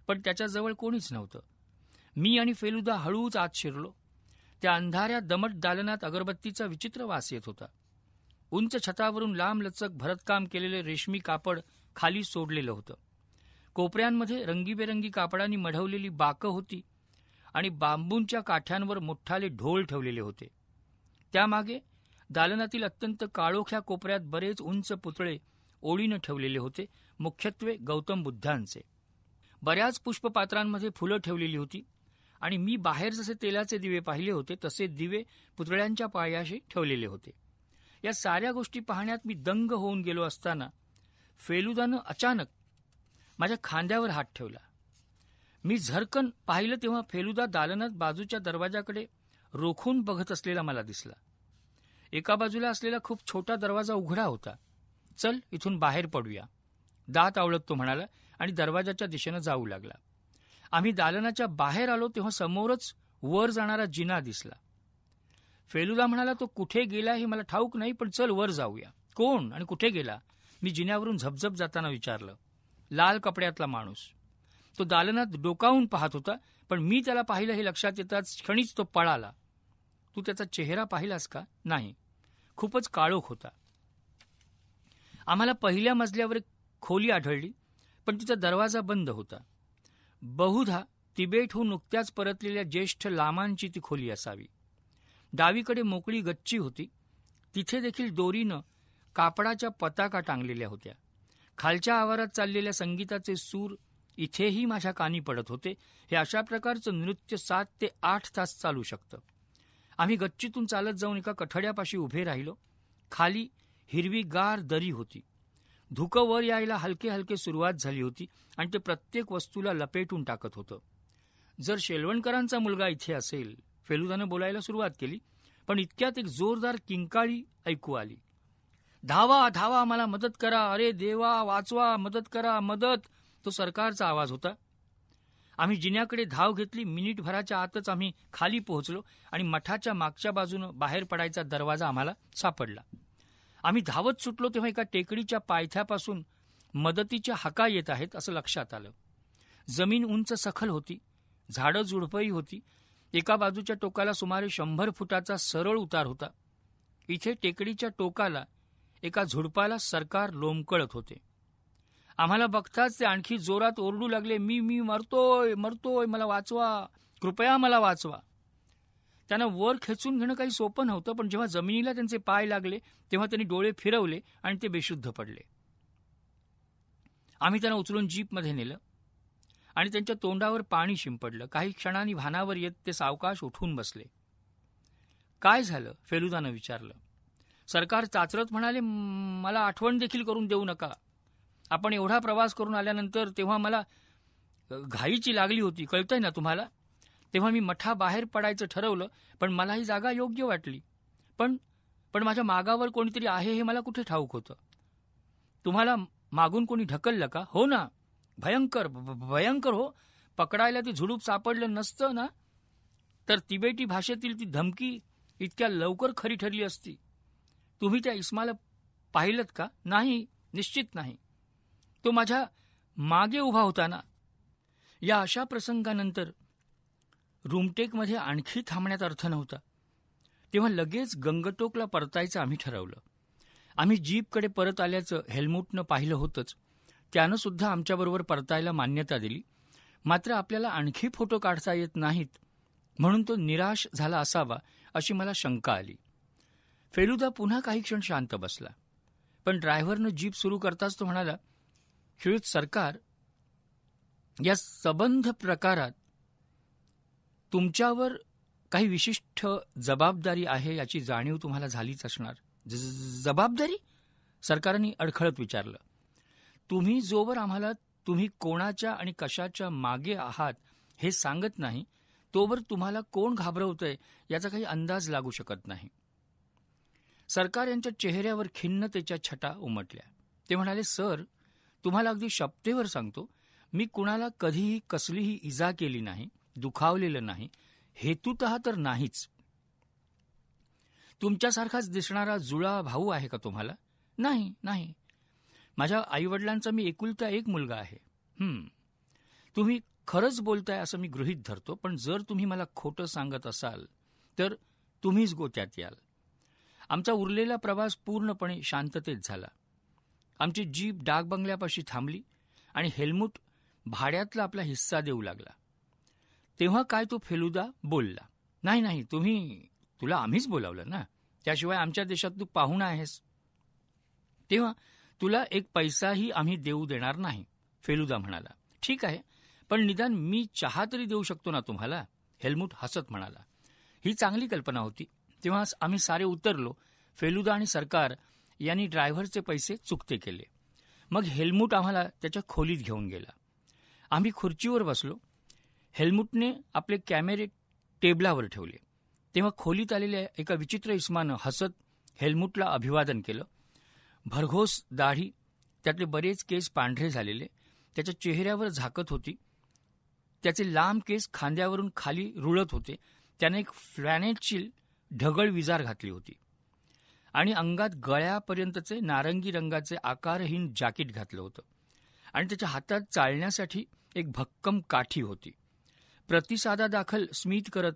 पण त्याच्याजवळ कोणीच नव्हतं मी आणि फेलुदा हळूच आत शिरलो त्या अंधाऱ्या दमट दालनात अगरबत्तीचा विचित्र वास येत होता उंच छतावरून लांब लचक भरतकाम केलेले रेशमी कापड खाली सोडलेलं होतं कोपऱ्यांमध्ये रंगीबेरंगी कापडांनी मढवलेली बाकं होती आणि बांबूंच्या काठ्यांवर मोठाले ढोल ठेवलेले होते त्यामागे दालनातील अत्यंत काळोख्या कोपऱ्यात बरेच उंच पुतळे ओळीनं ठेवलेले होते मुख्यत्वे गौतम बुद्धांचे बऱ्याच पुष्पपात्रांमध्ये फुलं ठेवलेली होती आणि मी बाहेर जसे तेलाचे दिवे पाहिले होते तसे दिवे पुतळ्यांच्या पायाशी ठेवलेले होते या साऱ्या गोष्टी पाहण्यात मी दंग होऊन गेलो असताना फेलुदानं अचानक माझ्या खांद्यावर हात ठेवला मी झरकन पाहिलं तेव्हा फेलुदा दालनात बाजूच्या दरवाजाकडे रोखून बघत असलेला मला दिसला एका बाजूला असलेला खूप छोटा दरवाजा उघडा होता चल इथून बाहेर पडूया दात आवळत तो म्हणाला आणि दरवाजाच्या दिशेनं जाऊ लागला आम्ही दालनाच्या बाहेर आलो तेव्हा समोरच वर जाणारा जिना दिसला फेलुदा म्हणाला तो कुठे गेला हे मला ठाऊक नाही पण चल वर जाऊया कोण आणि कुठे गेला मी जिन्यावरून झपझप जाताना विचारलं लाल कपड्यातला माणूस तो दालनात डोकावून पाहत होता पण मी त्याला पाहिलं हे लक्षात येताच क्षणीच तो पळाला तू त्याचा चेहरा पाहिलास का नाही खूपच काळोख होता आम्हाला पहिल्या मजल्यावर खोली आढळली पण तिचा दरवाजा बंद होता बहुधा तिबेटहून नुकत्याच परतलेल्या ज्येष्ठ लामांची ती खोली असावी डावीकडे मोकळी गच्ची होती तिथे देखील दोरीनं कापडाच्या पताका टांगलेल्या होत्या खालच्या आवारात चाललेल्या संगीताचे सूर इथेही माझ्या कानी पडत होते हे अशा प्रकारचं नृत्य सात ते आठ तास चालू शकतं आम्ही गच्चीतून चालत जाऊन एका कठड्यापाशी उभे राहिलो खाली हिरवीगार दरी होती धुकं वर यायला हलके हलके सुरुवात झाली होती आणि ते प्रत्येक वस्तूला लपेटून टाकत होतं जर शेलवणकरांचा मुलगा इथे असेल फेलुदानं बोलायला सुरुवात केली पण इतक्यात एक जोरदार किंकाळी ऐकू आली धावा धावा मला मदत करा अरे देवा वाचवा मदत करा मदत तो सरकारचा आवाज होता आम्ही जिन्याकडे धाव घेतली मिनिटभराच्या आतच आम्ही खाली पोहोचलो आणि मठाच्या मागच्या बाजूनं बाहेर पडायचा दरवाजा आम्हाला सापडला आम्ही धावत सुटलो तेव्हा एका टेकडीच्या पायथ्यापासून मदतीच्या हाका येत आहेत असं लक्षात आलं जमीन उंच सखल होती झाडं झुडपही होती एका बाजूच्या टोकाला सुमारे शंभर फुटाचा सरळ उतार होता इथे टेकडीच्या टोकाला एका झुडपाला सरकार लोंबकळत होते आम्हाला बघताच ते आणखी जोरात ओरडू लागले मी मी मरतोय मरतोय मला वाचवा कृपया मला वाचवा त्यांना वर खेचून घेणं काही सोपं नव्हतं पण जेव्हा जमिनीला त्यांचे पाय लागले तेव्हा त्यांनी डोळे फिरवले आणि ते बेशुद्ध पडले आम्ही त्यांना उचलून जीपमध्ये नेलं आणि त्यांच्या तोंडावर पाणी शिंपडलं काही क्षणांनी भानावर येत ते सावकाश उठून बसले काय झालं फेलुदानं विचारलं सरकार चाचरत म्हणाले मला आठवण देखील करून देऊ नका आपण एवढा प्रवास करून आल्यानंतर तेव्हा मला घाईची लागली होती कळतंय ना तुम्हाला तेव्हा मी मठाबाहेर पडायचं ठरवलं पण मला ही जागा योग्य वाटली पण पण माझ्या मागावर कोणीतरी आहे हे मला कुठे ठाऊक होतं तुम्हाला मागून कोणी ढकललं का हो ना भयंकर भयंकर हो पकडायला ते झुडूप सापडलं नसतं ना तर तिबेटी भाषेतील ती धमकी इतक्या लवकर खरी ठरली असती तुम्ही त्या इस्माला पाहिलं का नाही निश्चित नाही तो माझ्या मागे उभा होता ना या अशा प्रसंगानंतर रुमटेकमध्ये आणखी थांबण्यात अर्थ नव्हता तेव्हा लगेच गंगटोकला परतायचं आम्ही ठरवलं आम्ही जीपकडे परत आल्याचं हेल्मुटनं पाहिलं होतंच त्यानं सुद्धा आमच्याबरोबर परतायला मान्यता दिली मात्र आपल्याला आणखी फोटो काढता येत नाहीत म्हणून तो निराश झाला असावा अशी मला शंका आली फेलुदा पुन्हा काही क्षण शांत बसला पण ड्रायव्हरनं जीप सुरू करताच तो म्हणाला खेळूत सरकार या सबंध प्रकारात तुमच्यावर काही विशिष्ट जबाबदारी आहे याची जाणीव तुम्हाला झालीच असणार जबाबदारी सरकारने अडखळत विचारलं तुम्ही जोवर आम्हाला तुम्ही कोणाच्या आणि कशाच्या मागे आहात हे सांगत नाही तोवर तुम्हाला कोण घाबरवतंय याचा काही अंदाज लागू शकत नाही सरकार यांच्या चेहऱ्यावर खिन्नतेच्या छटा उमटल्या ते म्हणाले सर तुम्हाला अगदी शपथेवर सांगतो मी कुणाला कधीही कसलीही इजा केली नाही दुखावलेलं नाही हेतुत तर नाहीच तुमच्यासारखाच दिसणारा जुळा भाऊ आहे का तुम्हाला नाही नाही माझ्या आईवडिलांचा मी एकुलता एक मुलगा आहे तुम्ही खरंच बोलताय असं मी गृहीत धरतो पण जर तुम्ही मला खोटं सांगत असाल तर तुम्हीच गोत्यात याल आमचा उरलेला प्रवास पूर्णपणे शांततेत झाला आमची जीप डाग बंगल्यापाशी थांबली आणि हेल्मुट भाड्यातला आपला हिस्सा देऊ लागला तेव्हा काय तो फेलुदा बोलला नाही नाही तुम्ही तुला आम्हीच बोलावलं ना त्याशिवाय आमच्या देशात तू पाहुणा आहेस तेव्हा तुला एक पैसाही आम्ही देऊ देणार नाही फेलुदा म्हणाला ठीक आहे पण निदान मी चहा तरी देऊ शकतो ना तुम्हाला हेल्मुट हसत म्हणाला ही चांगली कल्पना होती तेव्हा आम्ही सारे उतरलो फेलुदा आणि सरकार यांनी ड्रायव्हरचे पैसे चुकते केले मग हेल्मुट आम्हाला त्याच्या खोलीत घेऊन गेला आम्ही खुर्चीवर बसलो हेल्मुटने आपले कॅमेरे टेबलावर ठेवले तेव्हा खोलीत आलेल्या एका विचित्र इस्मानं हसत हेल्मुटला अभिवादन केलं भरघोस दाढी त्यातले बरेच केस पांढरे झालेले त्याच्या चेहऱ्यावर झाकत होती त्याचे लांब केस खांद्यावरून खाली रुळत होते त्याने एक फ्लॅनेटची ढगळ विजार घातली होती आणि अंगात गळ्यापर्यंतचे नारंगी रंगाचे आकारहीन जॅकेट घातलं होतं आणि त्याच्या हातात चालण्यासाठी एक भक्कम काठी होती प्रतिसादादाखल स्मित करत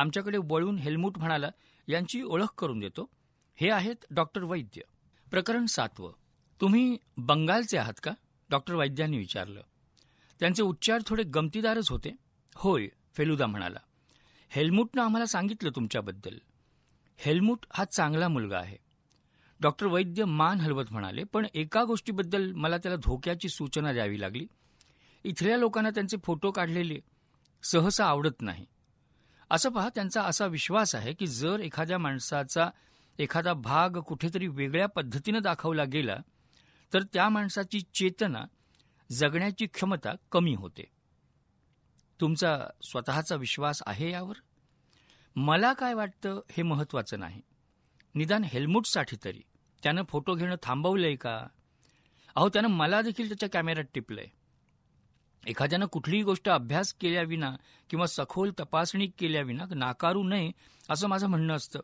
आमच्याकडे वळून हेल्मुट म्हणाला यांची ओळख करून देतो हे आहेत डॉक्टर वैद्य प्रकरण सातवं तुम्ही बंगालचे आहात का डॉक्टर वैद्यांनी विचारलं त्यांचे उच्चार थोडे गमतीदारच होते होय फेलुदा म्हणाला हेल्मुटनं आम्हाला सांगितलं तुमच्याबद्दल हेल्मुट हा चांगला मुलगा आहे डॉक्टर वैद्य मान हलवत म्हणाले पण एका गोष्टीबद्दल मला त्याला धोक्याची सूचना द्यावी लागली इथल्या लोकांना त्यांचे फोटो काढलेले सहसा आवडत नाही असं पहा त्यांचा असा विश्वास आहे की जर एखाद्या माणसाचा एखादा भाग कुठेतरी वेगळ्या पद्धतीनं दाखवला गेला तर त्या माणसाची चेतना जगण्याची क्षमता कमी होते तुमचा स्वतःचा विश्वास आहे यावर मला काय वाटतं हे महत्वाचं नाही निदान हेल्मुटसाठी तरी त्यानं फोटो घेणं थांबवलंय का अहो त्यानं मला देखील त्याच्या कॅमेऱ्यात टिपलंय एखाद्यानं कुठलीही गोष्ट अभ्यास केल्याविना किंवा सखोल तपासणी केल्याविना नाकारू नये असं माझं म्हणणं असतं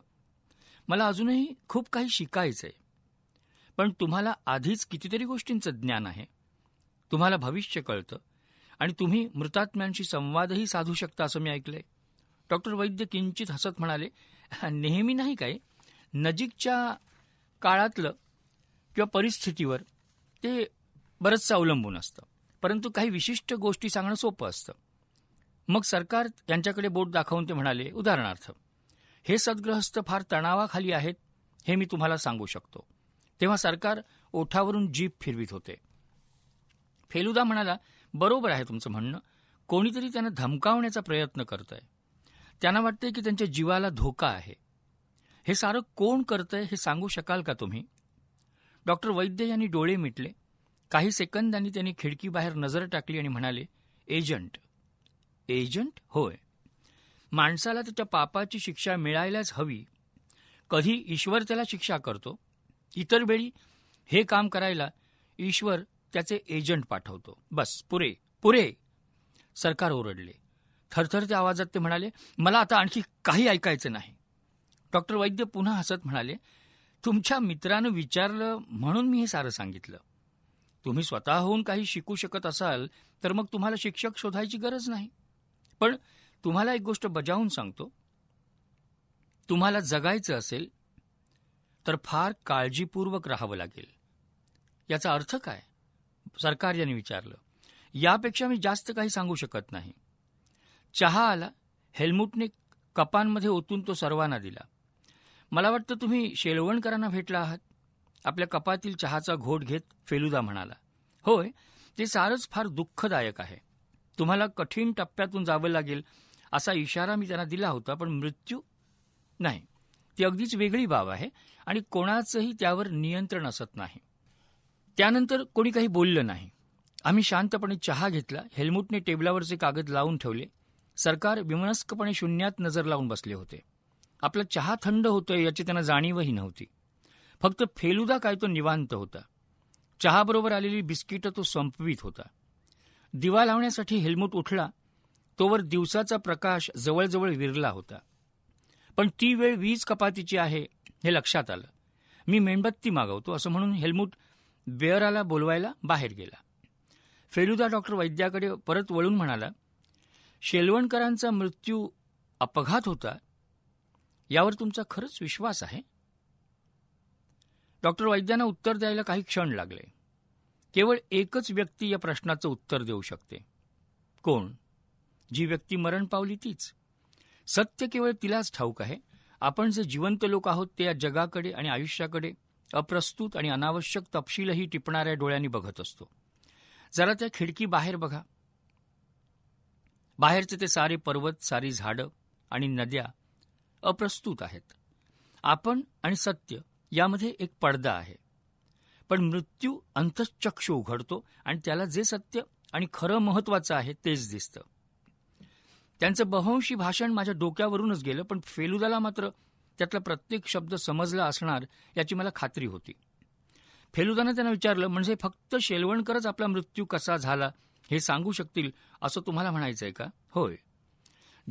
मला अजूनही खूप काही शिकायचं आहे पण तुम्हाला आधीच कितीतरी गोष्टींचं ज्ञान आहे तुम्हाला भविष्य कळतं आणि तुम्ही मृतात्म्यांशी संवादही साधू शकता असं मी ऐकलंय डॉक्टर वैद्य किंचित हसत म्हणाले नेहमी नाही काय नजीकच्या काळातलं किंवा परिस्थितीवर ते बरंचसं अवलंबून असतं परंतु काही विशिष्ट गोष्टी सांगणं सोपं असतं मग सरकार त्यांच्याकडे बोट दाखवून ते म्हणाले उदाहरणार्थ हे सद्ग्रहस्थ फार तणावाखाली आहेत हे मी तुम्हाला सांगू शकतो तेव्हा सरकार ओठावरून जीप फिरवित होते फेलुदा म्हणाला बरोबर आहे तुमचं म्हणणं कोणीतरी त्यांना धमकावण्याचा प्रयत्न करत आहे त्यांना वाटतंय की त्यांच्या जीवाला धोका आहे हे सारं कोण करतंय हे सांगू शकाल का तुम्ही डॉक्टर वैद्य यांनी डोळे मिटले काही सेकंदांनी त्यांनी खिडकीबाहेर नजर टाकली आणि म्हणाले एजंट एजंट होय माणसाला त्याच्या पापाची शिक्षा मिळायलाच हवी कधी ईश्वर त्याला शिक्षा करतो इतर वेळी हे काम करायला ईश्वर त्याचे एजंट पाठवतो बस पुरे पुरे सरकार ओरडले थरथरत्या आवाजात ते म्हणाले मला आता आणखी काही ऐकायचं नाही डॉक्टर वैद्य पुन्हा हसत म्हणाले तुमच्या मित्रानं विचारलं म्हणून मी हे सारं सांगितलं तुम्ही स्वतःहून काही शिकू शकत असाल तर मग तुम्हाला शिक्षक शोधायची गरज नाही पण तुम्हाला एक गोष्ट बजावून सांगतो तुम्हाला जगायचं असेल तर फार काळजीपूर्वक राहावं लागेल याचा अर्थ काय सरकार यांनी विचारलं यापेक्षा मी जास्त काही सांगू शकत नाही चहा आला हेल्मुटने कपांमध्ये ओतून तो सर्वांना दिला मला वाटतं तुम्ही शेलवणकरांना भेटला आहात आपल्या कपातील चहाचा घोट घेत फेलुदा म्हणाला होय ते सारच फार दुःखदायक आहे तुम्हाला कठीण टप्प्यातून जावं लागेल असा इशारा मी त्यांना दिला होता पण मृत्यू नाही ती अगदीच वेगळी बाब आहे आणि कोणाचंही त्यावर नियंत्रण असत नाही त्यानंतर कोणी काही बोललं नाही आम्ही शांतपणे चहा घेतला हेल्मुटने टेबलावरचे कागद लावून ठेवले सरकार विमनस्कपणे शून्यात नजर लावून बसले होते आपला चहा थंड होतोय याची त्यांना जाणीवही नव्हती फक्त फेलुदा काय तो निवांत होता चहाबरोबर आलेली बिस्किटं तो संपवीत होता दिवा लावण्यासाठी हेल्मुट उठला तोवर दिवसाचा प्रकाश जवळजवळ विरला होता पण ती वेळ वीज कपातीची आहे हे लक्षात आलं मी मेणबत्ती मागवतो असं म्हणून हेल्मुट बेअराला बोलवायला बाहेर गेला फेलुदा डॉक्टर वैद्याकडे परत वळून म्हणाला शेलवणकरांचा मृत्यू अपघात होता यावर तुमचा खरंच विश्वास आहे डॉक्टर वैद्यांना उत्तर द्यायला काही क्षण लागले केवळ एकच व्यक्ती या प्रश्नाचं उत्तर देऊ शकते कोण जी व्यक्ती मरण पावली तीच सत्य केवळ तिलाच ठाऊक आहे आपण जे जिवंत लोक आहोत ते या जगाकडे आणि आयुष्याकडे अप्रस्तुत आणि अनावश्यक तपशीलही टिपणाऱ्या डोळ्यांनी बघत असतो जरा त्या खिडकी बाहेर बघा बाहेरचे ते सारे पर्वत सारी झाडं आणि नद्या अप्रस्तुत आहेत आपण आणि सत्य यामध्ये एक पडदा आहे पण मृत्यू अंतचक्ष उघडतो आणि त्याला जे सत्य आणि खरं महत्वाचं आहे तेच दिसतं त्यांचं बहुंशी भाषण माझ्या डोक्यावरूनच गेलं पण फेलुदाला मात्र त्यातला प्रत्येक शब्द समजला असणार याची मला खात्री होती फेलुदानं त्यांना विचारलं म्हणजे फक्त शेलवणकरच आपला मृत्यू कसा झाला हे सांगू शकतील असं तुम्हाला म्हणायचं आहे का होय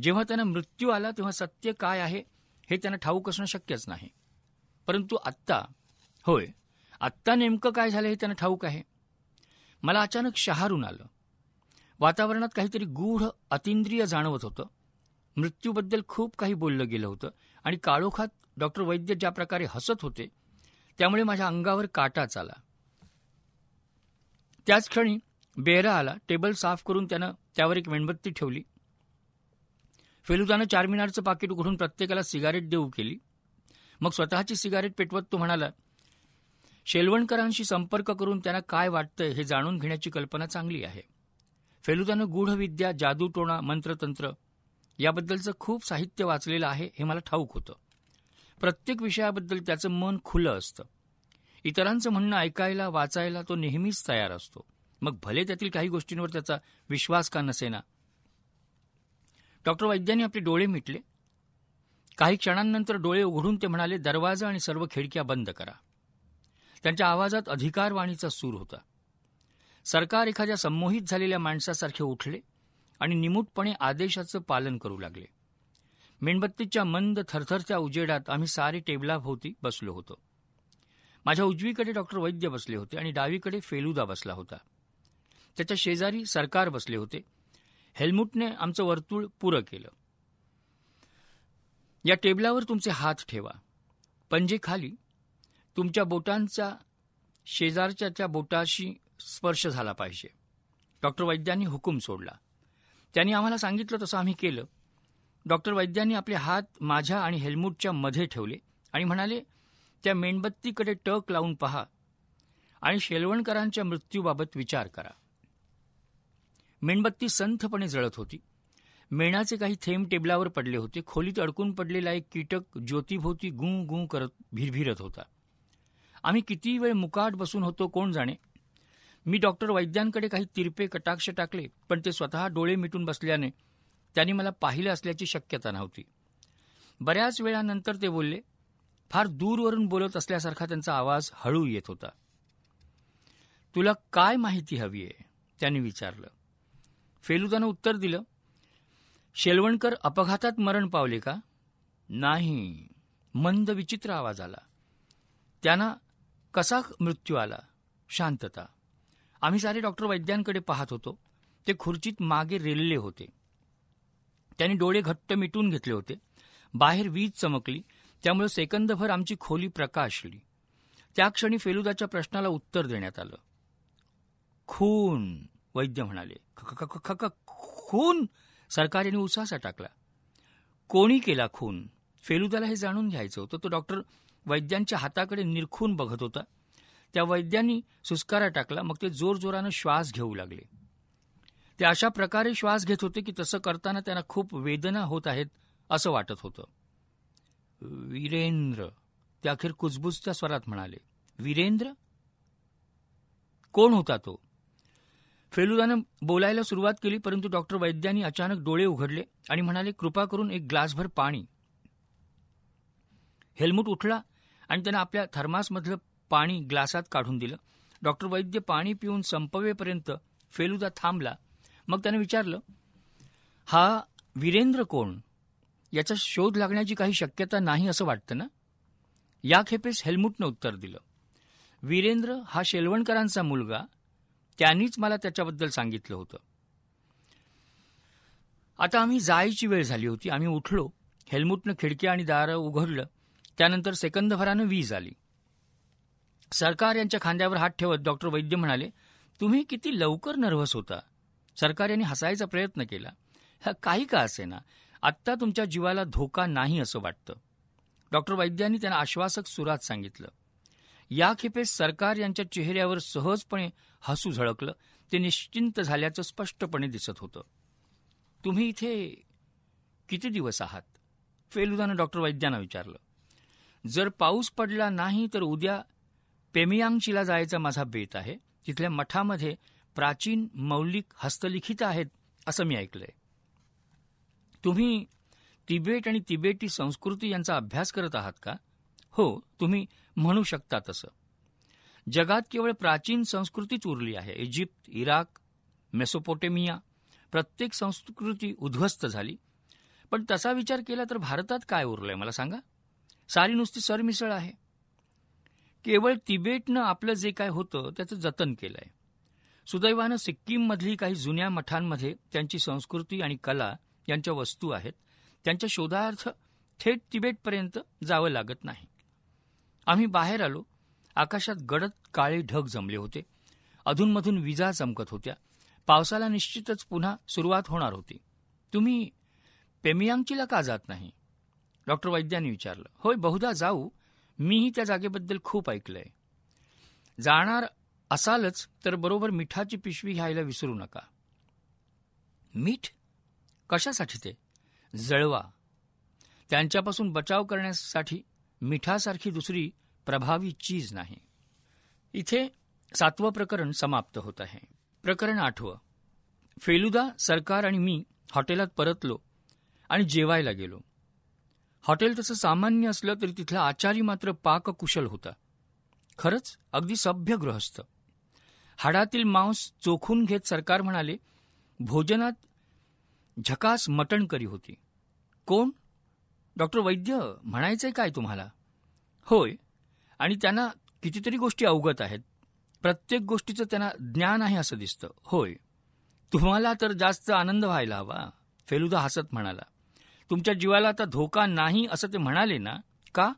जेव्हा त्यांना मृत्यू आला तेव्हा सत्य काय आहे हे त्यांना ठाऊक असणं शक्यच नाही परंतु आत्ता होय आत्ता नेमकं काय झालं हे त्यांना ठाऊक आहे मला अचानक शहारून आलं वातावरणात काहीतरी गूढ अतिंद्रिय जाणवत होतं मृत्यूबद्दल खूप काही बोललं गेलं होतं आणि काळोखात डॉक्टर वैद्य ज्या प्रकारे हसत होते त्यामुळे माझ्या अंगावर काटाच आला त्याच क्षणी बेहरा आला टेबल साफ करून त्यानं त्यावर एक मेणबत्ती ठेवली फेलुदानं चारमिनारचं पाकिट उघडून प्रत्येकाला सिगारेट देऊ केली मग स्वतःची सिगारेट पेटवत तो म्हणाला शेलवणकरांशी संपर्क करून त्यांना काय वाटतंय हे जाणून घेण्याची कल्पना चांगली आहे फेलुदानं गूढविद्या जादूटोणा मंत्रतंत्र याबद्दलचं खूप साहित्य वाचलेलं आहे हे मला ठाऊक होतं प्रत्येक विषयाबद्दल त्याचं मन खुलं असतं इतरांचं म्हणणं ऐकायला वाचायला तो नेहमीच तयार असतो मग भले त्यातील काही गोष्टींवर त्याचा विश्वास का नसेना डॉक्टर वैद्यांनी आपले डोळे मिटले काही क्षणांनंतर डोळे उघडून ते म्हणाले दरवाजा आणि सर्व खिडक्या बंद करा त्यांच्या आवाजात अधिकारवाणीचा सूर होता सरकार एखाद्या संमोहित झालेल्या माणसासारखे उठले आणि निमूटपणे आदेशाचं पालन करू लागले मेणबत्तीच्या मंद थरथरच्या उजेडात आम्ही सारे टेबलाभोवती बसलो होतो माझ्या उजवीकडे डॉक्टर वैद्य बसले होते आणि डावीकडे फेलुदा बसला होता त्याच्या शेजारी सरकार बसले होते हेल्मुटने आमचं वर्तुळ पुरं केलं या टेबलावर तुमचे हात ठेवा पंजे खाली तुमच्या बोटांचा शेजारच्या बोटाशी स्पर्श झाला पाहिजे डॉक्टर वैद्यांनी हुकूम सोडला त्यांनी आम्हाला सांगितलं तसं आम्ही केलं डॉक्टर वैद्यांनी आपले हात माझ्या आणि हेल्मुटच्या मध्ये ठेवले आणि म्हणाले त्या मेणबत्तीकडे टक लावून पहा आणि शेलवणकरांच्या मृत्यूबाबत विचार करा मेणबत्ती संथपणे जळत होती मेणाचे काही थेंब टेबलावर पडले होते खोलीत अडकून पडलेला एक कीटक ज्योतीभोवती गुं गुं करत भिरभिरत होता आम्ही किती वेळ मुकाट बसून होतो कोण जाणे मी डॉक्टर वैद्यांकडे काही तिरपे कटाक्ष टाकले पण ते स्वतः डोळे मिटून बसल्याने त्यांनी मला पाहिलं असल्याची शक्यता नव्हती बऱ्याच वेळानंतर ते बोलले फार दूरवरून बोलत असल्यासारखा त्यांचा आवाज हळू येत होता तुला काय माहिती हवी आहे त्यांनी विचारलं फेलुदानं उत्तर दिलं शेलवणकर अपघातात मरण पावले का नाही मंद विचित्र आवाज आला त्यांना कसा मृत्यू आला शांतता आम्ही सारे डॉक्टर वैद्यांकडे पाहत होतो ते खुर्चीत मागे रेलले होते त्यांनी डोळे घट्ट मिटून घेतले होते बाहेर वीज चमकली त्यामुळे सेकंदभर आमची खोली प्रकाशली त्या क्षणी फेलुदाच्या प्रश्नाला उत्तर देण्यात आलं खून वैद्य म्हणाले खून सरकारने उत्साहाचा टाकला कोणी केला खून फेलुदाला हे जाणून घ्यायचं होतं तो डॉक्टर वैद्यांच्या हाताकडे निरखून बघत होता त्या वैद्यांनी सुस्कारा टाकला मग ते जोरजोरानं श्वास घेऊ लागले ते अशा प्रकारे श्वास घेत होते की तसं करताना त्यांना खूप वेदना होत आहेत असं वाटत होतं वीरेंद्र ते अखेर कुजबुजच्या स्वरात म्हणाले वीरेंद्र कोण होता तो फेलुदानं बोलायला सुरुवात केली परंतु डॉक्टर वैद्यांनी अचानक डोळे उघडले आणि म्हणाले कृपा करून एक ग्लासभर पाणी हेल्मुट उठला आणि त्यानं आपल्या थर्मासमधलं पाणी ग्लासात काढून दिलं डॉक्टर वैद्य पाणी पिऊन संपवेपर्यंत फेलुदा थांबला मग त्यानं विचारलं हा वीरेंद्र कोण याचा शोध लागण्याची काही शक्यता नाही असं वाटतं ना या खेपेस हेल्मुटनं उत्तर दिलं वीरेंद्र हा शेलवणकरांचा मुलगा त्यांनीच मला त्याच्याबद्दल सांगितलं होतं आता आम्ही जायची वेळ झाली होती आम्ही उठलो हेल्मुटनं खिडक्या आणि दारं उघडलं त्यानंतर सेकंदभरानं वीज आली सरकार यांच्या खांद्यावर हात ठेवत डॉक्टर वैद्य म्हणाले तुम्ही किती लवकर नर्वस होता सरकार यांनी हसायचा प्रयत्न केला हा काही का असेना आत्ता तुमच्या जीवाला धोका नाही असं वाटतं डॉक्टर वैद्यांनी त्यांना आश्वासक सुरात सांगितलं या खेपेस सरकार यांच्या चेहऱ्यावर सहजपणे हसू झळकलं ते निश्चिंत झाल्याचं स्पष्टपणे दिसत होतं तुम्ही इथे किती दिवस आहात फेलुदानं डॉक्टर वैद्यांना विचारलं जर पाऊस पडला नाही तर उद्या पेमियांगचीला जायचा माझा बेत आहे तिथल्या मठामध्ये प्राचीन मौलिक हस्तलिखित आहेत असं मी ऐकलंय तुम्ही तिबेट आणि तिबेटी संस्कृती यांचा अभ्यास करत आहात का हो तुम्ही म्हणू शकता तसं जगात केवळ प्राचीन संस्कृतीच उरली आहे इजिप्त इराक मेसोपोटेमिया प्रत्येक संस्कृती उद्ध्वस्त झाली पण तसा विचार केला तर भारतात काय उरलंय मला सांगा सारी नुसती सरमिसळ आहे केवळ तिबेटनं आपलं जे काय होतं त्याचं जतन केलंय सुदैवानं सिक्कीममधली काही जुन्या मठांमध्ये त्यांची संस्कृती आणि कला यांच्या वस्तू आहेत त्यांच्या शोधार्थ थेट तिबेटपर्यंत जावं लागत नाही आम्ही बाहेर आलो आकाशात गडद काळे ढग जमले होते अधूनमधून विजा चमकत होत्या पावसाला निश्चितच पुन्हा सुरुवात होणार होती तुम्ही पेमियांगचीला का जात नाही डॉक्टर वैद्यांनी विचारलं होय बहुधा जाऊ मीही त्या जागेबद्दल खूप ऐकलंय जाणार असालच तर बरोबर मिठाची पिशवी घ्यायला विसरू नका मीठ कशासाठी ते जळवा त्यांच्यापासून बचाव करण्यासाठी मिठासारखी दुसरी प्रभावी चीज नाही इथे सातवं प्रकरण समाप्त होत आहे प्रकरण आठवं फेलुदा सरकार आणि मी हॉटेलात परतलो आणि जेवायला गेलो हॉटेल तसं सामान्य असलं तरी तिथला आचारी मात्र पाककुशल होता खरंच अगदी सभ्य गृहस्थ हाडातील मांस चोखून घेत सरकार म्हणाले भोजनात झकास मटण करी होती कोण डॉक्टर वैद्य म्हणायचंय काय तुम्हाला होय आणि त्यांना कितीतरी गोष्टी अवगत आहेत प्रत्येक गोष्टीचं त्यांना ज्ञान आहे असं दिसतं होय तुम्हाला तर जास्त आनंद व्हायला हवा फेलुदा हसत म्हणाला तुमच्या जीवाला आता धोका नाही असं ते म्हणाले ना का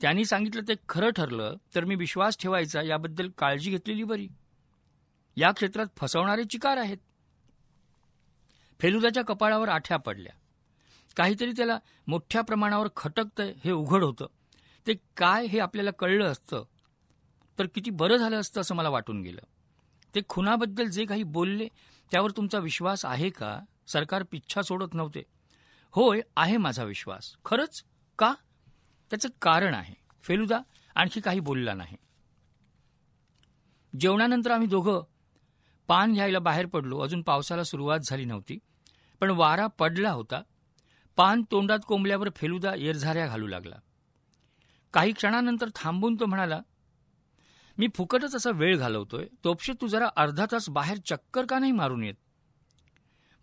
त्यांनी सांगितलं ते खरं ठरलं तर मी विश्वास ठेवायचा याबद्दल काळजी घेतलेली बरी या क्षेत्रात फसवणारे चिकार आहेत फेलुदाच्या कपाळावर आठ्या पडल्या काहीतरी त्याला मोठ्या प्रमाणावर खटकतंय हे उघड होतं ते काय हे आपल्याला कळलं असतं तर किती बरं झालं असतं असं मला वाटून गेलं ते खुनाबद्दल जे काही बोलले त्यावर तुमचा विश्वास आहे का सरकार पिच्छा सोडत नव्हते होय आहे माझा विश्वास खरंच का त्याचं कारण आहे फेलुदा आणखी काही बोलला नाही जेवणानंतर आम्ही दोघं पान घ्यायला बाहेर पडलो अजून पावसाला सुरुवात झाली नव्हती पण वारा पडला होता पान तोंडात कोंबल्यावर फेलुदा येरझाऱ्या घालू लागला काही क्षणानंतर थांबून तो म्हणाला मी फुकटच असा वेळ घालवतोय तोपशे तू जरा अर्धा तास बाहेर चक्कर का नाही मारून येत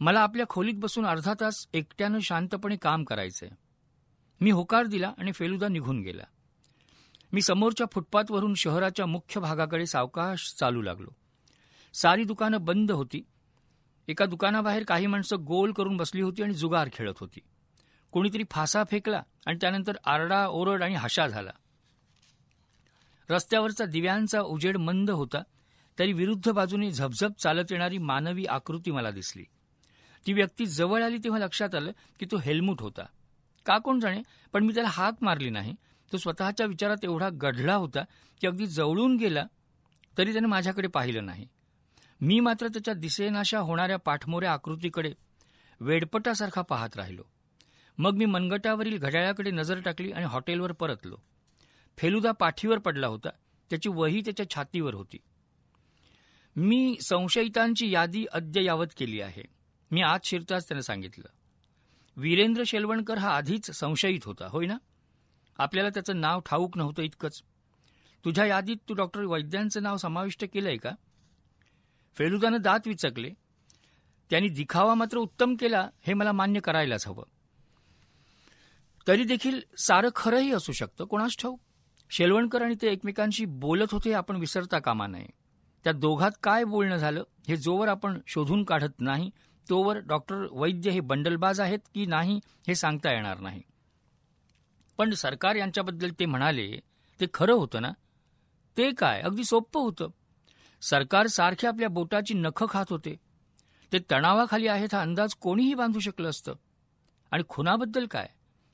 मला आपल्या खोलीत बसून अर्धा तास एकट्यानं शांतपणे काम करायचंय मी होकार दिला आणि फेलुदा निघून गेला मी समोरच्या फुटपाथवरून शहराच्या मुख्य भागाकडे सावकाश चालू लागलो सारी दुकानं बंद होती एका दुकानाबाहेर काही माणसं गोल करून बसली होती आणि जुगार खेळत होती कोणीतरी फासा फेकला आणि त्यानंतर आरडा ओरड आणि हशा झाला रस्त्यावरचा दिव्यांचा उजेड मंद होता तरी विरुद्ध बाजूने झपझप चालत येणारी मानवी आकृती मला दिसली ती व्यक्ती जवळ आली तेव्हा लक्षात आलं की तो हेल्मुट होता का कोण जाणे पण मी त्याला हाक मारली नाही तो स्वतःच्या विचारात एवढा गढला होता की अगदी जवळून गेला तरी त्याने माझ्याकडे पाहिलं नाही मी मात्र त्याच्या दिसेनाशा होणाऱ्या पाठमोऱ्या आकृतीकडे वेडपटासारखा पाहत राहिलो मग मी मनगटावरील घड्याळाकडे नजर टाकली आणि हॉटेलवर परतलो फेलुदा पाठीवर पडला होता त्याची वही त्याच्या छातीवर होती मी संशयितांची यादी अद्ययावत केली आहे मी आज शिरताच त्यानं सांगितलं वीरेंद्र शेलवणकर हा आधीच संशयित होता होय ना आपल्याला त्याचं नाव ठाऊक नव्हतं इतकंच तुझ्या यादीत तू डॉक्टर वैद्यांचं नाव समाविष्ट केलंय का फेलुदानं दात विचकले त्यांनी दिखावा मात्र उत्तम केला हे मला मान्य करायलाच हवं तरी देखील सारं खरंही असू शकतं कोणास ठाऊ शेलवणकर आणि ते एकमेकांशी बोलत होते आपण विसरता कामा नये त्या दोघात काय बोलणं झालं हे जोवर आपण शोधून काढत नाही तोवर डॉक्टर वैद्य हे बंडलबाज आहेत की नाही हे सांगता येणार नाही पण सरकार यांच्याबद्दल ते म्हणाले ते खरं होतं ना ते काय अगदी सोपं होतं सरकार सारखे आपल्या बोटाची नखं खात होते ते तणावाखाली आहेत हा अंदाज कोणीही बांधू शकलं असतं आणि खुनाबद्दल काय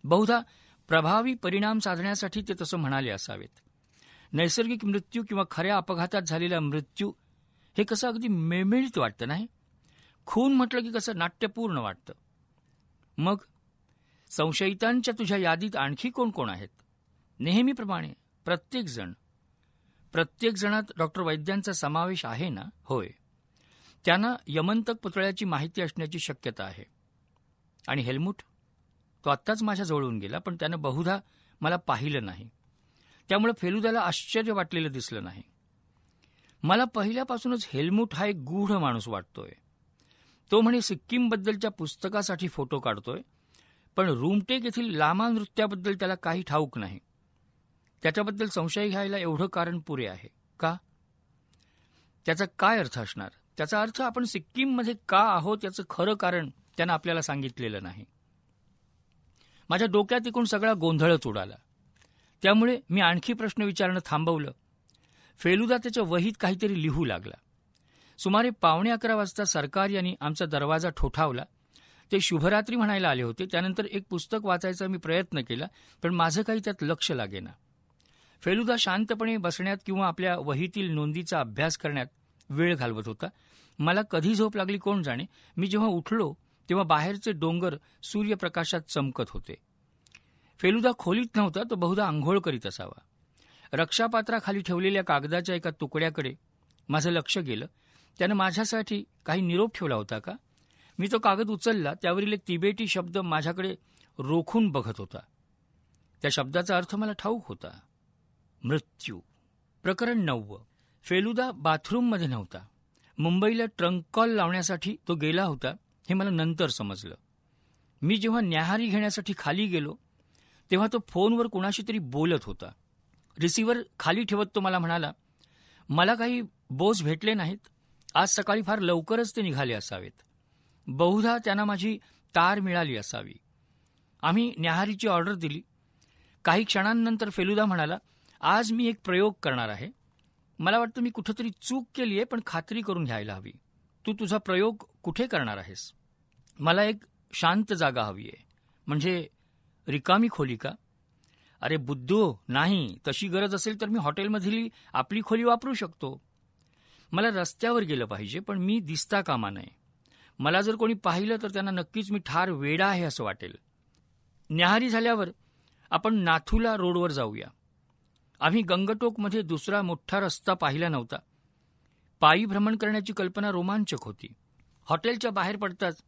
बहुधा प्रभावी परिणाम साधण्यासाठी ते तसं म्हणाले असावेत नैसर्गिक मृत्यू किंवा खऱ्या अपघातात झालेला मृत्यू हे कसं अगदी मेळमेळीत वाटतं नाही खून म्हटलं की कसं नाट्यपूर्ण वाटतं मग संशयितांच्या तुझ्या यादीत आणखी कोण कोण आहेत नेहमीप्रमाणे प्रत्येकजण प्रत्येकजणात डॉक्टर वैद्यांचा समावेश आहे ना होय त्यांना यमंतक पुतळ्याची माहिती असण्याची शक्यता आहे आणि हेल्मुट तो आत्ताच माझ्या जवळून गेला पण त्यानं बहुधा मला पाहिलं नाही त्यामुळे फेलुदाला आश्चर्य वाटलेलं दिसलं नाही मला पहिल्यापासूनच हेल्मुट हा एक गूढ माणूस वाटतोय तो म्हणे सिक्कीमबद्दलच्या पुस्तकासाठी फोटो काढतोय पण रूमटेक येथील लामा नृत्याबद्दल त्याला काही ठाऊक नाही त्याच्याबद्दल संशय घ्यायला एवढं कारण पुरे आहे का त्याचा काय अर्थ असणार त्याचा अर्थ आपण सिक्कीममध्ये का आहोत याचं खरं कारण त्यानं आपल्याला सांगितलेलं नाही माझ्या डोक्यात एकूण सगळा गोंधळच उडाला त्यामुळे मी आणखी प्रश्न विचारणं थांबवलं फेलुदा त्याच्या वहीत काहीतरी लिहू लागला सुमारे पावणे अकरा वाजता सरकार यांनी आमचा दरवाजा ठोठावला ते शुभरात्री म्हणायला आले होते त्यानंतर एक पुस्तक वाचायचा मी प्रयत्न केला पण माझं काही त्यात लक्ष लागेना फेलुदा शांतपणे बसण्यात किंवा आपल्या वहीतील नोंदीचा अभ्यास करण्यात वेळ घालवत होता मला कधी झोप लागली कोण जाणे मी जेव्हा उठलो तेव्हा बाहेरचे डोंगर सूर्यप्रकाशात चमकत होते फेलुदा खोलीत नव्हता तो बहुधा आंघोळ करीत असावा रक्षापात्राखाली ठेवलेल्या कागदाच्या एका तुकड्याकडे माझं लक्ष गेलं त्यानं माझ्यासाठी काही निरोप ठेवला होता का मी तो कागद उचलला त्यावरील एक तिबेटी शब्द माझ्याकडे रोखून बघत होता त्या शब्दाचा अर्थ मला ठाऊक होता मृत्यू प्रकरण नव्व फेलुदा बाथरूममध्ये नव्हता मुंबईला ट्रंक कॉल लावण्यासाठी तो गेला होता हे मला नंतर समजलं मी जेव्हा न्याहारी घेण्यासाठी खाली गेलो तेव्हा तो फोनवर कुणाशी तरी बोलत होता रिसिव्हर खाली ठेवत तो मला म्हणाला मला काही बोस भेटले नाहीत आज सकाळी फार लवकरच ते निघाले असावेत बहुधा त्यांना माझी तार मिळाली असावी आम्ही न्याहारीची ऑर्डर दिली काही क्षणांनंतर फेलुदा म्हणाला आज मी एक प्रयोग करणार आहे मला वाटतं मी कुठंतरी चूक केली आहे पण खात्री करून घ्यायला हवी तू तुझा प्रयोग कुठे करणार आहेस मला एक शांत जागा हवी आहे म्हणजे रिकामी खोली का अरे बुद्धू नाही तशी गरज असेल तर मी हॉटेलमधली आपली खोली वापरू शकतो मला रस्त्यावर गेलं पाहिजे पण मी दिसता कामा नये मला जर कोणी पाहिलं तर त्यांना नक्कीच मी ठार वेडा आहे असं वाटेल न्याहारी झाल्यावर आपण नाथूला रोडवर जाऊया आम्ही गंगटोकमध्ये दुसरा मोठा रस्ता पाहिला नव्हता पायी भ्रमण करण्याची कल्पना रोमांचक होती हॉटेलच्या बाहेर पडताच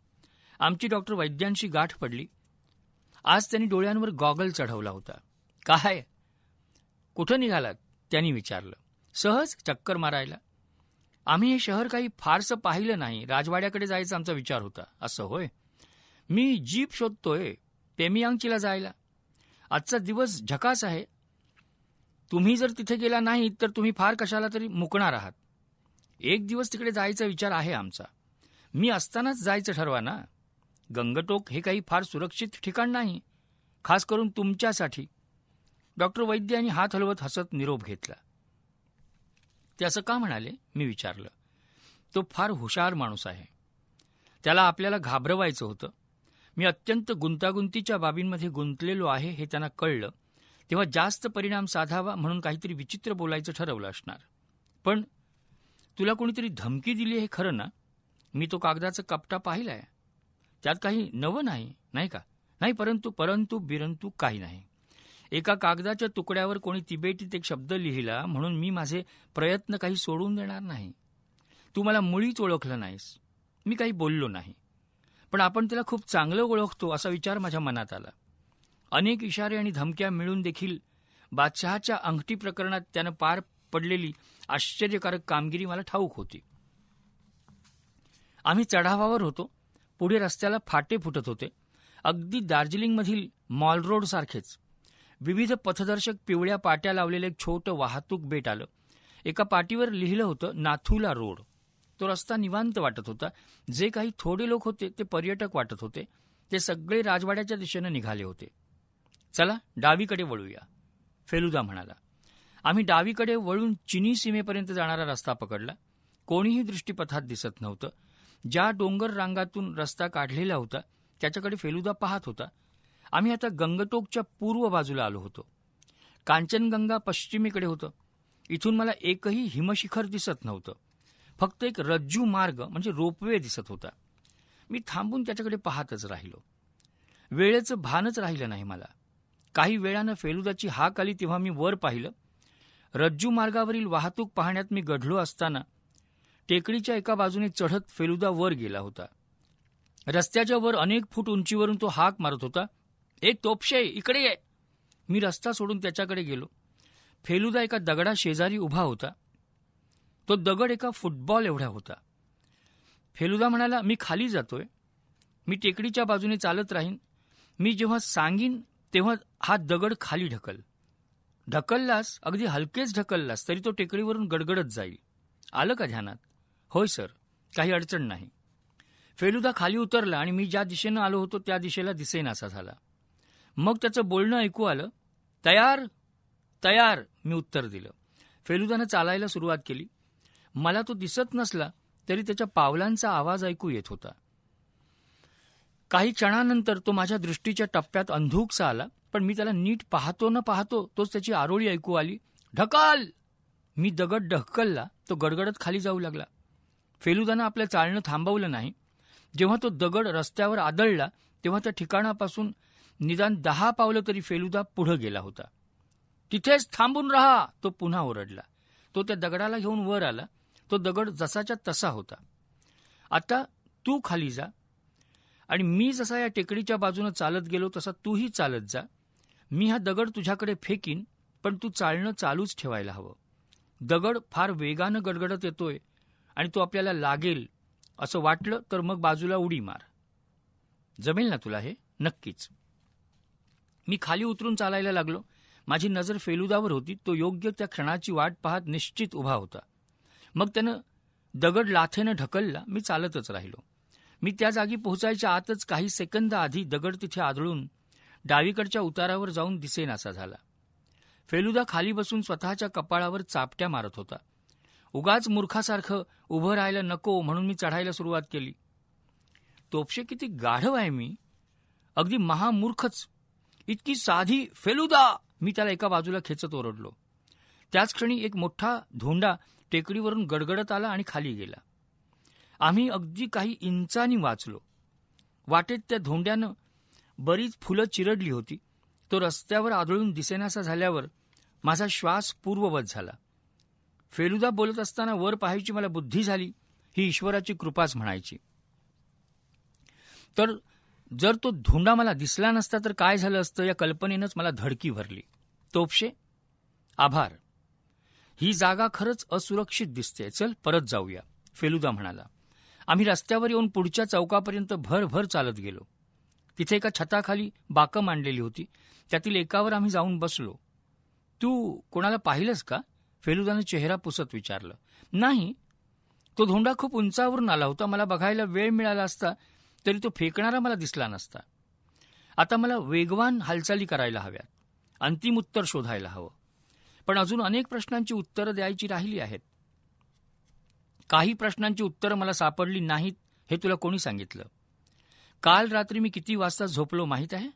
आमची डॉक्टर वैद्यांशी गाठ पडली आज त्यांनी डोळ्यांवर गॉगल चढवला होता काय कुठं निघालात त्यांनी विचारलं सहज चक्कर मारायला आम्ही हे शहर काही फारसं पाहिलं नाही राजवाड्याकडे जायचा आमचा विचार होता असं होय मी जीप शोधतोय पेमियांगचीला जायला आजचा दिवस झकास आहे तुम्ही जर तिथे गेला नाही तर तुम्ही फार कशाला तरी मुकणार आहात एक दिवस तिकडे जायचा विचार आहे आमचा मी असतानाच जायचं ठरवा ना गंगटोक हे काही फार सुरक्षित ठिकाण नाही खास करून तुमच्यासाठी डॉक्टर वैद्य यांनी हात हलवत हसत निरोप घेतला ते असं का म्हणाले मी विचारलं तो फार हुशार माणूस आहे त्याला आपल्याला घाबरवायचं होतं मी अत्यंत गुंतागुंतीच्या बाबींमध्ये गुंतलेलो आहे हे त्यांना कळलं तेव्हा जास्त परिणाम साधावा म्हणून काहीतरी विचित्र बोलायचं ठरवलं असणार पण तुला कोणीतरी धमकी दिली हे खरं ना मी तो कागदाचा कपटा पाहिलाय त्यात काही नवं नाही नाही का नाही परंतु परंतु बिरंतु काही नाही एका कागदाच्या तुकड्यावर कोणी तिबेटीत एक शब्द लिहिला म्हणून मी माझे प्रयत्न काही सोडून देणार नाही तू मला मुळीच ओळखलं नाहीस मी काही बोललो नाही पण आपण त्याला खूप चांगलं ओळखतो असा विचार माझ्या मनात आला अनेक इशारे आणि धमक्या मिळून देखील बादशहाच्या अंगठी प्रकरणात त्यानं पार पडलेली आश्चर्यकारक कामगिरी मला ठाऊक होती आम्ही चढावावर होतो पुढे रस्त्याला फाटे फुटत होते अगदी दार्जिलिंगमधील मॉल रोड सारखेच विविध पथदर्शक पिवळ्या पाट्या लावलेलं एक छोटं वाहतूक बेट आलं एका पाटीवर लिहिलं होतं नाथुला रोड तो रस्ता निवांत वाटत होता जे काही थोडे लोक होते ते पर्यटक वाटत होते ते सगळे राजवाड्याच्या दिशेनं निघाले होते चला डावीकडे वळूया फेलुदा म्हणाला आम्ही डावीकडे वळून चिनी सीमेपर्यंत जाणारा रस्ता पकडला कोणीही दृष्टीपथात दिसत नव्हतं ज्या डोंगर रांगातून रस्ता काढलेला होता त्याच्याकडे फेलुदा पाहत होता आम्ही आता गंगटोकच्या पूर्व बाजूला आलो होतो कांचनगंगा पश्चिमेकडे होतं इथून मला एकही हिमशिखर दिसत नव्हतं फक्त एक रज्जू मार्ग म्हणजे रोपवे दिसत होता मी थांबून त्याच्याकडे पाहतच राहिलो वेळेचं भानच राहिलं नाही मला काही वेळानं फेलुदाची हाक आली तेव्हा मी वर पाहिलं रज्जू मार्गावरील वाहतूक पाहण्यात मी गढलो असताना टेकडीच्या एका बाजूने चढत फेलुदा वर गेला होता रस्त्याच्या वर अनेक फूट उंचीवरून तो हाक मारत होता ए तोपशे इकडे ये मी रस्ता सोडून त्याच्याकडे गेलो फेलुदा एका दगडा शेजारी उभा होता तो दगड एका फुटबॉल एवढा होता फेलुदा म्हणाला मी खाली जातोय मी टेकडीच्या बाजूने चालत राहीन मी जेव्हा सांगीन तेव्हा हा दगड खाली ढकल ढकललास अगदी हलकेच ढकललास तरी तो टेकडीवरून गडगडत जाईल आलं का ध्यानात होय सर काही अडचण नाही फेलुदा खाली उतरला आणि मी ज्या दिशेनं आलो होतो त्या दिशेला असा झाला मग त्याचं बोलणं ऐकू आलं तयार तयार मी उत्तर दिलं फेलुदानं चालायला सुरुवात केली मला तो दिसत नसला तरी त्याच्या पावलांचा आवाज ऐकू येत होता काही क्षणानंतर तो माझ्या दृष्टीच्या टप्प्यात अंधूकसा आला पण मी त्याला नीट पाहतो न पाहतो तोच त्याची आरोळी ऐकू आली ढकाल मी दगड ढकलला तो गडगडत खाली जाऊ लागला फेलुदानं आपलं चालणं थांबवलं नाही जेव्हा तो दगड रस्त्यावर आदळला तेव्हा त्या ठिकाणापासून निदान दहा पावलं तरी फेलुदा पुढं गेला होता तिथेच थांबून राहा तो पुन्हा ओरडला तो त्या दगडाला घेऊन वर आला तो दगड जसाच्या तसा होता आता तू खाली जा आणि मी जसा या टेकडीच्या बाजूनं चालत गेलो तसा तूही चालत जा मी हा दगड तुझ्याकडे फेकीन पण तू चालणं चालूच ठेवायला हवं दगड फार वेगानं गडगडत येतोय आणि तो आपल्याला लागेल असं वाटलं तर मग बाजूला उडी मार जमेल ना तुला हे नक्कीच मी खाली उतरून चालायला लागलो माझी नजर फेलुदावर होती तो योग्य त्या क्षणाची वाट पाहत निश्चित उभा होता मग त्यानं दगड लाथेनं ढकलला मी चालतच राहिलो मी त्या जागी पोहोचायच्या आतच काही सेकंद आधी दगड तिथे आदळून डावीकडच्या उतारावर जाऊन दिसेनासा झाला फेलुदा खाली बसून स्वतःच्या कपाळावर चापट्या मारत होता उगाच मूर्खासारखं उभं राहायला नको म्हणून मी चढायला सुरुवात केली तोपशे किती गाढव आहे मी अगदी महामूर्खच इतकी साधी फेलुदा मी त्याला एका बाजूला खेचत ओरडलो त्याच क्षणी एक मोठा धोंडा टेकडीवरून गडगडत आला आणि खाली गेला आम्ही अगदी काही इंचानी वाचलो वाटेत त्या धोंड्यानं बरीच फुलं चिरडली होती तो रस्त्यावर आदळून दिसेनासा झाल्यावर माझा श्वास पूर्ववत झाला फेलुदा बोलत असताना वर पाहायची मला बुद्धी झाली ही ईश्वराची कृपाच म्हणायची तर जर तो धुंडा मला दिसला नसता तर काय झालं असतं या कल्पनेनंच मला धडकी भरली तोपशे आभार ही जागा खरंच असुरक्षित दिसते चल परत जाऊया फेलुदा म्हणाला आम्ही रस्त्यावर येऊन पुढच्या चौकापर्यंत भरभर चालत गेलो तिथे एका छताखाली बाकं मांडलेली होती त्यातील एकावर आम्ही जाऊन बसलो तू कोणाला पाहिलंस का फेलुदाने चेहरा पुसत विचारलं नाही तो धोंडा खूप उंचावरून आला होता मला बघायला वेळ मिळाला असता तरी तो फेकणारा मला दिसला नसता आता मला वेगवान हालचाली करायला हव्यात अंतिम उत्तर शोधायला हवं पण अजून अनेक प्रश्नांची उत्तरं द्यायची राहिली आहेत काही प्रश्नांची उत्तरं मला सापडली नाहीत हे तुला कोणी सांगितलं काल रात्री मी किती वाजता झोपलो माहीत आहे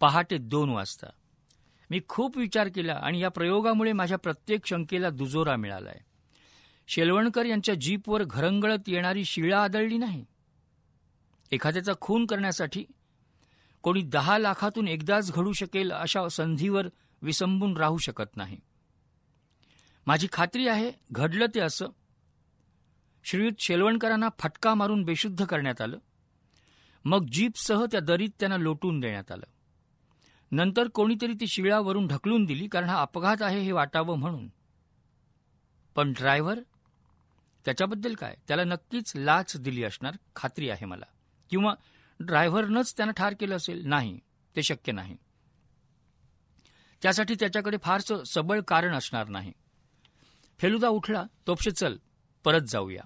पहाटे दोन वाजता मी खूप विचार केला आणि या प्रयोगामुळे माझ्या प्रत्येक शंकेला दुजोरा मिळालाय शेलवणकर यांच्या जीपवर घरंगळत येणारी शिळा आदळली नाही एखाद्याचा खून करण्यासाठी कोणी दहा लाखातून एकदाच घडू शकेल अशा संधीवर विसंबून राहू शकत नाही माझी खात्री आहे घडलं ते असं श्रीयुत शेलवणकरांना फटका मारून बेशुद्ध करण्यात आलं मग जीपसह त्या दरीत त्यांना लोटून देण्यात आलं नंतर कोणीतरी ती शिळावरून ढकलून दिली कारण हा अपघात आहे हे वाटावं म्हणून पण ड्रायव्हर त्याच्याबद्दल काय त्याला नक्कीच लाच दिली असणार खात्री आहे मला किंवा ड्रायव्हरनंच त्यानं ठार केलं असेल नाही ते शक्य नाही त्यासाठी त्याच्याकडे फारसं सबळ कारण असणार नाही फेलुदा उठला तोपशे चल परत जाऊया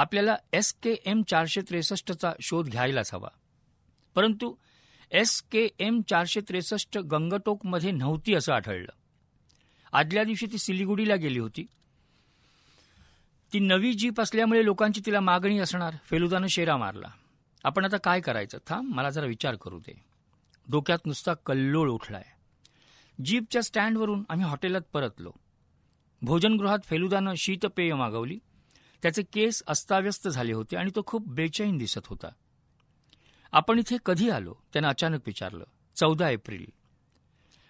आपल्याला एस के एम चारशे त्रेसष्टचा शोध घ्यायलाच हवा परंतु एस के एम चारशे त्रेसष्ट गंगटोकमध्ये नव्हती असं आढळलं आदल्या दिवशी ती सिलिगुडीला गेली होती ती नवी जीप असल्यामुळे लोकांची तिला मागणी असणार फेलुदानं शेरा मारला आपण आता काय करायचं थांब मला जरा विचार करू दे डोक्यात नुसता कल्लोळ उठलाय जीपच्या स्टँडवरून आम्ही हॉटेलात परतलो भोजनगृहात फेलुदानं शीतपेय मागवली त्याचे केस अस्ताव्यस्त झाले होते आणि तो खूप बेचैन दिसत होता आपण इथे कधी आलो त्यानं अचानक विचारलं चौदा एप्रिल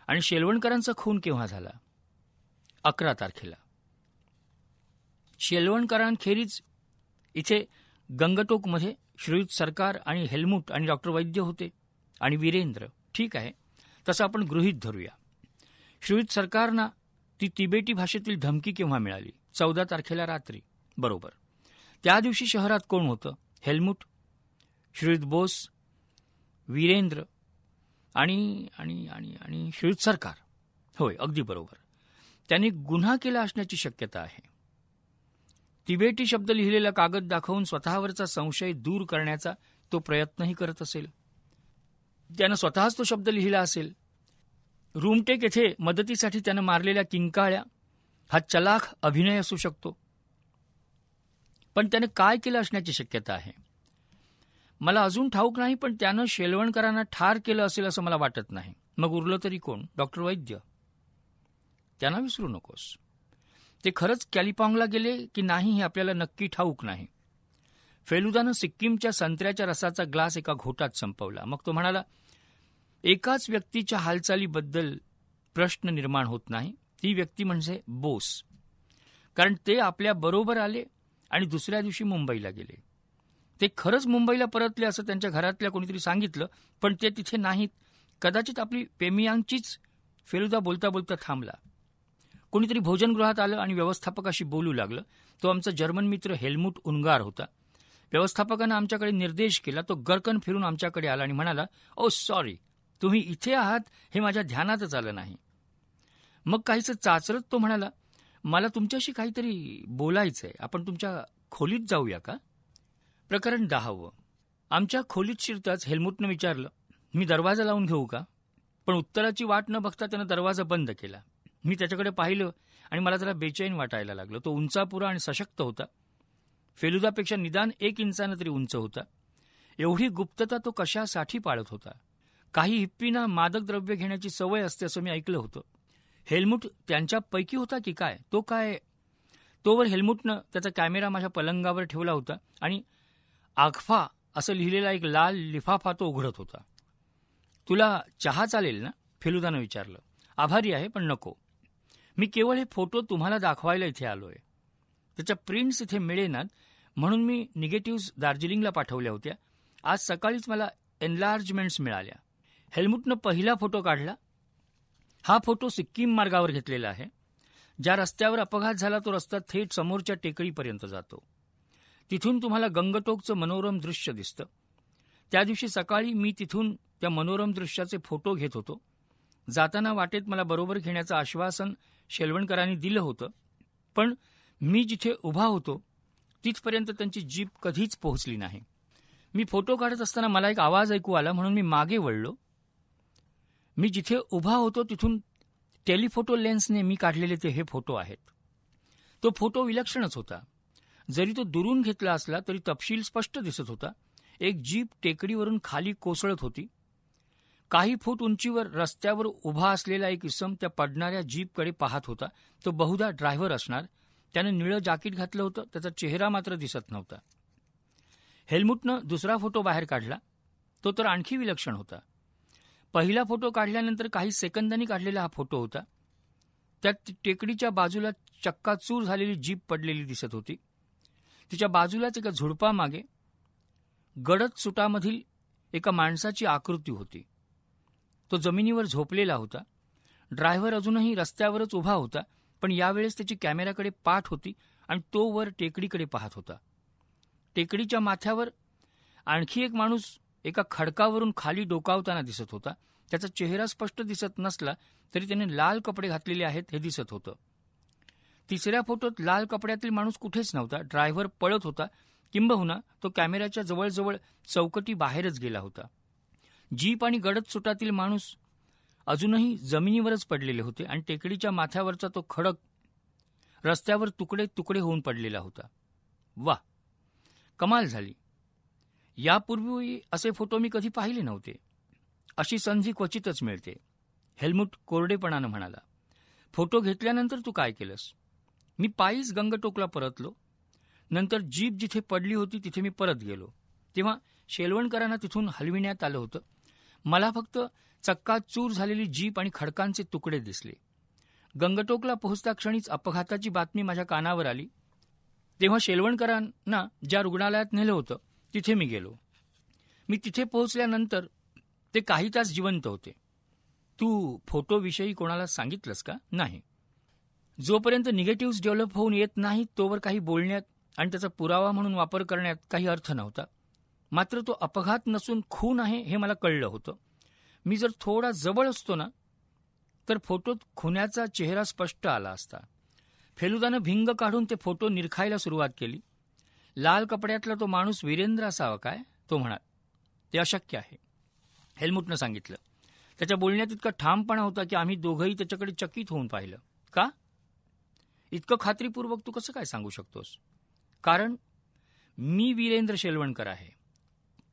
आणि शेलवणकरांचा खून केव्हा झाला अकरा तारखेला शेलवणकरांखेरीज इथे गंगटोकमध्ये श्रीयुत सरकार आणि हेल्मुट आणि डॉक्टर वैद्य होते आणि वीरेंद्र ठीक आहे तसं आपण गृहीत धरूया श्रीयुत सरकारना ती तिबेटी भाषेतील धमकी केव्हा मिळाली चौदा तारखेला रात्री बरोबर त्या दिवशी शहरात कोण होतं हेल्मुट श्रीयुत बोस वीरेंद्र आणि आणि आणि आणि श्रीयुत सरकार होय अगदी बरोबर त्यांनी गुन्हा केला असण्याची शक्यता आहे तिबेटी शब्द लिहिलेला कागद दाखवून स्वतःवरचा संशय दूर करण्याचा तो प्रयत्नही करत असेल त्यानं स्वतःच तो शब्द लिहिला असेल रूमटेक येथे मदतीसाठी त्यानं मारलेल्या किंकाळ्या हा चलाख अभिनय असू शकतो पण त्यानं काय केलं असण्याची शक्यता आहे मला अजून ठाऊक नाही पण त्यानं शेलवणकरांना ठार केलं असेल असं मला वाटत नाही मग उरलं तरी कोण डॉक्टर वैद्य त्यांना विसरू नकोस ते खरंच कॅलिपॉंगला गेले की नाही हे आपल्याला नक्की ठाऊक नाही फेलुदानं सिक्कीमच्या संत्र्याच्या रसाचा ग्लास एका घोटात संपवला मग तो म्हणाला एकाच व्यक्तीच्या हालचालीबद्दल प्रश्न निर्माण होत नाही ती व्यक्ती म्हणजे बोस कारण ते आपल्या बरोबर आले आणि दुसऱ्या दिवशी मुंबईला गेले ते खरंच मुंबईला परतले असं त्यांच्या घरातल्या कोणीतरी सांगितलं पण ते तिथे नाहीत कदाचित आपली पेमियांगचीच फेलुदा बोलता बोलता थांबला कोणीतरी भोजनगृहात आलं आणि व्यवस्थापकाशी बोलू लागलं तो आमचा जर्मन मित्र हेल्मुट उनगार होता व्यवस्थापकानं आमच्याकडे निर्देश केला तो गरकन फिरून आमच्याकडे आला आणि म्हणाला ओ सॉरी तुम्ही इथे आहात हे माझ्या ध्यानातच आलं नाही मग काहीचं चाचरत तो म्हणाला मला तुमच्याशी काहीतरी बोलायचं आहे आपण तुमच्या खोलीत जाऊया का प्रकरण दहावं आमच्या खोलीत शिरताच हेल्मुटनं विचारलं मी दरवाजा लावून घेऊ का पण उत्तराची वाट न बघता त्यानं दरवाजा बंद केला मी त्याच्याकडे पाहिलं आणि मला जरा बेचैन वाटायला लागलं तो उंचापुरा आणि सशक्त होता फेलुदापेक्षा निदान एक इंचानं तरी उंच होता एवढी गुप्तता तो कशासाठी पाळत होता काही हिप्पींना मादक द्रव्य घेण्याची सवय असते असं मी ऐकलं होतं हेल्मुट त्यांच्यापैकी होता की काय तो काय तोवर हेल्मुटनं त्याचा कॅमेरा माझ्या पलंगावर ठेवला होता आणि आखफा असं लिहिलेला एक लाल लिफाफा तो उघडत होता तुला चहा चालेल ना फेलुदानं विचारलं आभारी आहे पण नको मी केवळ हे फोटो तुम्हाला दाखवायला इथे आलो आहे त्याच्या प्रिंट्स इथे मिळेनात म्हणून मी निगेटिव्ह दार्जिलिंगला पाठवल्या होत्या आज सकाळीच मला एनलार्जमेंट्स मिळाल्या हेल्मुटनं पहिला फोटो काढला हा फोटो सिक्कीम मार्गावर घेतलेला आहे ज्या रस्त्यावर अपघात झाला तो रस्ता थेट समोरच्या टेकडीपर्यंत जातो तिथून तुम्हाला गंगटोकचं मनोरम दृश्य दिसतं त्या दिवशी सकाळी मी तिथून त्या मनोरम दृश्याचे फोटो घेत होतो जाताना वाटेत मला बरोबर घेण्याचं आश्वासन शेलवणकरांनी दिलं होतं पण मी जिथे उभा होतो तिथपर्यंत त्यांची जीप कधीच पोहोचली नाही मी फोटो काढत असताना मला एक आवाज ऐकू आला म्हणून मी मागे वळलो मी जिथे उभा होतो तिथून टेलिफोटो लेन्सने मी काढलेले ते हे फोटो आहेत तो फोटो विलक्षणच होता जरी तो दुरून घेतला असला तरी तपशील स्पष्ट दिसत होता एक जीप टेकडीवरून खाली कोसळत होती काही फूट उंचीवर रस्त्यावर उभा असलेला एक इसम त्या पडणाऱ्या जीपकडे पाहत होता तो बहुधा ड्रायव्हर असणार त्याने निळं जाकीट घातलं होतं त्याचा चेहरा मात्र दिसत नव्हता हेल्मुटनं दुसरा फोटो बाहेर काढला तो तर आणखी विलक्षण होता पहिला फोटो काढल्यानंतर काही सेकंदांनी काढलेला हा फोटो होता त्यात टेकडीच्या बाजूला चक्काचूर झालेली जीप पडलेली दिसत होती तिच्या बाजूलाच एका झुडपामागे गडद सुटामधील एका माणसाची आकृती होती तो जमिनीवर झोपलेला होता ड्रायव्हर अजूनही रस्त्यावरच उभा होता पण यावेळेस त्याची कॅमेऱ्याकडे पाठ होती आणि तो वर टेकडीकडे पाहत होता टेकडीच्या माथ्यावर आणखी एक माणूस एका खडकावरून खाली डोकावताना दिसत होता त्याचा चेहरा स्पष्ट दिसत नसला तरी त्याने लाल कपडे घातलेले आहेत हे दिसत होतं तिसऱ्या फोटोत लाल कपड्यातील माणूस कुठेच नव्हता ड्रायव्हर पळत होता किंबहुना तो कॅमेऱ्याच्या जवळजवळ चौकटी बाहेरच गेला होता जीप आणि गडद सुटातील माणूस अजूनही जमिनीवरच पडलेले होते आणि टेकडीच्या माथ्यावरचा तो खडक रस्त्यावर तुकडे तुकडे होऊन पडलेला होता वा कमाल झाली यापूर्वी असे फोटो मी कधी पाहिले नव्हते अशी संधी क्वचितच मिळते हेल्मुट कोरडेपणानं म्हणाला फोटो घेतल्यानंतर तू काय केलंस मी पायीच गंगटोकला परतलो नंतर जीप जिथे पडली होती तिथे मी परत गेलो तेव्हा शेलवणकरांना तिथून हलविण्यात आलं होतं मला फक्त चूर झालेली जीप आणि खडकांचे तुकडे दिसले गंगटोकला पोहोचता क्षणीच अपघाताची बातमी माझ्या कानावर आली तेव्हा शेलवणकरांना ज्या रुग्णालयात नेलं होतं तिथे मी गेलो मी तिथे पोहोचल्यानंतर ते काही तास जिवंत होते तू फोटोविषयी कोणाला सांगितलंस का नाही जोपर्यंत निगेटिव्ह डेव्हलप होऊन येत नाही तोवर काही बोलण्यात आणि त्याचा पुरावा म्हणून वापर करण्यात काही अर्थ नव्हता मात्र तो अपघात नसून खून आहे हे मला कळलं होतं मी जर थोडा जवळ असतो ना तर फोटोत खुन्याचा चेहरा स्पष्ट आला असता फेलुदानं भिंग काढून ते फोटो निरखायला सुरुवात केली लाल कपड्यातला तो माणूस वीरेंद्र असावा काय तो म्हणाल ते अशक्य आहे हेल्मुटनं सांगितलं त्याच्या बोलण्यात इतका ठामपणा होता की आम्ही दोघंही त्याच्याकडे चकित होऊन पाहिलं का इतकं खात्रीपूर्वक तू कसं काय सांगू शकतोस कारण मी वीरेंद्र शेलवणकर आहे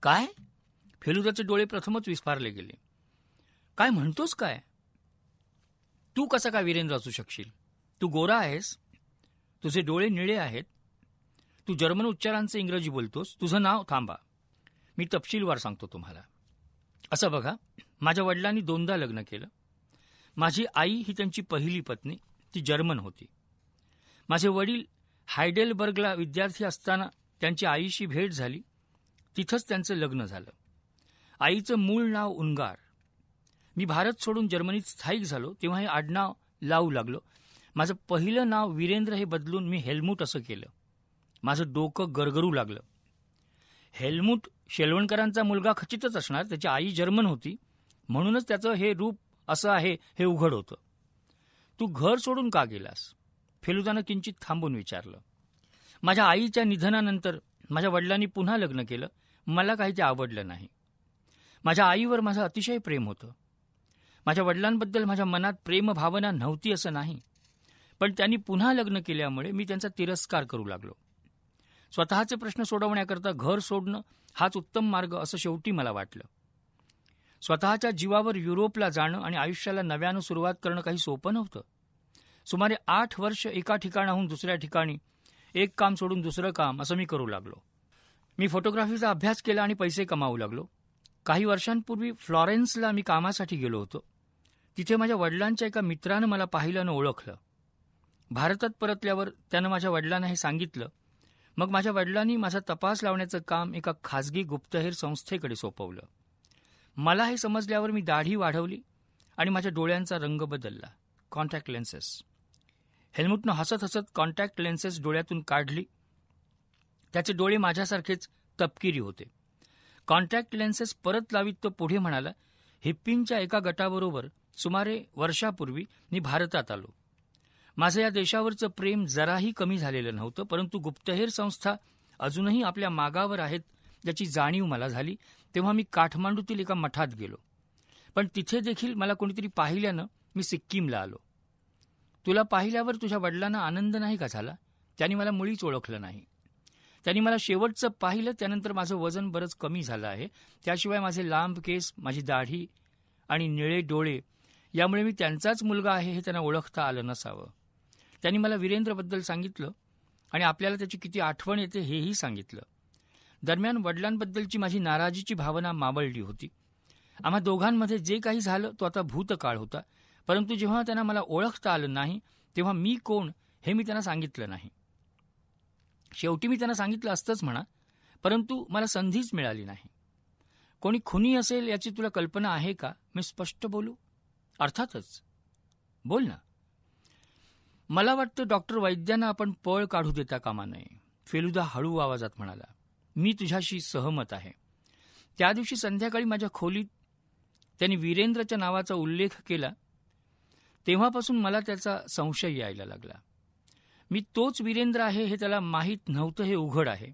काय फेलुदाचे डोळे प्रथमच विस्फारले गेले काय म्हणतोस काय तू कसा काय वीरेंद्र असू शकशील तू गोरा आहेस तुझे डोळे निळे आहेत तू जर्मन उच्चारांचे इंग्रजी बोलतोस तुझं नाव थांबा मी तपशीलवार सांगतो तुम्हाला असं बघा माझ्या वडिलांनी दोनदा लग्न केलं माझी आई ही त्यांची पहिली पत्नी ती जर्मन होती माझे वडील हायडेलबर्गला विद्यार्थी असताना त्यांची आईशी भेट झाली तिथंच त्यांचं लग्न झालं आईचं मूळ नाव उनगार मी भारत सोडून जर्मनीत स्थायिक झालो तेव्हा हे आडनाव लावू लागलो माझं पहिलं नाव वीरेंद्र हे बदलून मी हेल्मूट असं केलं माझं डोकं गरगरू लागलं हेल्मूट शेलवणकरांचा मुलगा खचितच असणार त्याची आई जर्मन होती म्हणूनच त्याचं हे रूप असं आहे हे उघड होतं तू घर सोडून का गेलास फेलुदानं किंचित थांबून विचारलं माझ्या आईच्या निधनानंतर माझ्या वडिलांनी पुन्हा लग्न केलं मला काही ते आवडलं नाही माझ्या आईवर माझं अतिशय प्रेम होतं माझ्या वडिलांबद्दल माझ्या मनात प्रेमभावना नव्हती असं नाही पण त्यांनी पुन्हा लग्न केल्यामुळे मी त्यांचा तिरस्कार करू लागलो स्वतःचे प्रश्न सोडवण्याकरता घर सोडणं हाच उत्तम मार्ग असं शेवटी मला वाटलं स्वतःच्या जीवावर युरोपला जाणं आणि आयुष्याला नव्यानं सुरुवात करणं काही सोपं नव्हतं सुमारे आठ वर्ष एका ठिकाणाहून दुसऱ्या ठिकाणी एक काम सोडून दुसरं काम असं मी करू लागलो मी फोटोग्राफीचा अभ्यास केला आणि पैसे कमावू लागलो काही वर्षांपूर्वी फ्लॉरेन्सला मी कामासाठी गेलो होतो तिथे माझ्या वडिलांच्या एका मित्रानं मला पाहिल्यानं ओळखलं भारतात परतल्यावर त्यानं माझ्या वडिलांना हे सांगितलं मग माझ्या वडिलांनी माझा तपास लावण्याचं काम एका खाजगी गुप्तहेर संस्थेकडे सोपवलं मला हे समजल्यावर मी दाढी वाढवली आणि माझ्या डोळ्यांचा रंग बदलला कॉन्टॅक्ट लेन्सेस हेल्मुटनं हसत हसत कॉन्टॅक्ट लेन्सेस डोळ्यातून काढली त्याचे डोळे माझ्यासारखेच तपकिरी होते कॉन्टॅक्ट लेन्सेस परत लावीत तो पुढे म्हणाला हिप्पींच्या एका गटाबरोबर सुमारे वर्षापूर्वी मी भारतात आलो माझं या देशावरचं प्रेम जराही कमी झालेलं नव्हतं परंतु गुप्तहेर संस्था अजूनही आपल्या मागावर आहेत ज्याची जाणीव मला झाली तेव्हा मी काठमांडूतील एका मठात गेलो पण तिथे देखील मला कोणीतरी पाहिल्यानं मी सिक्कीमला आलो तुला पाहिल्यावर तुझ्या वडिलांना आनंद नाही का झाला त्यांनी मला मुळीच ओळखलं नाही त्यांनी मला शेवटचं पाहिलं त्यानंतर माझं वजन बरंच कमी झालं आहे त्याशिवाय माझे लांब केस माझी दाढी आणि निळे डोळे यामुळे मी त्यांचाच मुलगा आहे हे त्यांना ओळखता आलं नसावं त्यांनी मला वीरेंद्रबद्दल सांगितलं आणि आपल्याला त्याची किती आठवण येते हेही सांगितलं दरम्यान वडिलांबद्दलची माझी नाराजीची भावना मावळली होती आम्हा दोघांमध्ये जे काही झालं तो आता भूतकाळ होता परंतु जेव्हा त्यांना मला ओळखता आलं नाही तेव्हा मी कोण हे मी त्यांना सांगितलं नाही शेवटी मी त्यांना सांगितलं असतंच म्हणा परंतु मला संधीच मिळाली नाही कोणी खुनी असेल याची तुला कल्पना आहे का मी स्पष्ट बोलू अर्थातच बोल ना मला वाटतं डॉक्टर वैद्यांना आपण पळ काढू देता कामा नये फेलुदा हळू आवाजात म्हणाला मी तुझ्याशी सहमत आहे त्या दिवशी संध्याकाळी माझ्या खोलीत त्यांनी वीरेंद्रच्या नावाचा उल्लेख केला तेव्हापासून मला त्याचा संशय यायला लागला मी तोच वीरेंद्र आहे हे त्याला माहीत नव्हतं हे उघड आहे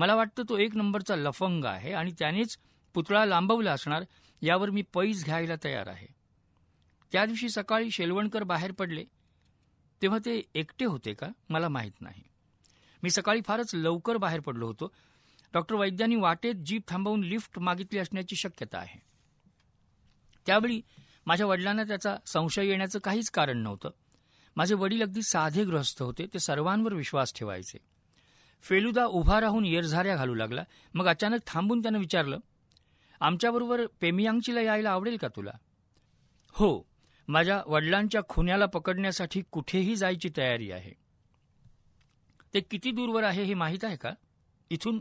मला वाटतं तो एक नंबरचा लफंग आहे आणि त्यानेच पुतळा लांबवला असणार यावर मी पैज घ्यायला तयार आहे त्या दिवशी सकाळी शेलवणकर बाहेर पडले तेव्हा ते एकटे होते का मला माहीत नाही मी सकाळी फारच लवकर बाहेर पडलो होतो डॉक्टर वैद्यांनी वाटेत जीप थांबवून लिफ्ट मागितली असण्याची शक्यता आहे त्यावेळी माझ्या वडिलांना त्याचा संशय येण्याचं काहीच कारण नव्हतं माझे वडील अगदी साधे गृहस्थ होते ते सर्वांवर विश्वास ठेवायचे फेलुदा उभा राहून येरझाऱ्या घालू लागला मग अचानक थांबून त्यानं विचारलं आमच्याबरोबर पेमियांगचीला यायला आवडेल का तुला हो माझ्या वडिलांच्या खुन्याला पकडण्यासाठी कुठेही जायची तयारी आहे ते किती दूरवर आहे हे माहीत आहे का इथून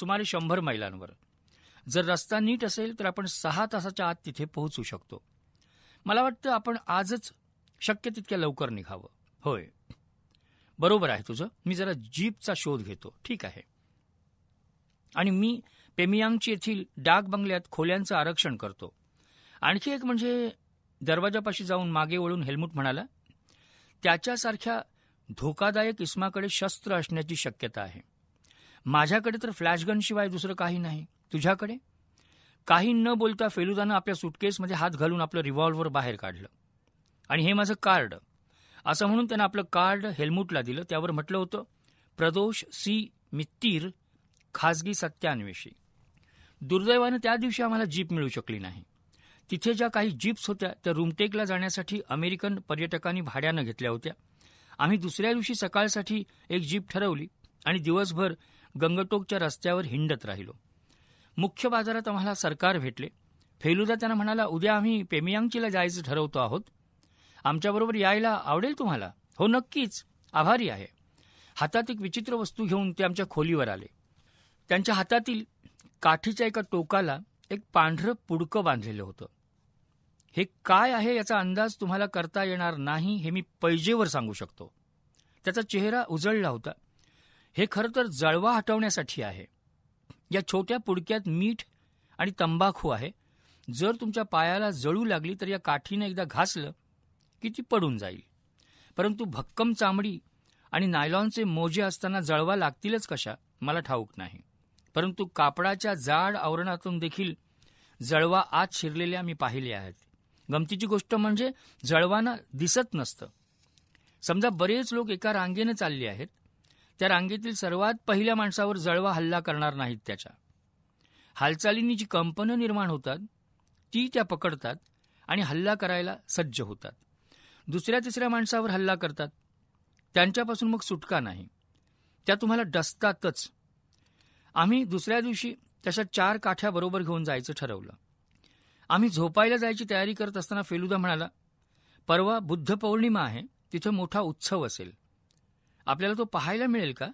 सुमारे शंभर मैलांवर जर रस्ता नीट असेल तर आपण सहा तासाच्या आत तिथे पोहोचू शकतो मला वाटतं आपण आजच शक्य तितक्या लवकर निघावं होय बरोबर आहे तुझं मी जरा जीपचा शोध घेतो ठीक आहे आणि मी पेमियांगची येथील डाक बंगल्यात खोल्यांचं आरक्षण करतो आणखी एक म्हणजे दरवाजापाशी जाऊन मागे वळून हेल्मुट म्हणाला त्याच्यासारख्या धोकादायक इस्माकडे शस्त्र असण्याची शक्यता आहे माझ्याकडे तर फ्लॅशगनशिवाय दुसरं काही नाही तुझ्याकडे काही न बोलता फेलुदानं आपल्या सुटकेसमध्ये हात घालून आपलं रिव्हॉल्व्हर बाहेर काढलं आणि हे माझं कार्ड असं म्हणून त्यानं आपलं कार्ड हेल्मुटला दिलं त्यावर म्हटलं होतं प्रदोष सी मित्तीर खाजगी सत्यान्वेषी दुर्दैवानं त्या दिवशी आम्हाला जीप मिळू शकली नाही तिथे ज्या काही जीप्स होत्या त्या रुमटेकला जाण्यासाठी अमेरिकन पर्यटकांनी भाड्यानं घेतल्या होत्या आम्ही दुसऱ्या दिवशी सकाळसाठी एक जीप ठरवली आणि दिवसभर गंगटोकच्या रस्त्यावर हिंडत राहिलो मुख्य बाजारात आम्हाला सरकार भेटले फेलुदा त्यांना म्हणाला उद्या आम्ही पेमियांगचीला जायचं ठरवतो आहोत आमच्याबरोबर यायला आवडेल तुम्हाला हो नक्कीच आभारी आहे हातात एक विचित्र वस्तू घेऊन ते आमच्या खोलीवर आले त्यांच्या हातातील काठीच्या एका टोकाला एक पांढरं पुडकं बांधलेलं होतं हे काय आहे याचा अंदाज तुम्हाला करता येणार नाही हे मी पैजेवर सांगू शकतो त्याचा चेहरा उजळला होता हे खरं तर जळवा हटवण्यासाठी आहे या छोट्या पुडक्यात मीठ आणि तंबाखू आहे जर तुमच्या पायाला जळू लागली तर या काठीनं एकदा घासलं की ती पडून जाईल परंतु भक्कम चामडी आणि नायलॉनचे मोजे असताना जळवा लागतीलच कशा मला ठाऊक नाही परंतु कापडाच्या जाड आवरणातून देखील जळवा आत शिरलेल्या मी पाहिले आहेत गमतीची गोष्ट म्हणजे जळवाना दिसत नसतं समजा बरेच लोक एका रांगेनं चालले आहेत त्या रांगेतील सर्वात पहिल्या माणसावर जळवा हल्ला करणार नाहीत त्याच्या हालचालींनी जी कंपनं निर्माण होतात ती त्या पकडतात आणि हल्ला करायला सज्ज होतात दुसऱ्या तिसऱ्या माणसावर हल्ला करतात त्यांच्यापासून मग सुटका नाही त्या तुम्हाला डसतातच आम्ही दुसऱ्या दिवशी तशा चार काठ्या बरोबर घेऊन जायचं ठरवलं आम्ही झोपायला जायची तयारी करत असताना फेलुदा म्हणाला परवा बुद्ध पौर्णिमा आहे तिथे मोठा उत्सव असेल आपल्याला तो पाहायला मिळेल का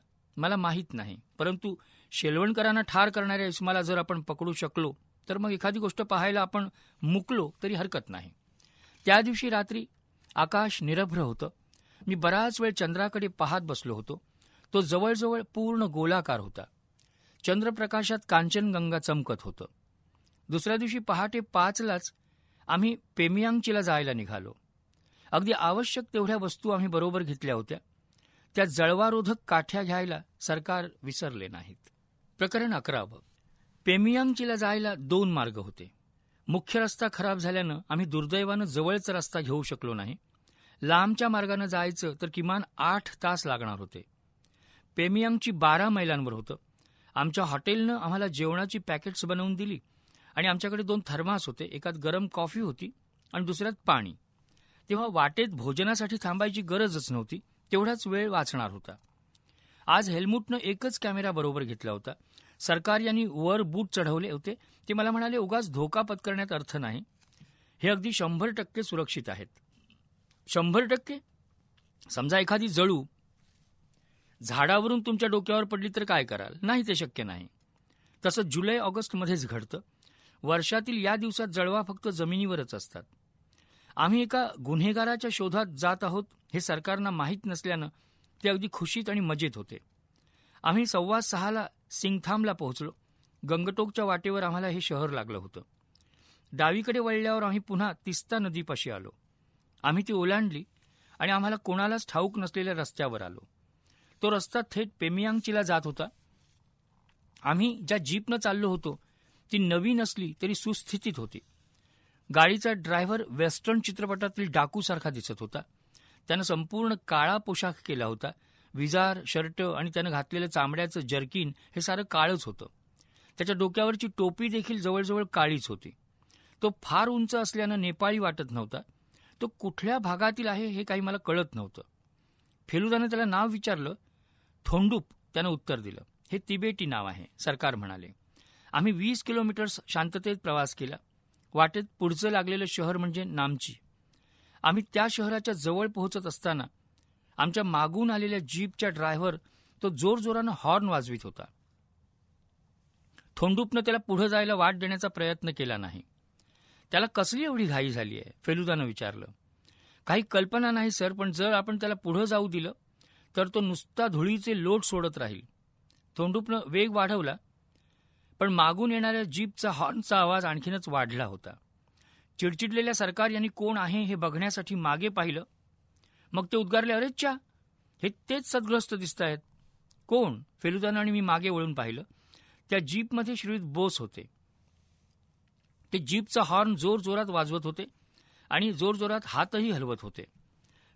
मला माहीत नाही परंतु शेलवणकरांना ठार करणाऱ्या इस्माला जर आपण पकडू शकलो तर मग एखादी गोष्ट पाहायला आपण मुकलो तरी हरकत नाही त्या दिवशी रात्री आकाश निरभ्र होतं मी बराच वेळ चंद्राकडे पाहत बसलो होतो तो जवळजवळ पूर्ण गोलाकार होता चंद्रप्रकाशात कांचनगंगा चमकत होतं दुसऱ्या दिवशी पहाटे पाचलाच आम्ही पेमियांगचीला जायला निघालो अगदी आवश्यक तेवढ्या वस्तू आम्ही बरोबर घेतल्या होत्या त्या जळवारोधक काठ्या घ्यायला सरकार विसरले नाहीत प्रकरण अकरावं पेमियांगचीला जायला दोन मार्ग होते मुख्य रस्ता खराब झाल्यानं आम्ही दुर्दैवानं जवळचा रस्ता घेऊ शकलो नाही लांबच्या मार्गानं जायचं तर किमान आठ तास लागणार होते पेमियांगची बारा मैलांवर होतं आमच्या हॉटेलनं आम्हाला जेवणाची पॅकेट्स बनवून दिली आणि आमच्याकडे दोन थर्मास होते एकात गरम कॉफी होती आणि दुसऱ्यात पाणी तेव्हा वाटेत भोजनासाठी थांबायची गरजच नव्हती तेवढाच वेळ वाचणार होता आज हेल्मुटनं एकच कॅमेरा बरोबर घेतला होता सरकार यांनी वर बूट चढवले होते ते मला म्हणाले उगाच धोका पत्करण्यात अर्थ नाही हे अगदी शंभर टक्के सुरक्षित आहेत शंभर टक्के समजा एखादी जळू झाडावरून तुमच्या डोक्यावर पडली तर काय कराल नाही ते शक्य नाही तसं जुलै ऑगस्टमध्येच घडतं वर्षातील या दिवसात जळवा फक्त जमिनीवरच असतात आम्ही एका गुन्हेगाराच्या शोधात जात आहोत हे सरकारना माहीत नसल्यानं ते अगदी खुशीत आणि मजेत होते आम्ही सव्वा सहाला सिंगथामला पोहोचलो गंगटोकच्या वाटेवर आम्हाला हे शहर लागलं होतं डावीकडे वळल्यावर आम्ही पुन्हा तिस्ता नदीपाशी आलो आम्ही ती ओलांडली आणि आम्हाला कोणालाच ठाऊक नसलेल्या रस्त्यावर आलो तो रस्ता थेट पेमियांगचीला जात होता आम्ही ज्या जीपनं चाललो होतो ती नवीन असली तरी सुस्थितीत होती गाडीचा ड्रायव्हर वेस्टर्न चित्रपटातील डाकूसारखा दिसत होता त्यानं संपूर्ण काळा पोशाख केला होता विजार शर्ट आणि त्यानं घातलेलं चांबड्याचं जर्किन हे सारं काळच होतं त्याच्या डोक्यावरची टोपी देखील जवळजवळ काळीच होती तो फार उंच असल्यानं नेपाळी वाटत नव्हता तो कुठल्या भागातील आहे हे काही मला कळत नव्हतं फेलुदानं त्याला नाव विचारलं थोंडूप त्यानं उत्तर दिलं हे तिबेटी नाव आहे सरकार म्हणाले आम्ही वीस किलोमीटर्स शांततेत प्रवास केला वाटेत पुढचं लागलेलं शहर म्हणजे नामची आम्ही त्या शहराच्या जवळ पोहोचत असताना आमच्या मागून आलेल्या जीपच्या ड्रायव्हर तो जोरजोरानं हॉर्न वाजवित होता थोंडूपनं त्याला पुढे जायला वाट देण्याचा प्रयत्न केला नाही त्याला कसली एवढी घाई झाली आहे फेलुदानं विचारलं काही कल्पना नाही सर पण जर आपण त्याला पुढं जाऊ दिलं तर तो नुसता धुळीचे लोट सोडत राहील थोंडूपनं वेग वाढवला पण मागून येणाऱ्या जीपचा हॉर्नचा आवाज आणखीनच वाढला होता चिडचिडलेल्या सरकार यांनी कोण आहे हे बघण्यासाठी मागे पाहिलं मग ते उद्गारले च्या हे तेच सद्ग्रस्त दिसत आहेत कोण फेलुदानाने आणि मी मागे वळून पाहिलं त्या जीपमध्ये श्रीयुत बोस होते ते जीपचा हॉर्न जोरजोरात वाजवत होते आणि जोरजोरात हातही हलवत होते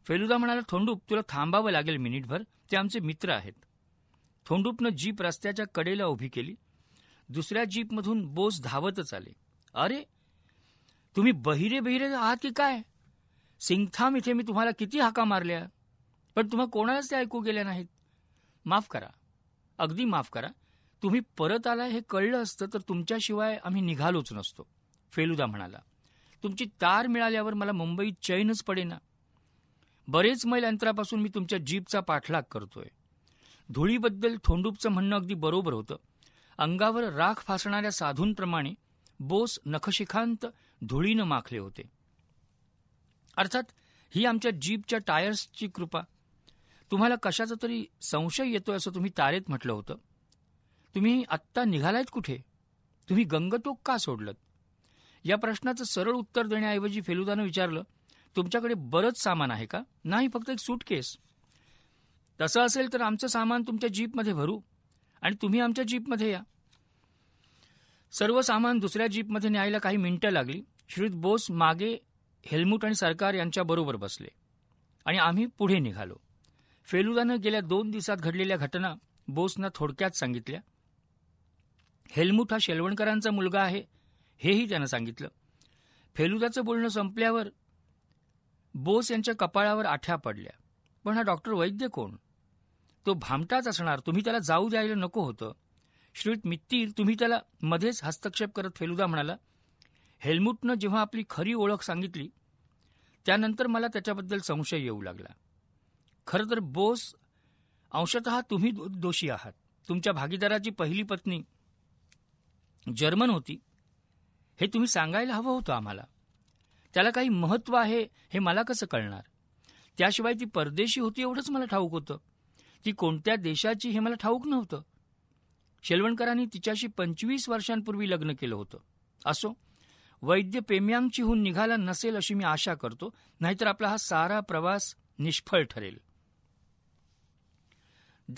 फेलुदा म्हणाला थोंडूप तुला थांबावं लागेल मिनिटभर ते आमचे मित्र आहेत थोंडूपनं जीप रस्त्याच्या कडेला उभी केली दुसऱ्या जीपमधून बोस धावतच आले अरे तुम्ही बहिरे बहिरे आहात की काय सिंगथाम इथे मी तुम्हाला किती हाका मारल्या पण तुम्हाला कोणालाच ते ऐकू गेल्या नाहीत माफ करा अगदी माफ करा तुम्ही परत आला हे कळलं असतं तर तुमच्याशिवाय आम्ही निघालोच नसतो फेलुदा म्हणाला तुमची तार मिळाल्यावर मला मुंबईत चैनच पडेना बरेच मैल अंतरापासून मी तुमच्या जीपचा पाठलाग करतोय धुळीबद्दल थोंडूपचं म्हणणं अगदी बरोबर होतं अंगावर राख फासणाऱ्या साधूंप्रमाणे बोस नखशिखांत धुळीनं माखले होते अर्थात ही आमच्या जीपच्या टायर्सची कृपा तुम्हाला कशाचा तरी संशय येतोय असं तुम्ही तारेत म्हटलं होतं तुम्ही आत्ता निघालायत कुठे तुम्ही गंगटोक का सोडलं या प्रश्नाचं सरळ उत्तर देण्याऐवजी फेलुदानं विचारलं तुमच्याकडे बरंच सामान आहे का नाही फक्त एक सूटकेस तसं असेल तर आमचं सामान तुमच्या जीपमध्ये भरू आणि तुम्ही आमच्या जीपमध्ये या सर्व सामान दुसऱ्या जीपमध्ये न्यायला काही मिनिटं लागली श्रीत बोस मागे हेल्मुट आणि सरकार यांच्याबरोबर बसले आणि आम्ही पुढे निघालो फेलुदानं गेल्या दोन दिवसात घडलेल्या घटना बोसनं थोडक्यात सांगितल्या हेल्मुट हा शेलवणकरांचा मुलगा आहे हेही त्यानं सांगितलं फेलुदाचं बोलणं संपल्यावर बोस यांच्या कपाळावर आठ्या पडल्या पण हा डॉक्टर वैद्य कोण तो भामटाच असणार तुम्ही त्याला जाऊ द्यायला नको होतं श्रीत मित्तील तुम्ही त्याला मध्येच हस्तक्षेप करत फेलुदा म्हणाला हेल्मुटनं जेव्हा आपली खरी ओळख सांगितली त्यानंतर मला त्याच्याबद्दल संशय येऊ लागला खरं तर बोस अंशत तुम्ही दोषी आहात तुमच्या भागीदाराची पहिली पत्नी जर्मन होती हे तुम्ही सांगायला हवं होतं आम्हाला त्याला काही महत्त्व आहे हे मला कसं कळणार त्याशिवाय ती परदेशी होती एवढंच मला ठाऊक होतं ती कोणत्या देशाची हे मला ठाऊक नव्हतं शेलवणकरांनी तिच्याशी पंचवीस वर्षांपूर्वी लग्न केलं होतं असो वैद्य पेम्यांगचीहून निघाला नसेल अशी मी आशा करतो नाहीतर आपला हा सारा प्रवास निष्फळ ठरेल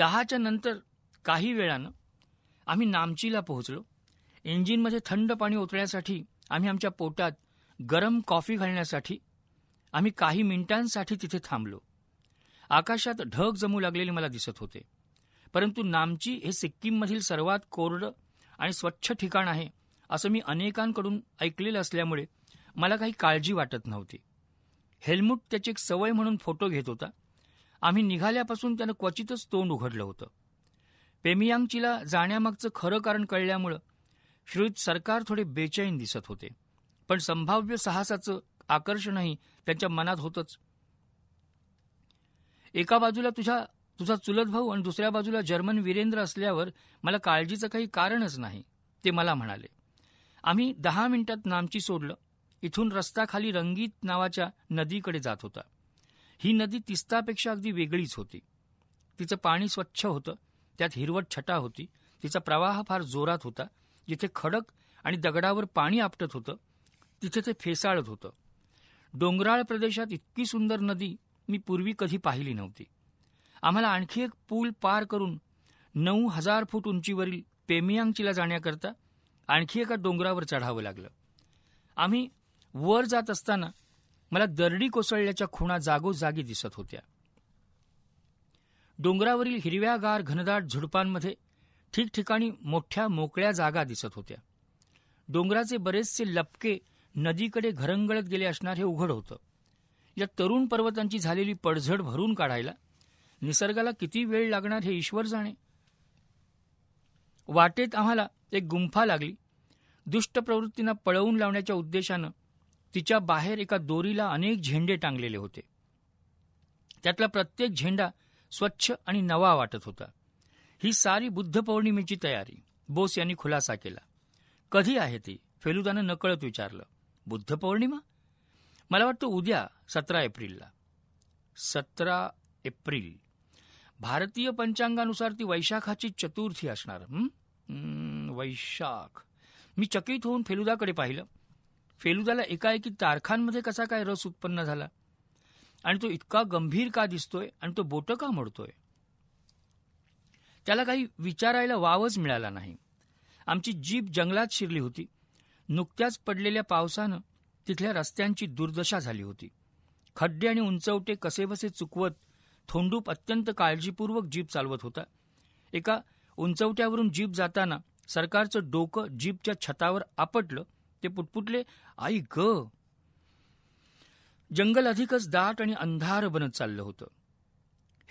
दहाच्या नंतर काही वेळानं आम्ही नामचीला पोहोचलो इंजिनमध्ये थंड पाणी ओतण्यासाठी आम्ही आमच्या पोटात गरम कॉफी घालण्यासाठी आम्ही काही मिनिटांसाठी तिथे थांबलो आकाशात ढग जमू लागलेले मला दिसत होते परंतु नामची हे सिक्कीममधील सर्वात कोरडं आणि स्वच्छ ठिकाण आहे असं मी अनेकांकडून ऐकलेलं असल्यामुळे मला काही काळजी वाटत नव्हती हेल्मुट त्याची एक सवय म्हणून फोटो घेत होता आम्ही निघाल्यापासून त्यानं क्वचितच तोंड उघडलं होतं पेमियांगचीला जाण्यामागचं खरं कारण कळल्यामुळं श्रुत सरकार थोडे बेचैन दिसत होते पण संभाव्य साहसाचं आकर्षणही त्यांच्या मनात होतंच एका बाजूला तुझ्या तुझा चुलत भाऊ आणि दुसऱ्या बाजूला जर्मन वीरेंद्र असल्यावर मला काळजीचं काही कारणच नाही ते मला म्हणाले आम्ही दहा मिनिटात नामची सोडलं इथून रस्ता खाली रंगीत नावाच्या नदीकडे जात होता ही नदी तिस्तापेक्षा अगदी वेगळीच होती तिचं पाणी स्वच्छ होतं त्यात हिरवट छटा होती तिचा प्रवाह फार जोरात होता जिथे खडक आणि दगडावर पाणी आपटत होतं तिथे ते फेसाळत होतं डोंगराळ प्रदेशात इतकी सुंदर नदी मी पूर्वी कधी पाहिली नव्हती आम्हाला आणखी एक पूल पार करून नऊ हजार फूट उंचीवरील पेमियांगचीला जाण्याकरता आणखी एका डोंगरावर चढावं लागलं आम्ही वर जात असताना मला दरडी कोसळल्याच्या खुणा जागोजागी दिसत होत्या डोंगरावरील हिरव्यागार घनदाट झुडपांमध्ये ठिकठिकाणी मोठ्या मोकळ्या जागा दिसत होत्या डोंगराचे बरेचसे लपके नदीकडे घरंगळत गेले असणार हे उघड होतं या तरुण पर्वतांची झालेली पडझड भरून काढायला निसर्गाला किती वेळ लागणार हे ईश्वर जाणे वाटेत आम्हाला एक गुंफा लागली दुष्ट प्रवृत्तींना पळवून लावण्याच्या उद्देशानं तिच्या बाहेर एका दोरीला अनेक झेंडे टांगलेले होते त्यातला प्रत्येक झेंडा स्वच्छ आणि नवा वाटत होता ही सारी बुद्ध पौर्णिमेची तयारी बोस यांनी खुलासा केला कधी आहे ती फेलुदानं नकळत विचारलं बुद्ध पौर्णिमा मला वाटतं उद्या सतरा एप्रिलला सतरा एप्रिल भारतीय पंचांगानुसार ती वैशाखाची चतुर्थी असणार वैशाख मी चकित होऊन फेलुदाकडे पाहिलं फेलुदाला एकाएकी तारखांमध्ये कसा काय रस उत्पन्न झाला आणि तो इतका गंभीर का दिसतोय आणि तो बोट का मोडतोय त्याला काही विचारायला वावच मिळाला नाही आमची जीप जंगलात शिरली होती नुकत्याच पडलेल्या पावसानं तिथल्या रस्त्यांची दुर्दशा झाली होती खड्डे आणि उंचवटे कसेबसे चुकवत थोंडूप अत्यंत काळजीपूर्वक जीप चालवत होता एका उंचवट्यावरून जीप जाताना सरकारचं डोकं जीपच्या छतावर आपटलं ते पुटपुटले आई ग जंगल अधिकच दाट आणि अंधार बनत चाललं होतं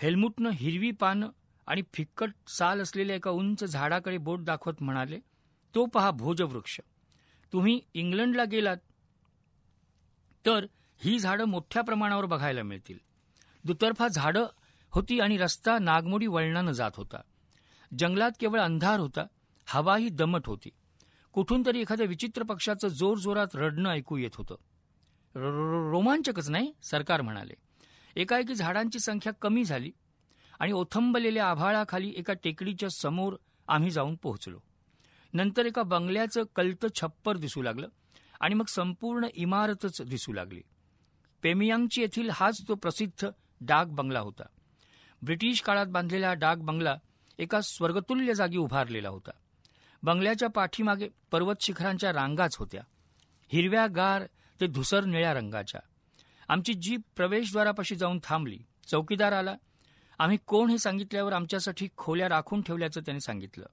हेल्मुटनं हिरवी पानं आणि फिक्कट साल असलेल्या एका उंच झाडाकडे बोट दाखवत म्हणाले तो पहा भोजवृक्ष तुम्ही इंग्लंडला गेलात तर ही झाडं मोठ्या प्रमाणावर बघायला मिळतील दुतर्फा झाडं होती आणि रस्ता नागमोडी वळणानं जात होता जंगलात केवळ अंधार होता हवाही दमट होती कुठून तरी एखाद्या विचित्र पक्षाचं जोरजोरात रडणं ऐकू येत होतं रोमांचकच नाही सरकार म्हणाले एकाएकी झाडांची संख्या कमी झाली आणि ओथंबलेल्या आभाळाखाली एका टेकडीच्या समोर आम्ही जाऊन पोहोचलो नंतर एका बंगल्याचं कलतं छप्पर दिसू लागलं आणि मग संपूर्ण इमारतच दिसू लागली पेमियांगची येथील हाच तो प्रसिद्ध डाक बंगला होता ब्रिटिश काळात बांधलेला डाक बंगला एका स्वर्गतुल्य जागी उभारलेला होता बंगल्याच्या पाठीमागे पर्वत शिखरांच्या रांगाच होत्या हिरव्या गार ते धुसर निळ्या रंगाच्या आमची जीप प्रवेशद्वारापाशी जाऊन थांबली चौकीदार आला आम्ही कोण हे सांगितल्यावर आमच्यासाठी खोल्या राखून ठेवल्याचं त्याने सांगितलं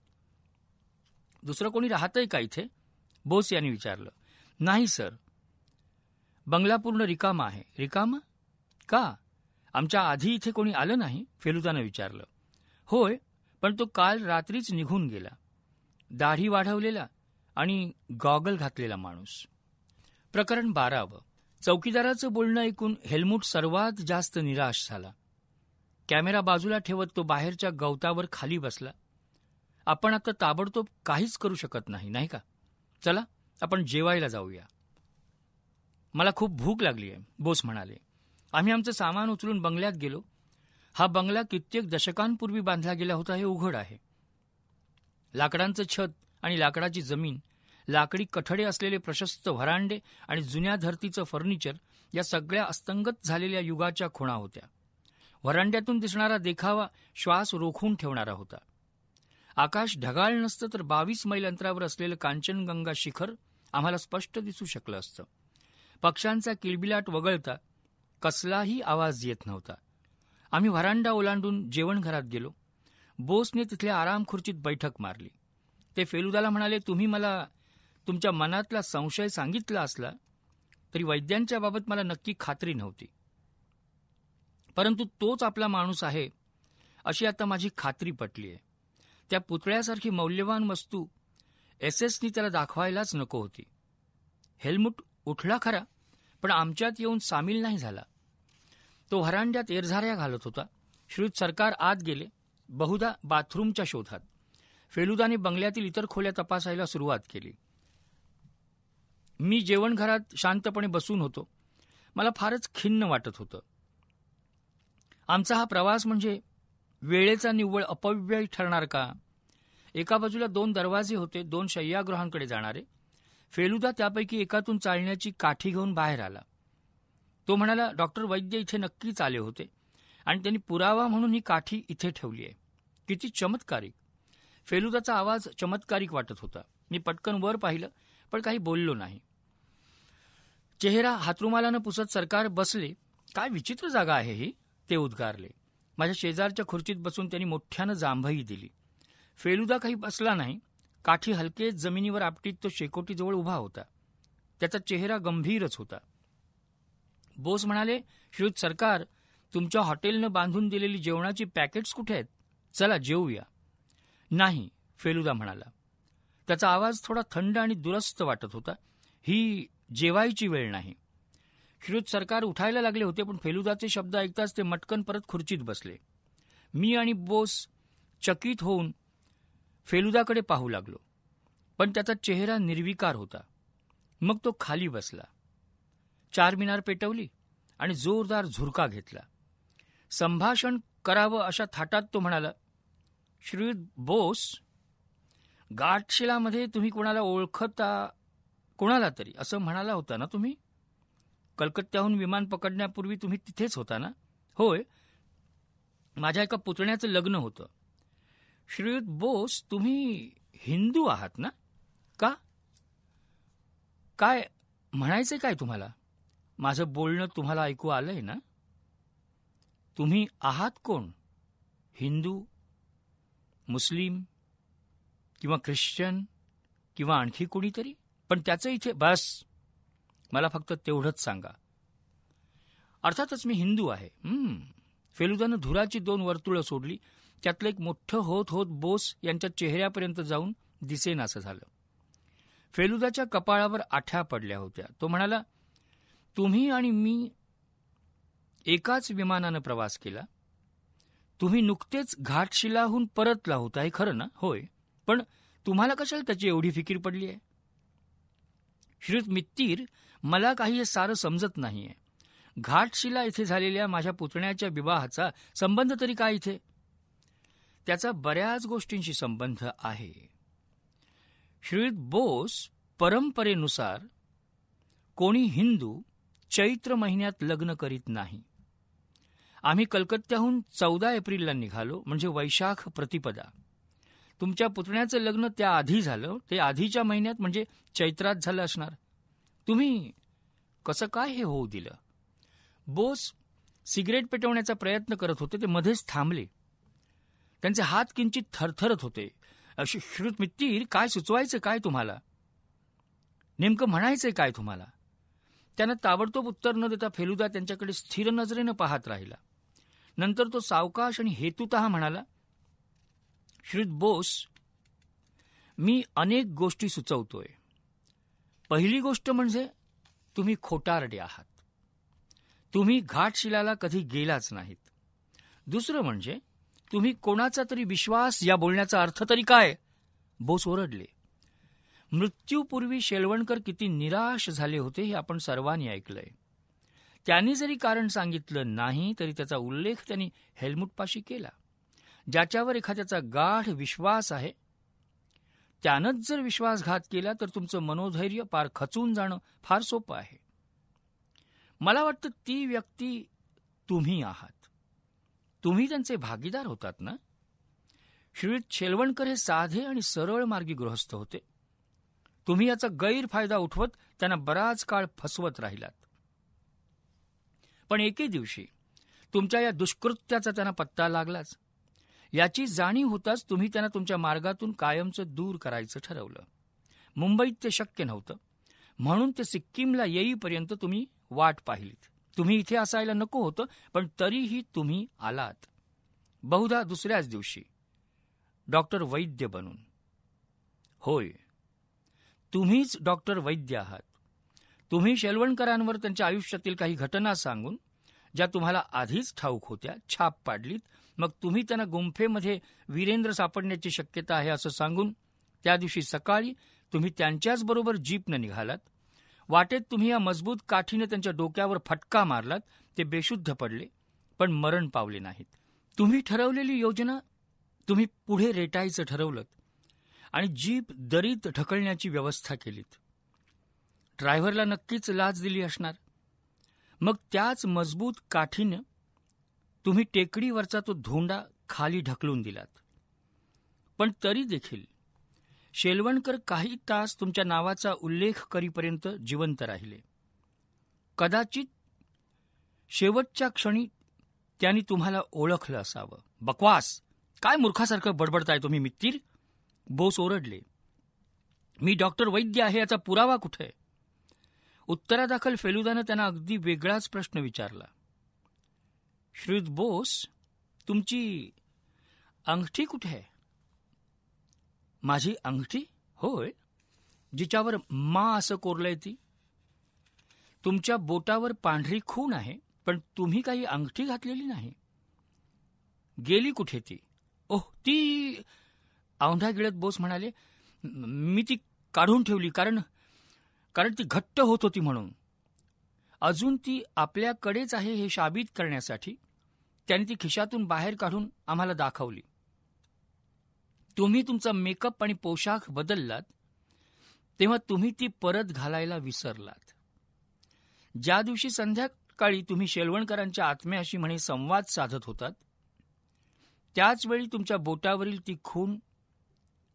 दुसरं कोणी राहतंय का इथे बोस यांनी विचारलं नाही सर बंगला पूर्ण रिकामा आहे रिकामा का आमच्या आधी इथे कोणी आलं नाही फेलुदानं विचारलं होय पण तो काल रात्रीच निघून गेला दाढी वाढवलेला आणि गॉगल घातलेला माणूस प्रकरण बारावं चौकीदाराचं बोलणं ऐकून हेल्मुट सर्वात जास्त निराश झाला कॅमेरा बाजूला ठेवत तो बाहेरच्या गवतावर खाली बसला आपण आता ताबडतोब काहीच करू शकत नाही नाही का चला आपण जेवायला जाऊया मला खूप भूक लागली आहे बोस म्हणाले आम्ही आमचं सामान उचलून बंगल्यात गेलो हा बंगला कित्येक दशकांपूर्वी बांधला गेला होता हे उघड आहे लाकडांचं छत आणि लाकडाची जमीन लाकडी कठडे असलेले प्रशस्त व्हरांडे आणि जुन्या धर्तीचं फर्निचर या सगळ्या अस्तंगत झालेल्या युगाच्या खुणा होत्या व्हरांड्यातून दिसणारा देखावा श्वास रोखून ठेवणारा होता आकाश ढगाळ नसतं तर बावीस मैल अंतरावर असलेलं कांचनगंगा शिखर आम्हाला स्पष्ट दिसू शकलं असतं पक्ष्यांचा किलबिलाट वगळता कसलाही आवाज येत नव्हता आम्ही व्हरांडा ओलांडून जेवणघरात गेलो बोसने तिथल्या आराम खुर्चीत बैठक मारली ते फेलुदाला म्हणाले तुम्ही मला तुमच्या मनातला संशय सांगितला असला तरी वैद्यांच्या बाबत मला नक्की खात्री नव्हती परंतु तोच आपला माणूस आहे अशी आता माझी खात्री पटली आहे त्या पुतळ्यासारखी मौल्यवान वस्तू एस एसनी त्याला दाखवायलाच नको होती हेल्मुट उठला खरा पण आमच्यात येऊन सामील नाही झाला तो व्हरांड्यात एरझाऱ्या घालत होता श्रीत सरकार आत गेले बहुधा बाथरूमच्या शोधात फेलुदाने बंगल्यातील इतर खोल्या तपासायला सुरुवात केली मी जेवणघरात शांतपणे बसून होतो मला फारच खिन्न वाटत होतं आमचा हा प्रवास म्हणजे वेळेचा निव्वळ अपव्यय ठरणार का एका बाजूला दोन दरवाजे होते दोन शय्यागृहांकडे जाणारे फेलुदा त्यापैकी एकातून चालण्याची काठी घेऊन बाहेर आला तो म्हणाला डॉक्टर वैद्य इथे नक्कीच आले होते आणि त्यांनी पुरावा म्हणून ही काठी इथे ठेवली आहे किती चमत्कारिक फेलुदाचा आवाज चमत्कारिक वाटत होता मी पटकन वर पाहिलं पण काही बोललो नाही चेहरा हातरुमालानं पुसत सरकार बसले काय विचित्र जागा आहे ही ते उद्गारले माझ्या शेजारच्या खुर्चीत बसून त्यांनी मोठ्यानं जांभही दिली फेलुदा काही बसला नाही काठी हलकेच जमिनीवर आपटीत तो शेकोटीजवळ उभा होता त्याचा चेहरा गंभीरच होता बोस म्हणाले श्रीयुत सरकार तुमच्या हॉटेलनं बांधून दिलेली जेवणाची पॅकेट्स कुठे आहेत चला जेवूया नाही फेलुदा म्हणाला त्याचा आवाज थोडा थंड आणि दुरस्त वाटत होता ही जेवायची वेळ नाही श्रीयुत सरकार उठायला लागले होते पण फेलुदाचे शब्द ऐकताच ते मटकन परत खुर्चीत बसले मी आणि बोस चकित होऊन फेलुदाकडे पाहू लागलो पण त्याचा चेहरा निर्विकार होता मग तो खाली बसला चारमिनार पेटवली आणि जोरदार झुरका घेतला संभाषण करावं अशा थाटात तो म्हणाला श्री बोस गाठशिलामध्ये तुम्ही कोणाला ओळखता कोणाला तरी असं म्हणाला होता ना तुम्ही कलकत्त्याहून विमान पकडण्यापूर्वी तुम्ही तिथेच होता ना होय माझ्या एका पुतण्याचं लग्न होतं श्रीयुत बोस तुम्ही हिंदू आहात ना का काय म्हणायचं काय तुम्हाला माझं बोलणं तुम्हाला ऐकू आलंय ना तुम्ही आहात कोण हिंदू मुस्लिम किंवा ख्रिश्चन किंवा आणखी कोणीतरी पण त्याचं इथे बस मला फक्त तेवढंच सांगा अर्थातच मी हिंदू आहे फेलुदानं धुराची दोन वर्तुळं सोडली त्यातलं एक मोठं होत होत बोस यांच्या चेहऱ्यापर्यंत जाऊन दिसेन असं झालं फेलुदाच्या कपाळावर आठ्या पडल्या होत्या तो म्हणाला तुम्ही आणि मी एकाच विमानानं प्रवास केला तुम्ही नुकतेच घाटशिलाहून परतला होता हे खरं ना होय पण तुम्हाला कशाला त्याची एवढी फिकीर पडली आहे श्रीत मित्तीर मला काही हे सारं समजत नाहीये घाटशिला इथे झालेल्या माझ्या पुतण्याच्या विवाहाचा संबंध तरी काय इथे त्याचा बऱ्याच गोष्टींशी संबंध आहे श्रीत बोस परंपरेनुसार कोणी हिंदू चैत्र महिन्यात लग्न करीत नाही आम्ही कलकत्त्याहून चौदा एप्रिलला निघालो म्हणजे वैशाख प्रतिपदा तुमच्या पुतण्याचं लग्न त्याआधी झालं ते आधीच्या महिन्यात म्हणजे चैत्रात झालं असणार तुम्ही कसं काय हे होऊ दिलं बोस सिगरेट पेटवण्याचा प्रयत्न करत होते ते मध्येच थांबले त्यांचे हात किंचित थरथरत होते अशी श्रुतमित्तीर काय सुचवायचं काय तुम्हाला नेमकं म्हणायचंय काय तुम्हाला त्यानं ताबडतोब उत्तर न देता फेलुदा त्यांच्याकडे स्थिर नजरेनं पाहत राहिला नंतर तो सावकाश आणि हेतुत म्हणाला श्रीत बोस मी अनेक गोष्टी सुचवतोय पहिली गोष्ट म्हणजे तुम्ही खोटारडे आहात तुम्ही घाटशिलाला कधी गेलाच नाहीत दुसरं म्हणजे तुम्ही कोणाचा तरी विश्वास या बोलण्याचा अर्थ तरी काय बोस ओरडले मृत्यूपूर्वी शेलवणकर किती निराश झाले होते हे आपण सर्वांनी ऐकलंय त्यांनी जरी कारण सांगितलं नाही तरी त्याचा उल्लेख त्यांनी हेल्मुटपाशी केला ज्याच्यावर एखाद्याचा गाढ विश्वास आहे त्यानंच जर विश्वासघात केला तर तुमचं मनोधैर्य पार खचून जाणं फार सोपं आहे मला वाटतं ती व्यक्ती तुम्ही आहात तुम्ही त्यांचे भागीदार होतात ना श्री शेलवणकर हे साधे आणि सरळ मार्गी गृहस्थ होते तुम्ही याचा गैरफायदा उठवत त्यांना बराच काळ फसवत राहिलात पण एके दिवशी तुमच्या या दुष्कृत्याचा त्यांना पत्ता लागलाच याची जाणीव होताच तुम्ही त्यांना तुमच्या मार्गातून कायमचं दूर करायचं ठरवलं मुंबईत ते शक्य नव्हतं म्हणून ते सिक्कीमला येईपर्यंत तुम्ही वाट पाहिलीत तुम्ही इथे असायला नको होतं पण तरीही तुम्ही आलात बहुधा दुसऱ्याच दिवशी डॉक्टर वैद्य बनून होय तुम्हीच डॉक्टर वैद्य आहात तुम्ही शेलवणकरांवर त्यांच्या आयुष्यातील काही घटना सांगून ज्या तुम्हाला आधीच ठाऊक होत्या छाप पाडलीत मग तुम्ही त्यांना गुंफेमध्ये वीरेंद्र सापडण्याची शक्यता आहे असं सांगून त्या दिवशी सकाळी तुम्ही त्यांच्याचबरोबर जीपनं निघालात वाटेत तुम्ही या मजबूत काठीनं त्यांच्या डोक्यावर फटका मारलात ते बेशुद्ध पडले पण मरण पावले नाहीत तुम्ही ठरवलेली योजना तुम्ही पुढे रेटायचं ठरवलं आणि जीप दरीत ढकलण्याची व्यवस्था केलीत ड्रायव्हरला नक्कीच लाच दिली असणार मग त्याच मजबूत काठीनं तुम्ही टेकडीवरचा तो धोंडा खाली ढकलून दिलात पण तरी देखील शेलवणकर काही तास तुमच्या नावाचा उल्लेख करीपर्यंत जिवंत राहिले कदाचित शेवटच्या क्षणी त्यांनी तुम्हाला ओळखलं असावं बकवास काय मूर्खासारखं बडबडताय तुम्ही मित्तीर बोस ओरडले मी डॉक्टर वैद्य आहे याचा पुरावा कुठे उत्तरादाखल फेलुदानं त्यांना अगदी वेगळाच प्रश्न विचारला श्रीत बोस तुमची अंगठी कुठे आहे माझी अंगठी होय जिच्यावर मा असं कोरलंय ती तुमच्या बोटावर पांढरी खून आहे पण तुम्ही काही अंगठी घातलेली नाही गेली कुठे ती ओह ती औंढा गिळत बोस म्हणाले मी ती काढून ठेवली कारण कारण ती घट्ट होत होती म्हणून अजून ती आपल्याकडेच आहे हे शाबित करण्यासाठी त्यांनी ती खिशातून बाहेर काढून आम्हाला दाखवली तुम्ही तुमचा मेकअप आणि पोशाख बदललात तेव्हा तुम्ही ती परत घालायला विसरलात ज्या दिवशी संध्याकाळी तुम्ही शेलवणकरांच्या आत्म्याशी म्हणे संवाद साधत होतात त्याचवेळी तुमच्या बोटावरील ती खून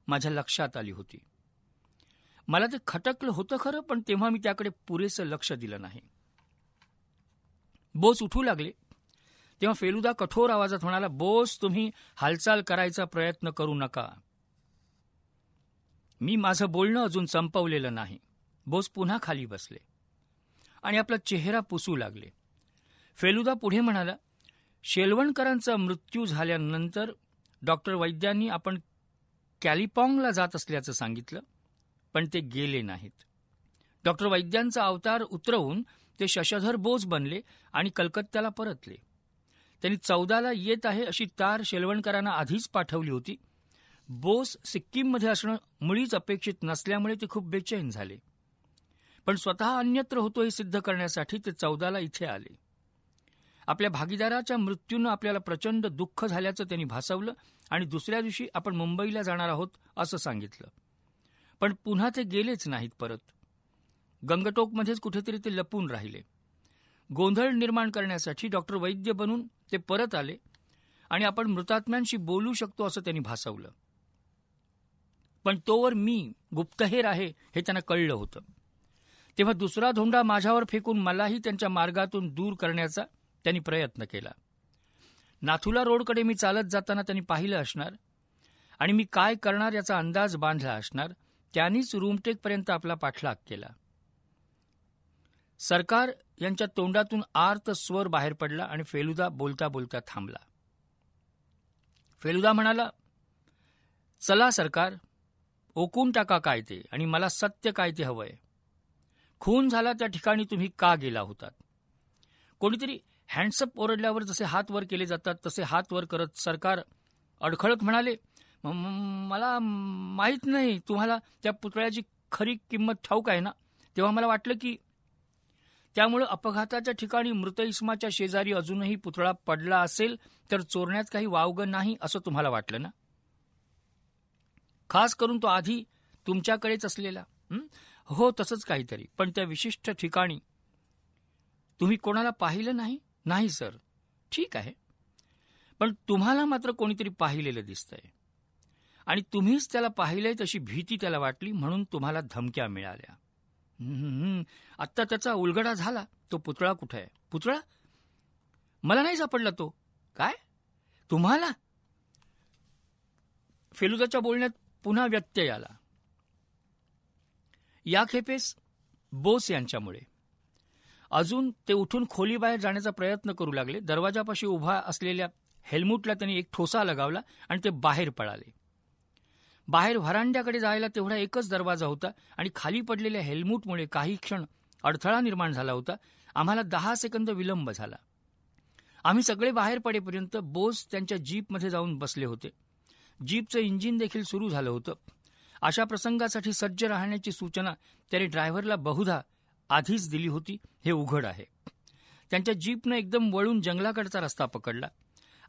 माझ्या लक्षात आली होती मला ते खटकलं होतं खरं पण तेव्हा मी त्याकडे पुरेसं लक्ष दिलं नाही बोस उठू लागले तेव्हा फेलुदा कठोर आवाजात म्हणाला बोस तुम्ही हालचाल करायचा प्रयत्न करू नका मी माझं बोलणं अजून संपवलेलं नाही बोस पुन्हा खाली बसले आणि आपला चेहरा पुसू लागले फेलुदा पुढे म्हणाला शेलवणकरांचा मृत्यू झाल्यानंतर डॉक्टर वैद्यांनी आपण कॅलिपॉंगला जात असल्याचं सांगितलं पण ते गेले नाहीत डॉक्टर वैद्यांचा अवतार उतरवून ते शशधर बोस बनले आणि कलकत्त्याला परतले त्यांनी चौदाला येत आहे अशी तार शेलवणकरांना आधीच पाठवली होती बोस सिक्कीममध्ये असणं मुळीच अपेक्षित नसल्यामुळे ते खूप बेचैन झाले पण स्वतः अन्यत्र होतो हे सिद्ध करण्यासाठी ते चौदाला इथे आले आपल्या भागीदाराच्या मृत्यूनं आपल्याला प्रचंड दुःख झाल्याचं त्यांनी भासवलं आणि दुसऱ्या दिवशी आपण मुंबईला जाणार आहोत असं सांगितलं पण पुन्हा ते गेलेच नाहीत परत गंगटोकमध्येच कुठेतरी ते लपून राहिले गोंधळ निर्माण करण्यासाठी डॉक्टर वैद्य बनून ते परत आले आणि आपण मृतात्म्यांशी बोलू शकतो असं त्यांनी भासवलं पण तोवर मी गुप्तहेर आहे हे त्यांना कळलं होतं तेव्हा दुसरा धोंडा माझ्यावर फेकून मलाही त्यांच्या मार्गातून दूर करण्याचा त्यांनी प्रयत्न केला नाथुला रोडकडे मी चालत जाताना त्यांनी पाहिलं असणार आणि मी काय करणार याचा अंदाज बांधला असणार त्यांनीच रूमटेकपर्यंत आपला पाठलाग केला सरकार यांच्या तोंडातून आर्त स्वर बाहेर पडला आणि फेलुदा बोलता बोलता थांबला फेलुदा म्हणाला चला सरकार ओकून टाका काय ते आणि मला सत्य काय ते हवंय खून झाला त्या ठिकाणी तुम्ही का गेला होतात कोणीतरी हँडसअप ओरडल्यावर जसे हात वर केले जातात तसे हात वर करत सरकार अडखळक म्हणाले मला माहीत नाही तुम्हाला त्या पुतळ्याची खरी किंमत ठाऊक आहे ना तेव्हा मला वाटलं की त्यामुळे अपघाताच्या ठिकाणी मृत इस्माच्या शेजारी अजूनही पुतळा पडला असेल तर चोरण्यात काही वावग नाही असं तुम्हाला वाटलं ना खास करून तो आधी तुमच्याकडेच असलेला हो तसंच काहीतरी पण त्या विशिष्ट ठिकाणी तुम्ही कोणाला पाहिलं नाही नाही सर ठीक आहे पण तुम्हाला मात्र कोणीतरी पाहिलेलं दिसतंय आणि तुम्हीच त्याला पाहिलंय तशी भीती त्याला वाटली म्हणून तुम्हाला धमक्या मिळाल्या आत्ता त्याचा उलगडा झाला तो पुतळा कुठे आहे पुतळा मला नाही सापडला तो काय तुम्हाला फेलुदाच्या बोलण्यात पुन्हा व्यत्यय आला या खेपेस बोस यांच्यामुळे अजून ते उठून खोलीबाहेर जाण्याचा प्रयत्न करू लागले दरवाजापाशी उभा असलेल्या हेल्मुटला त्यांनी एक ठोसा लगावला आणि ते बाहेर पळाले बाहेर व्हरांड्याकडे जायला तेवढा एकच दरवाजा होता आणि खाली पडलेल्या हेल्मुटमुळे काही क्षण अडथळा निर्माण झाला होता आम्हाला दहा सेकंद विलंब झाला आम्ही सगळे बाहेर पडेपर्यंत बोस त्यांच्या जीपमध्ये जाऊन बसले होते जीपचं इंजिन देखील सुरू झालं होतं अशा प्रसंगासाठी सज्ज राहण्याची सूचना त्याने ड्रायव्हरला बहुधा आधीच दिली होती हे उघड आहे त्यांच्या जीपनं एकदम वळून जंगलाकडचा रस्ता पकडला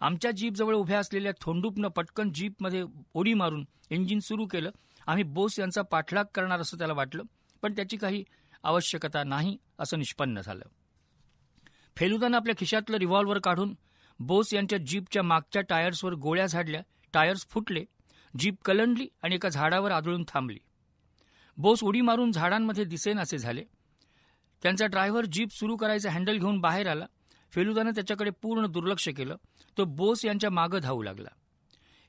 आमच्या जीपजवळ उभ्या असलेल्या थोंडूपनं पटकन जीपमध्ये ओडी मारून इंजिन सुरू केलं आम्ही बोस यांचा पाठलाग करणार असं त्याला वाटलं पण त्याची काही आवश्यकता नाही असं निष्पन्न झालं फेलुदानं आपल्या खिशातलं रिव्हॉल्वर काढून बोस यांच्या जीपच्या मागच्या टायर्सवर गोळ्या झाडल्या टायर्स फुटले जीप कलंडली आणि एका झाडावर आदळून थांबली बोस उडी मारून झाडांमध्ये दिसेनासे झाले त्यांचा ड्रायव्हर जीप सुरू करायचं हँडल घेऊन बाहेर आला फेलुदानं त्याच्याकडे पूर्ण दुर्लक्ष केलं तो बोस यांच्या मागं धावू लागला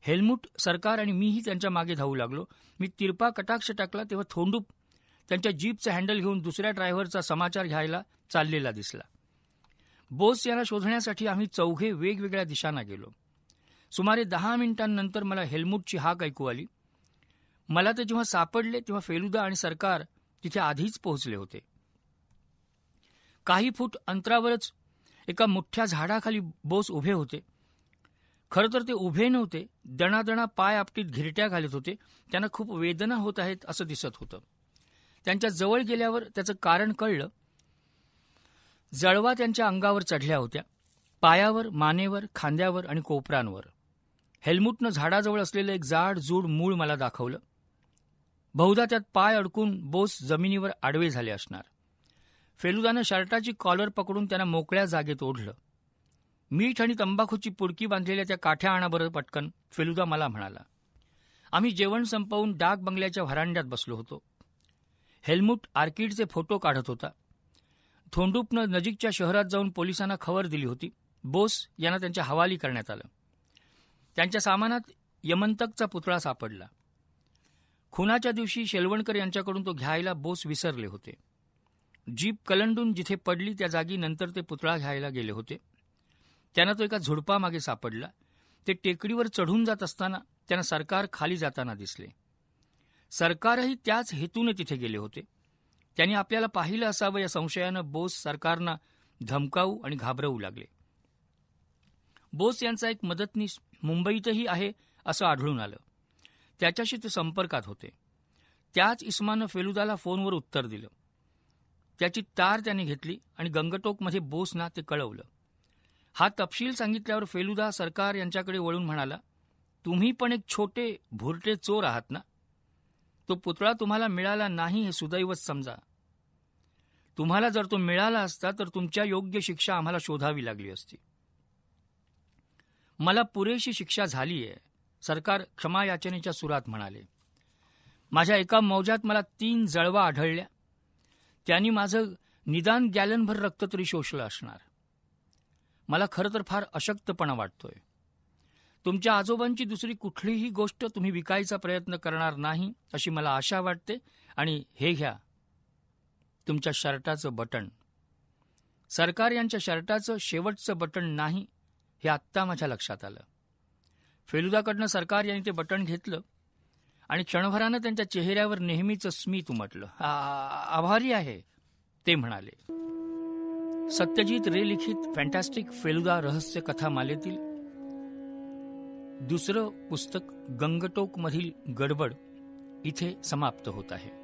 हेल्मुट सरकार आणि मीही त्यांच्या मागे धावू लागलो मी तिरपा कटाक्ष टाकला तेव्हा थोंडूप त्यांच्या जीपचं हँडल घेऊन दुसऱ्या ड्रायव्हरचा समाचार घ्यायला चाललेला दिसला बोस यांना शोधण्यासाठी आम्ही चौघे वेगवेगळ्या दिशांना गेलो सुमारे दहा मिनिटांनंतर मला हेल्मुटची हाक ऐकू आली मला ते जेव्हा सापडले तेव्हा फेलुदा आणि सरकार तिथे आधीच पोहोचले होते काही फूट अंतरावरच एका मोठ्या झाडाखाली बोस उभे होते खरं तर ते उभे नव्हते दणादणा पाय आपटीत घिरट्या घालत होते त्यांना खूप वेदना होत आहेत असं दिसत होतं त्यांच्या जवळ गेल्यावर त्याचं कारण कळलं जळवा त्यांच्या अंगावर चढल्या होत्या पायावर मानेवर खांद्यावर आणि कोपरांवर हेल्मुटनं झाडाजवळ असलेलं एक जाड जूड मूळ मला दाखवलं बहुधा त्यात पाय अडकून बोस जमिनीवर आडवे झाले असणार फेलुदानं शर्टाची कॉलर पकडून त्यांना मोकळ्या जागेत ओढलं मीठ आणि तंबाखूची पुडकी बांधलेल्या त्या काठ्या आणाबरोबर पटकन फेलुदा मला म्हणाला आम्ही जेवण संपवून डाक बंगल्याच्या व्हरांड्यात बसलो होतो हेल्मुट आर्किडचे फोटो काढत होता थोंडूपनं नजीकच्या शहरात जाऊन पोलिसांना खबर दिली होती बोस यांना त्यांच्या हवाली करण्यात आलं त्यांच्या सामानात यमंतकचा पुतळा सापडला खुनाच्या दिवशी शेलवणकर यांच्याकडून तो घ्यायला बोस विसरले होते जीप कलंडून जिथे पडली त्या जागी नंतर ते पुतळा घ्यायला गेले होते त्यांना तो एका झुडपामागे सापडला ते टेकडीवर चढून जात असताना त्यांना सरकार खाली जाताना दिसले सरकारही त्याच हेतूने तिथे गेले होते त्यांनी आपल्याला पाहिलं असावं या संशयानं बोस सरकारना धमकावू आणि घाबरवू लागले बोस यांचा एक मदतनीस मुंबईतही आहे असं आढळून आलं त्याच्याशी ते संपर्कात होते त्याच इस्मानं फेलुदाला फोनवर उत्तर दिलं त्याची तार त्याने घेतली आणि गंगटोकमध्ये बोसना ते कळवलं हा तपशील सांगितल्यावर फेलुदा सरकार यांच्याकडे वळून म्हणाला तुम्ही पण एक छोटे भुरटे चोर आहात ना तो पुतळा तुम्हाला मिळाला नाही हे सुदैवच समजा तुम्हाला जर तो मिळाला असता तर तुमच्या योग्य शिक्षा आम्हाला शोधावी लागली असती मला पुरेशी शिक्षा झाली आहे सरकार याचनेच्या सुरात म्हणाले माझ्या एका मौजात मला तीन जळवा आढळल्या त्यांनी माझं निदान गॅलनभर रक्त तरी शोषलं असणार मला खरं तर फार अशक्तपणा वाटतोय तुमच्या आजोबांची दुसरी कुठलीही गोष्ट तुम्ही विकायचा प्रयत्न करणार नाही अशी मला आशा वाटते आणि हे घ्या तुमच्या शर्टाचं बटन सरकार यांच्या शर्टाचं शेवटचं बटन नाही हे आत्ता माझ्या लक्षात आलं फेलुदाकडनं सरकार यांनी ते बटन घेतलं आणि क्षणभरानं त्यांच्या चेहऱ्यावर नेहमीच स्मित उमटलं आभारी आहे ते म्हणाले सत्यजित रे लिखित फॅन्टॅस्टिक फेलुदा रहस्य कथा मालेतील दुसरं पुस्तक गंगटोकमधील गडबड इथे समाप्त होत आहे